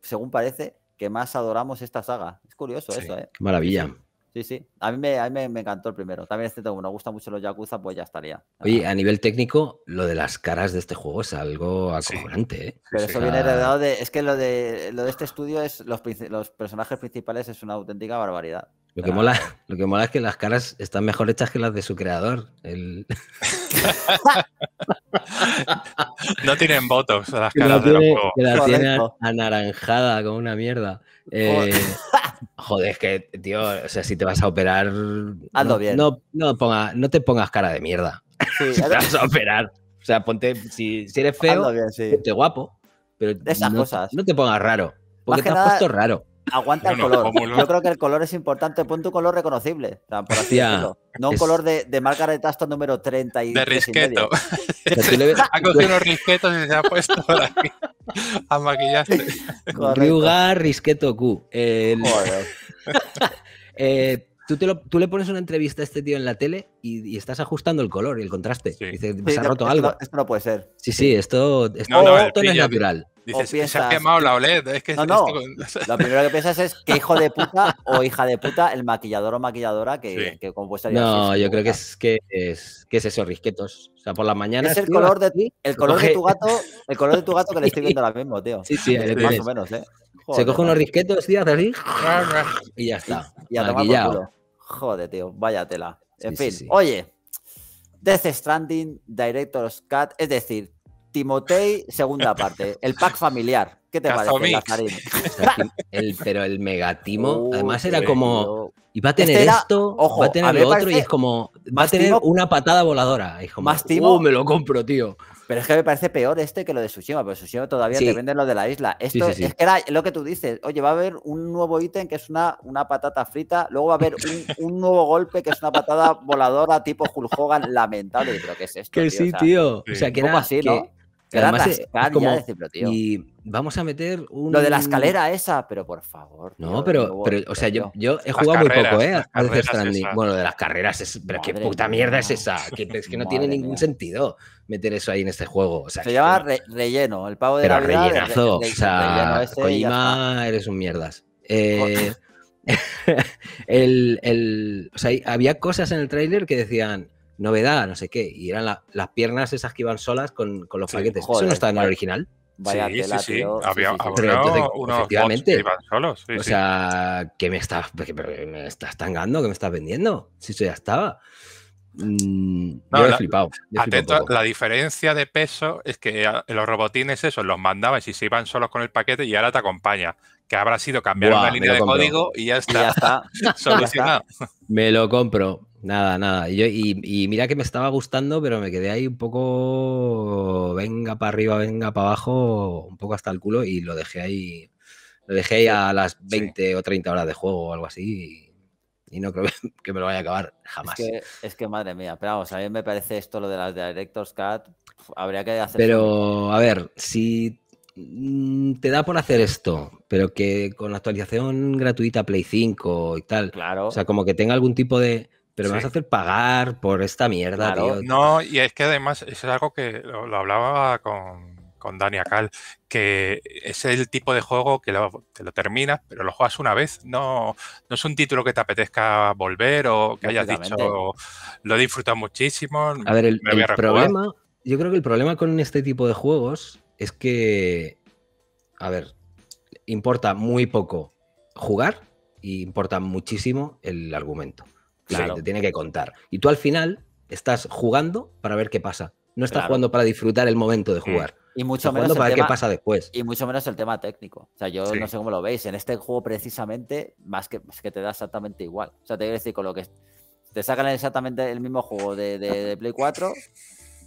según parece, que más adoramos esta saga. Es curioso eso, ¿eh? maravilla. Sí, sí. A mí, me, encantó el primero. También este como me gusta mucho los Yakuza, pues ya estaría. Oye, a nivel técnico, lo de las caras de este juego es algo acojonante, ¿eh? Pero eso viene heredado de... Es que lo de, lo de este estudio es... Los, los personajes principales es una auténtica barbaridad. Lo que, mola, lo que mola es que las caras están mejor hechas que las de su creador. no tienen botox las caras de los Que las tienen anaranjada como una mierda. Eh, joder, es que, tío, o sea, si te vas a operar. Hazlo no, bien. No, ponga, no te pongas cara de mierda. si te vas a operar. O sea, ponte. Si, si eres feo, ponte guapo. Pero no, cosas. No te pongas raro. Porque te has puesto raro. Aguanta el color. Yo creo que el color es importante. Pon tu color reconocible. Por así No un color de, marca de tasto número 30 y De risqueto. ha cogido unos risquetos y se ha puesto por aquí a maquillarse. Riugar Risqueto Q. El... eh, Tú, tú le pones una entrevista a este tío en la tele y, estás ajustando el color y el contraste. dice Dices, se ha roto algo. esto no puede ser. Sí, sí, esto, no, no, es natural. Dices, piensas, se ha quemado la OLED. Es no, no. Lo primero que piensas es que hijo de puta o hija de puta el maquillador o maquilladora que, que compuesta. No, yo creo que es, que es que es eso, risquetos. O sea, por las mañanas. Es el color de ti, el color de tu gato, el color de tu gato que le estoy viendo ahora mismo, tío. Sí, sí, más o menos, eh. se coge unos risquetos, tío, así y ya está. Y a tomar Joder, tío, váyatela. En fin, oye, Death Stranding, Director's Cut, es decir, Timotei, segunda parte, el pack familiar. ¿Qué te parece, pero el megatimo, uh, además era como. Y va a tener este esto, va a tener lo otro, y es como. Va a tener una patada voladora. hijo más timo, uh, me lo compro, tío. Pero es que me parece peor este que lo de Sushima, porque Tsushima todavía te venden lo de la isla. Esto es que era lo que tú dices. Oye, va a haber un nuevo ítem que es una, una patata frita, luego va a haber un, nuevo golpe que es una patada voladora tipo Hulk Hogan lamentable. Pero ¿qué es esto? Que sí, tío. O sea, que, ¿no? Eh, y vamos a meter un... Lo de la escalera esa, pero por favor. no, pero, o sea, yo, yo he jugado muy poco, ¿eh? A bueno, de las carreras, es, pero qué puta mierda es esa. es que no tiene ningún sentido meter eso ahí en este juego. O sea, Se llama relleno, el pavo de pero rellenazo. o sea, Kojima, eres un mierdas. Eh, el, el, o sea, había cosas en el tráiler que decían novedad, no sé qué. Y eran las piernas esas que iban solas con, los paquetes. Eso no estaba en el original. Vaya sí, sí, sí, Había, unos efectivamente, que iban solos. o sea, que me estás, me tangando, que me estás vendiendo. Si eso ya estaba. Mm, yo he flipado. atento, la diferencia de peso es que ah, los robotines esos los mandaba y se iban solos con el paquete y ahora te acompaña. Que habrá sido cambiar una línea de código y ya está, solucionado. Me lo compro. Nada, nada. y, mira que me estaba gustando, pero me quedé ahí un poco, venga para arriba, venga para abajo, un poco hasta el culo y lo dejé ahí. Lo dejé ahí a las 20 o 30 horas de juego o algo así. Y, no creo que me lo vaya a acabar jamás. Es que, madre mía, pero vamos, a mí me parece esto lo de las Director's Cut. Habría que hacer. Pero, a ver, si mm, te da por hacer esto, pero que con la actualización gratuita Play 5 y tal. Claro. O sea, como que tenga algún tipo de pero me vas a hacer pagar por esta mierda, No, y es que además es algo que lo, hablaba con, con Dani que es el tipo de juego que lo, te lo terminas, pero lo juegas una vez. No, no es un título que te apetezca volver o que hayas dicho lo he muchísimo. A ver, el, problema, yo creo que el problema con este tipo de juegos es que, a ver, importa muy poco jugar y importa muchísimo el argumento. Claro. te tiene que contar. Y tú al final estás jugando para ver qué pasa. No estás jugando para disfrutar el momento de eh, jugar. Y mucho menos para qué pasa después. Y mucho menos el tema técnico. O sea, yo no sé cómo lo veis. En este juego, precisamente, más que, que te da exactamente igual. O sea, te quiero decir, con lo que te sacan exactamente el mismo juego de, de Play 4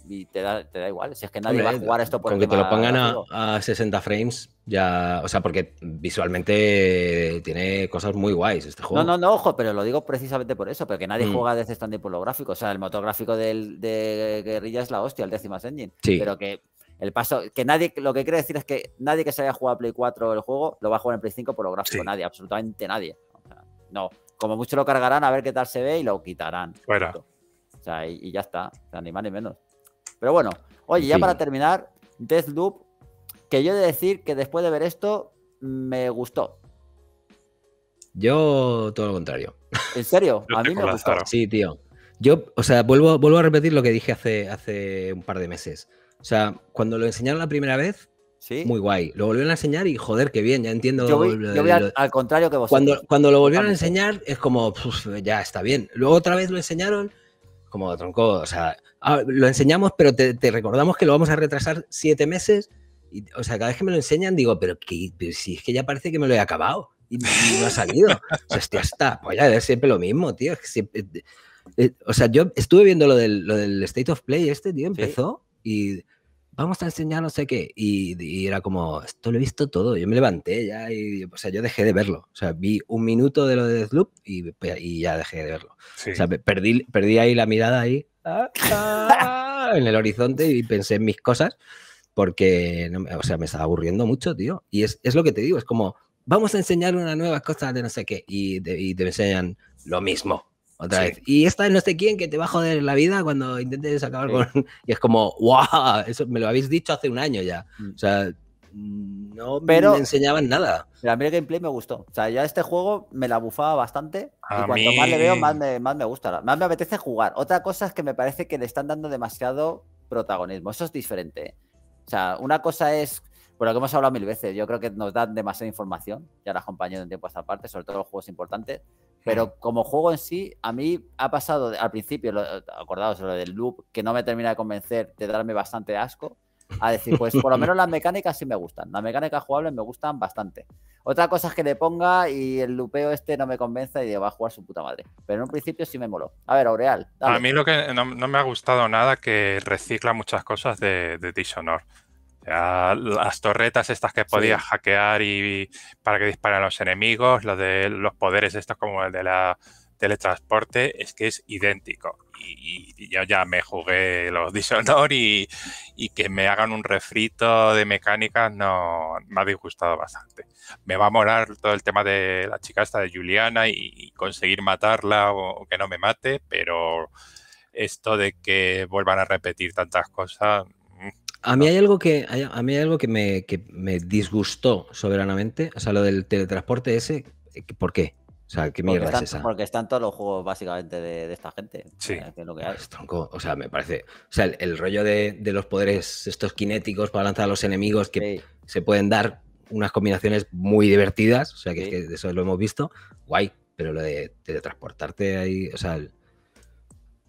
y te da, te da igual. Si es que nadie va a jugar esto por Con que te lo pongan a, 60 frames, ya. O sea, porque visualmente tiene cosas muy guays este juego. No, no, no, ojo, pero lo digo precisamente por eso, porque nadie mm. juega desde stand por lo gráfico. O sea, el motor gráfico de Guerrilla es la hostia, el décimas Engine. Sí. Pero que el paso, que nadie, lo que quiere decir es que nadie que se haya jugado a Play 4 el juego lo va a jugar en Play 5 por lo gráfico. Nadie, absolutamente nadie. O sea, no. Como mucho lo cargarán a ver qué tal se ve y lo quitarán. Fuera. O sea, y, ya está. ni más ni menos. Pero bueno, oye, ya para terminar, Deathloop, que yo he de decir que después de ver esto, me gustó. Yo todo lo contrario. ¿En serio? A mí me gustó. Sí, tío. Yo, o sea, vuelvo, vuelvo a repetir lo que dije hace, hace un par de meses. O sea, cuando lo enseñaron la primera vez, muy guay. Lo volvieron a enseñar y joder, qué bien, ya entiendo. Yo voy, al, contrario que vos. Cuando, cuando lo volvieron a enseñar, es como, ya está bien. Luego otra vez lo enseñaron, como tronco, o sea, Ah, lo enseñamos, pero te, recordamos que lo vamos a retrasar siete meses. Y, o sea, cada vez que me lo enseñan digo, pero, si es que ya parece que me lo he acabado y, no ha salido. o sea, ya está, pues ya es siempre lo mismo, tío. Eh, eh, o sea, yo estuve viendo lo del, lo del, State of Play este, tío, empezó y vamos a enseñar no sé qué. Y, era como, esto lo he visto todo. Yo me levanté ya y, o sea, yo dejé de verlo. O sea, vi un minuto de lo de Deathloop y, y ya dejé de verlo. O sea, perdí, perdí ahí la mirada ahí en el horizonte y pensé en mis cosas porque, o sea, me estaba aburriendo mucho, tío. Y es, lo que te digo, es como, vamos a enseñar una nueva cosa de no sé qué y, te enseñan lo mismo. Otra vez. Y esta no sé quién que te va a joder la vida cuando intentes acabar con. Y es como, wow, Eso me lo habéis dicho hace un año ya. O sea, Mm, no pero, me enseñaban nada. Pero a mí el gameplay me gustó. O sea, ya este juego me la bufaba bastante. y cuanto más le veo, más me, más me gusta. Más me apetece jugar. Otra cosa es que me parece que le están dando demasiado protagonismo. Eso es diferente. ¿eh? O sea, una cosa es. Por lo que hemos hablado mil veces, yo creo que nos dan demasiada información, ya las acompañó en tiempo a esta parte, sobre todo los juegos importantes, pero hmm. como juego en sí, a mí ha pasado al principio, lo, acordaos, lo del loop, que no me termina de convencer, de darme bastante asco a decir, pues por lo menos las mecánicas sí me gustan, las mecánicas jugables me gustan bastante. Otra cosa es que le ponga y el lupeo este no me convenza y va a jugar su puta madre. Pero en un principio sí me moló. A ver, Aureal. A mí lo que no, me ha gustado nada que recicla muchas cosas de, de Dishonor. las torretas estas que podías hackear y, para que a los enemigos, lo de los poderes estos como el de la teletransporte, es que es idéntico y, yo ya me jugué los Dishonor y, que me hagan un refrito de mecánicas no me ha disgustado bastante. Me va a morar todo el tema de la chica esta de Juliana y, conseguir matarla o, que no me mate, pero esto de que vuelvan a repetir tantas cosas mm, a mí hay algo que, a mí hay algo que me, que me disgustó soberanamente, o sea, lo del teletransporte ese, ¿por qué? O sea, ¿qué mierda Porque están todos los juegos básicamente de, esta gente. Sí. O sea, Tronco. O sea, me parece. O sea, el, rollo de, los poderes estos cinéticos para lanzar a los enemigos que se pueden dar unas combinaciones muy divertidas. O sea, que, es que eso lo hemos visto. Guay. Pero lo de, teletransportarte ahí. O sea,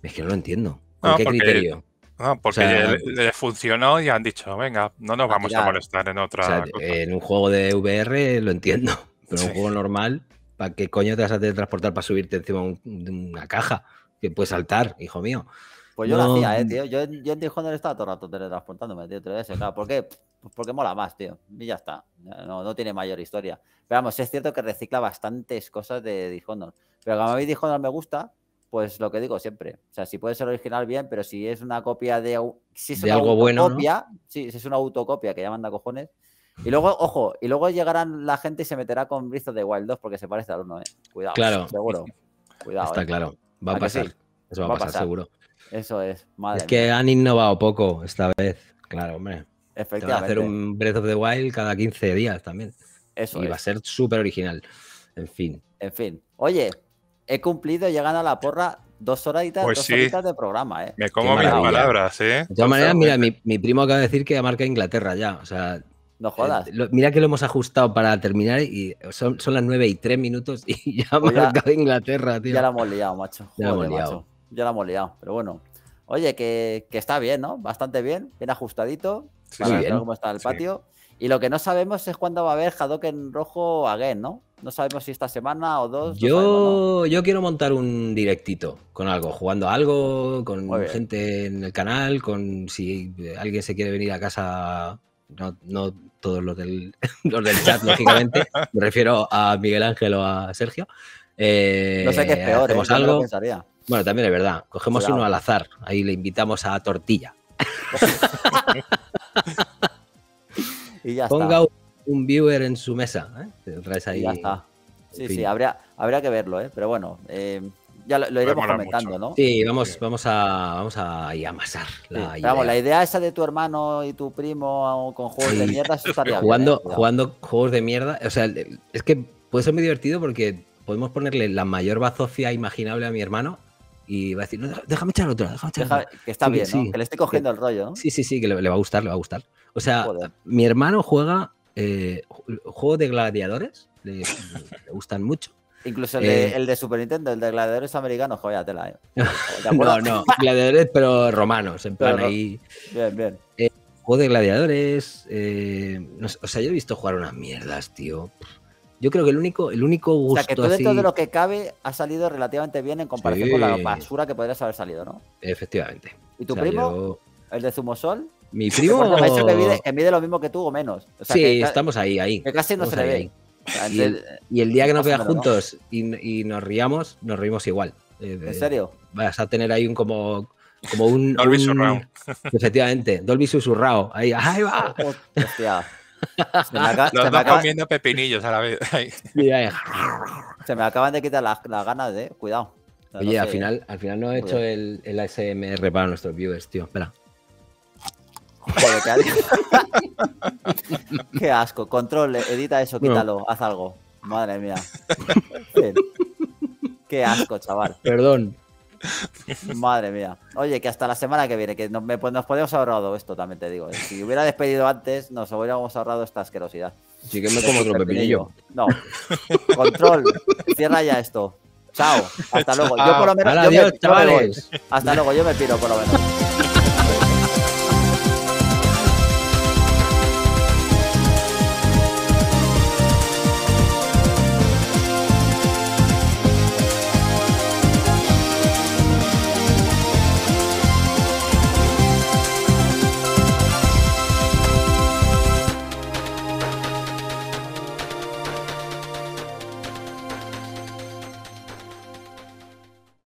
es que no lo entiendo. ¿Con qué criterio? porque les funcionó y han dicho, venga, no nos vamos a, molestar en otra. En un juego de VR lo entiendo. Pero en un juego normal qué coño te vas a teletransportar para subirte encima de, una caja? Que puedes saltar, hijo mío. Pues yo lo hacía, eh, mm. tío. Yo, yo en Tijuana estaba todo el rato teletransportándome, tío, tres veces, claro. ¿Por qué? Pues porque mola más, tío. Y ya está. No, no tiene mayor historia. Pero vamos, es cierto que recicla bastantes cosas de Dishonored. Pero a mí Dishonored me gusta, pues lo que digo siempre. O sea, si puede ser original, bien, pero si es una copia de. Si es una algo bueno. Sí, si es una autocopia que ya manda cojones, y luego, ojo, y luego llegarán la gente y se meterá con Breath of the Wild 2 porque se parece al 1, ¿eh? Cuidado, claro. seguro. Cuidado. Está ¿eh? claro. Va a, pasar. Eso va, a pasar, seguro. Eso es. Madre es que han innovado poco esta vez. Claro, hombre. Efectivamente. Te van a hacer un Breath of the Wild cada 15 días también. Eso y va a ser súper original. En fin. En fin. Oye, he cumplido llegando a la porra dos horaditas, pues dos horitas de programa, ¿eh? Me como mis palabras, ¿eh? De todas maneras, mira, mi, mi, primo acaba de decir que marca Inglaterra ya. O sea, no eh, jodas. mira que lo hemos ajustado para terminar y son, las 9 y 3 minutos y ya ha pues marcado Inglaterra, tío. Ya la hemos liado, macho. Ya la hemos liado. Ya la hemos liado, pero bueno. Oye, que, está bien, ¿no? Bastante bien, bien ajustadito. Sí, bien. cómo está el patio. Y lo que no sabemos es cuándo va a haber en rojo again, ¿no? No sabemos si esta semana o dos. Yo, yo quiero montar un directito con algo, jugando algo, con gente en el canal, con si alguien se quiere venir a casa no, no todos los del, del chat, lógicamente, me refiero a Miguel Ángel o a Sergio. Eh, no sé qué es peor, hacemos ¿eh? algo. bueno, también es verdad, cogemos uno al azar, ahí le invitamos a Tortilla. Ponga un viewer en su mesa, ¿eh? ya está. Sí, sí, habría, habría que verlo, ¿eh? pero bueno. Eh, ya lo, iremos comentando, ¿no? Sí, vamos, vamos a, vamos a, amasar la idea. Vamos, la idea esa de tu hermano y tu primo con juegos de mierda, eso estaría jugando, bien, ¿eh? Jugando juegos de mierda, o sea, es que puede ser muy divertido porque podemos ponerle la mayor bazofia imaginable a mi hermano y va a decir, déjame echar otro, déjame echar Que está bien, ¿no? que le esté cogiendo el rollo, Sí, sí, sí, que le, va a gustar, le va a gustar. O sea, mi hermano juega eh, juegos de gladiadores, le gustan mucho. Incluso el, de, eh. el, de, Super Nintendo, el de gladiadores americanos, joder, tela. Eh. no, no, gladiadores, pero romanos, en plan ahí. Bien, bien. Eh, juego de gladiadores. Eh, o sea, yo he visto jugar unas mierdas, tío. Yo creo que el único, el único gusto. O sea, que todo así... de lo que cabe ha salido relativamente bien en comparación con la basura que podrías haber salido, ¿no? Efectivamente. ¿Y tu primo? ¿El de Zumosol? Mi primo. ha dicho que, mide, que mide, lo mismo que tú o menos. sí, estamos ahí, ahí. Que casi no se le ve. Ahí y, el, día que nos veas juntos y, nos riamos, nos reímos igual. Eh, ¿En serio? Vas a tener ahí un como, como un. Dolby Surrao. Efectivamente, Dolby Susurrao. Ahí, va. Oh, se me Los comiendo pepinillos a la vez. se me acaban de quitar las, ganas de. Cuidado. Oye, al, final, al final no he hecho el, el ASMR para nuestros viewers, tío. Espera qué, asco. Control, eh, edita eso, quítalo, haz algo. Madre mía. Qué asco, chaval. Perdón. Madre mía. Oye, que hasta la semana que viene, que pues nos, ahorrar podemos ahorrado esto, también te digo. Eh. Si hubiera despedido antes, nos hubiéramos ahorrado esta asquerosidad. Sí, que me como otro pepinillo. No. Control, cierra ya esto. Chao. Hasta luego. Yo por lo menos. Hasta luego, yo me piro por lo menos.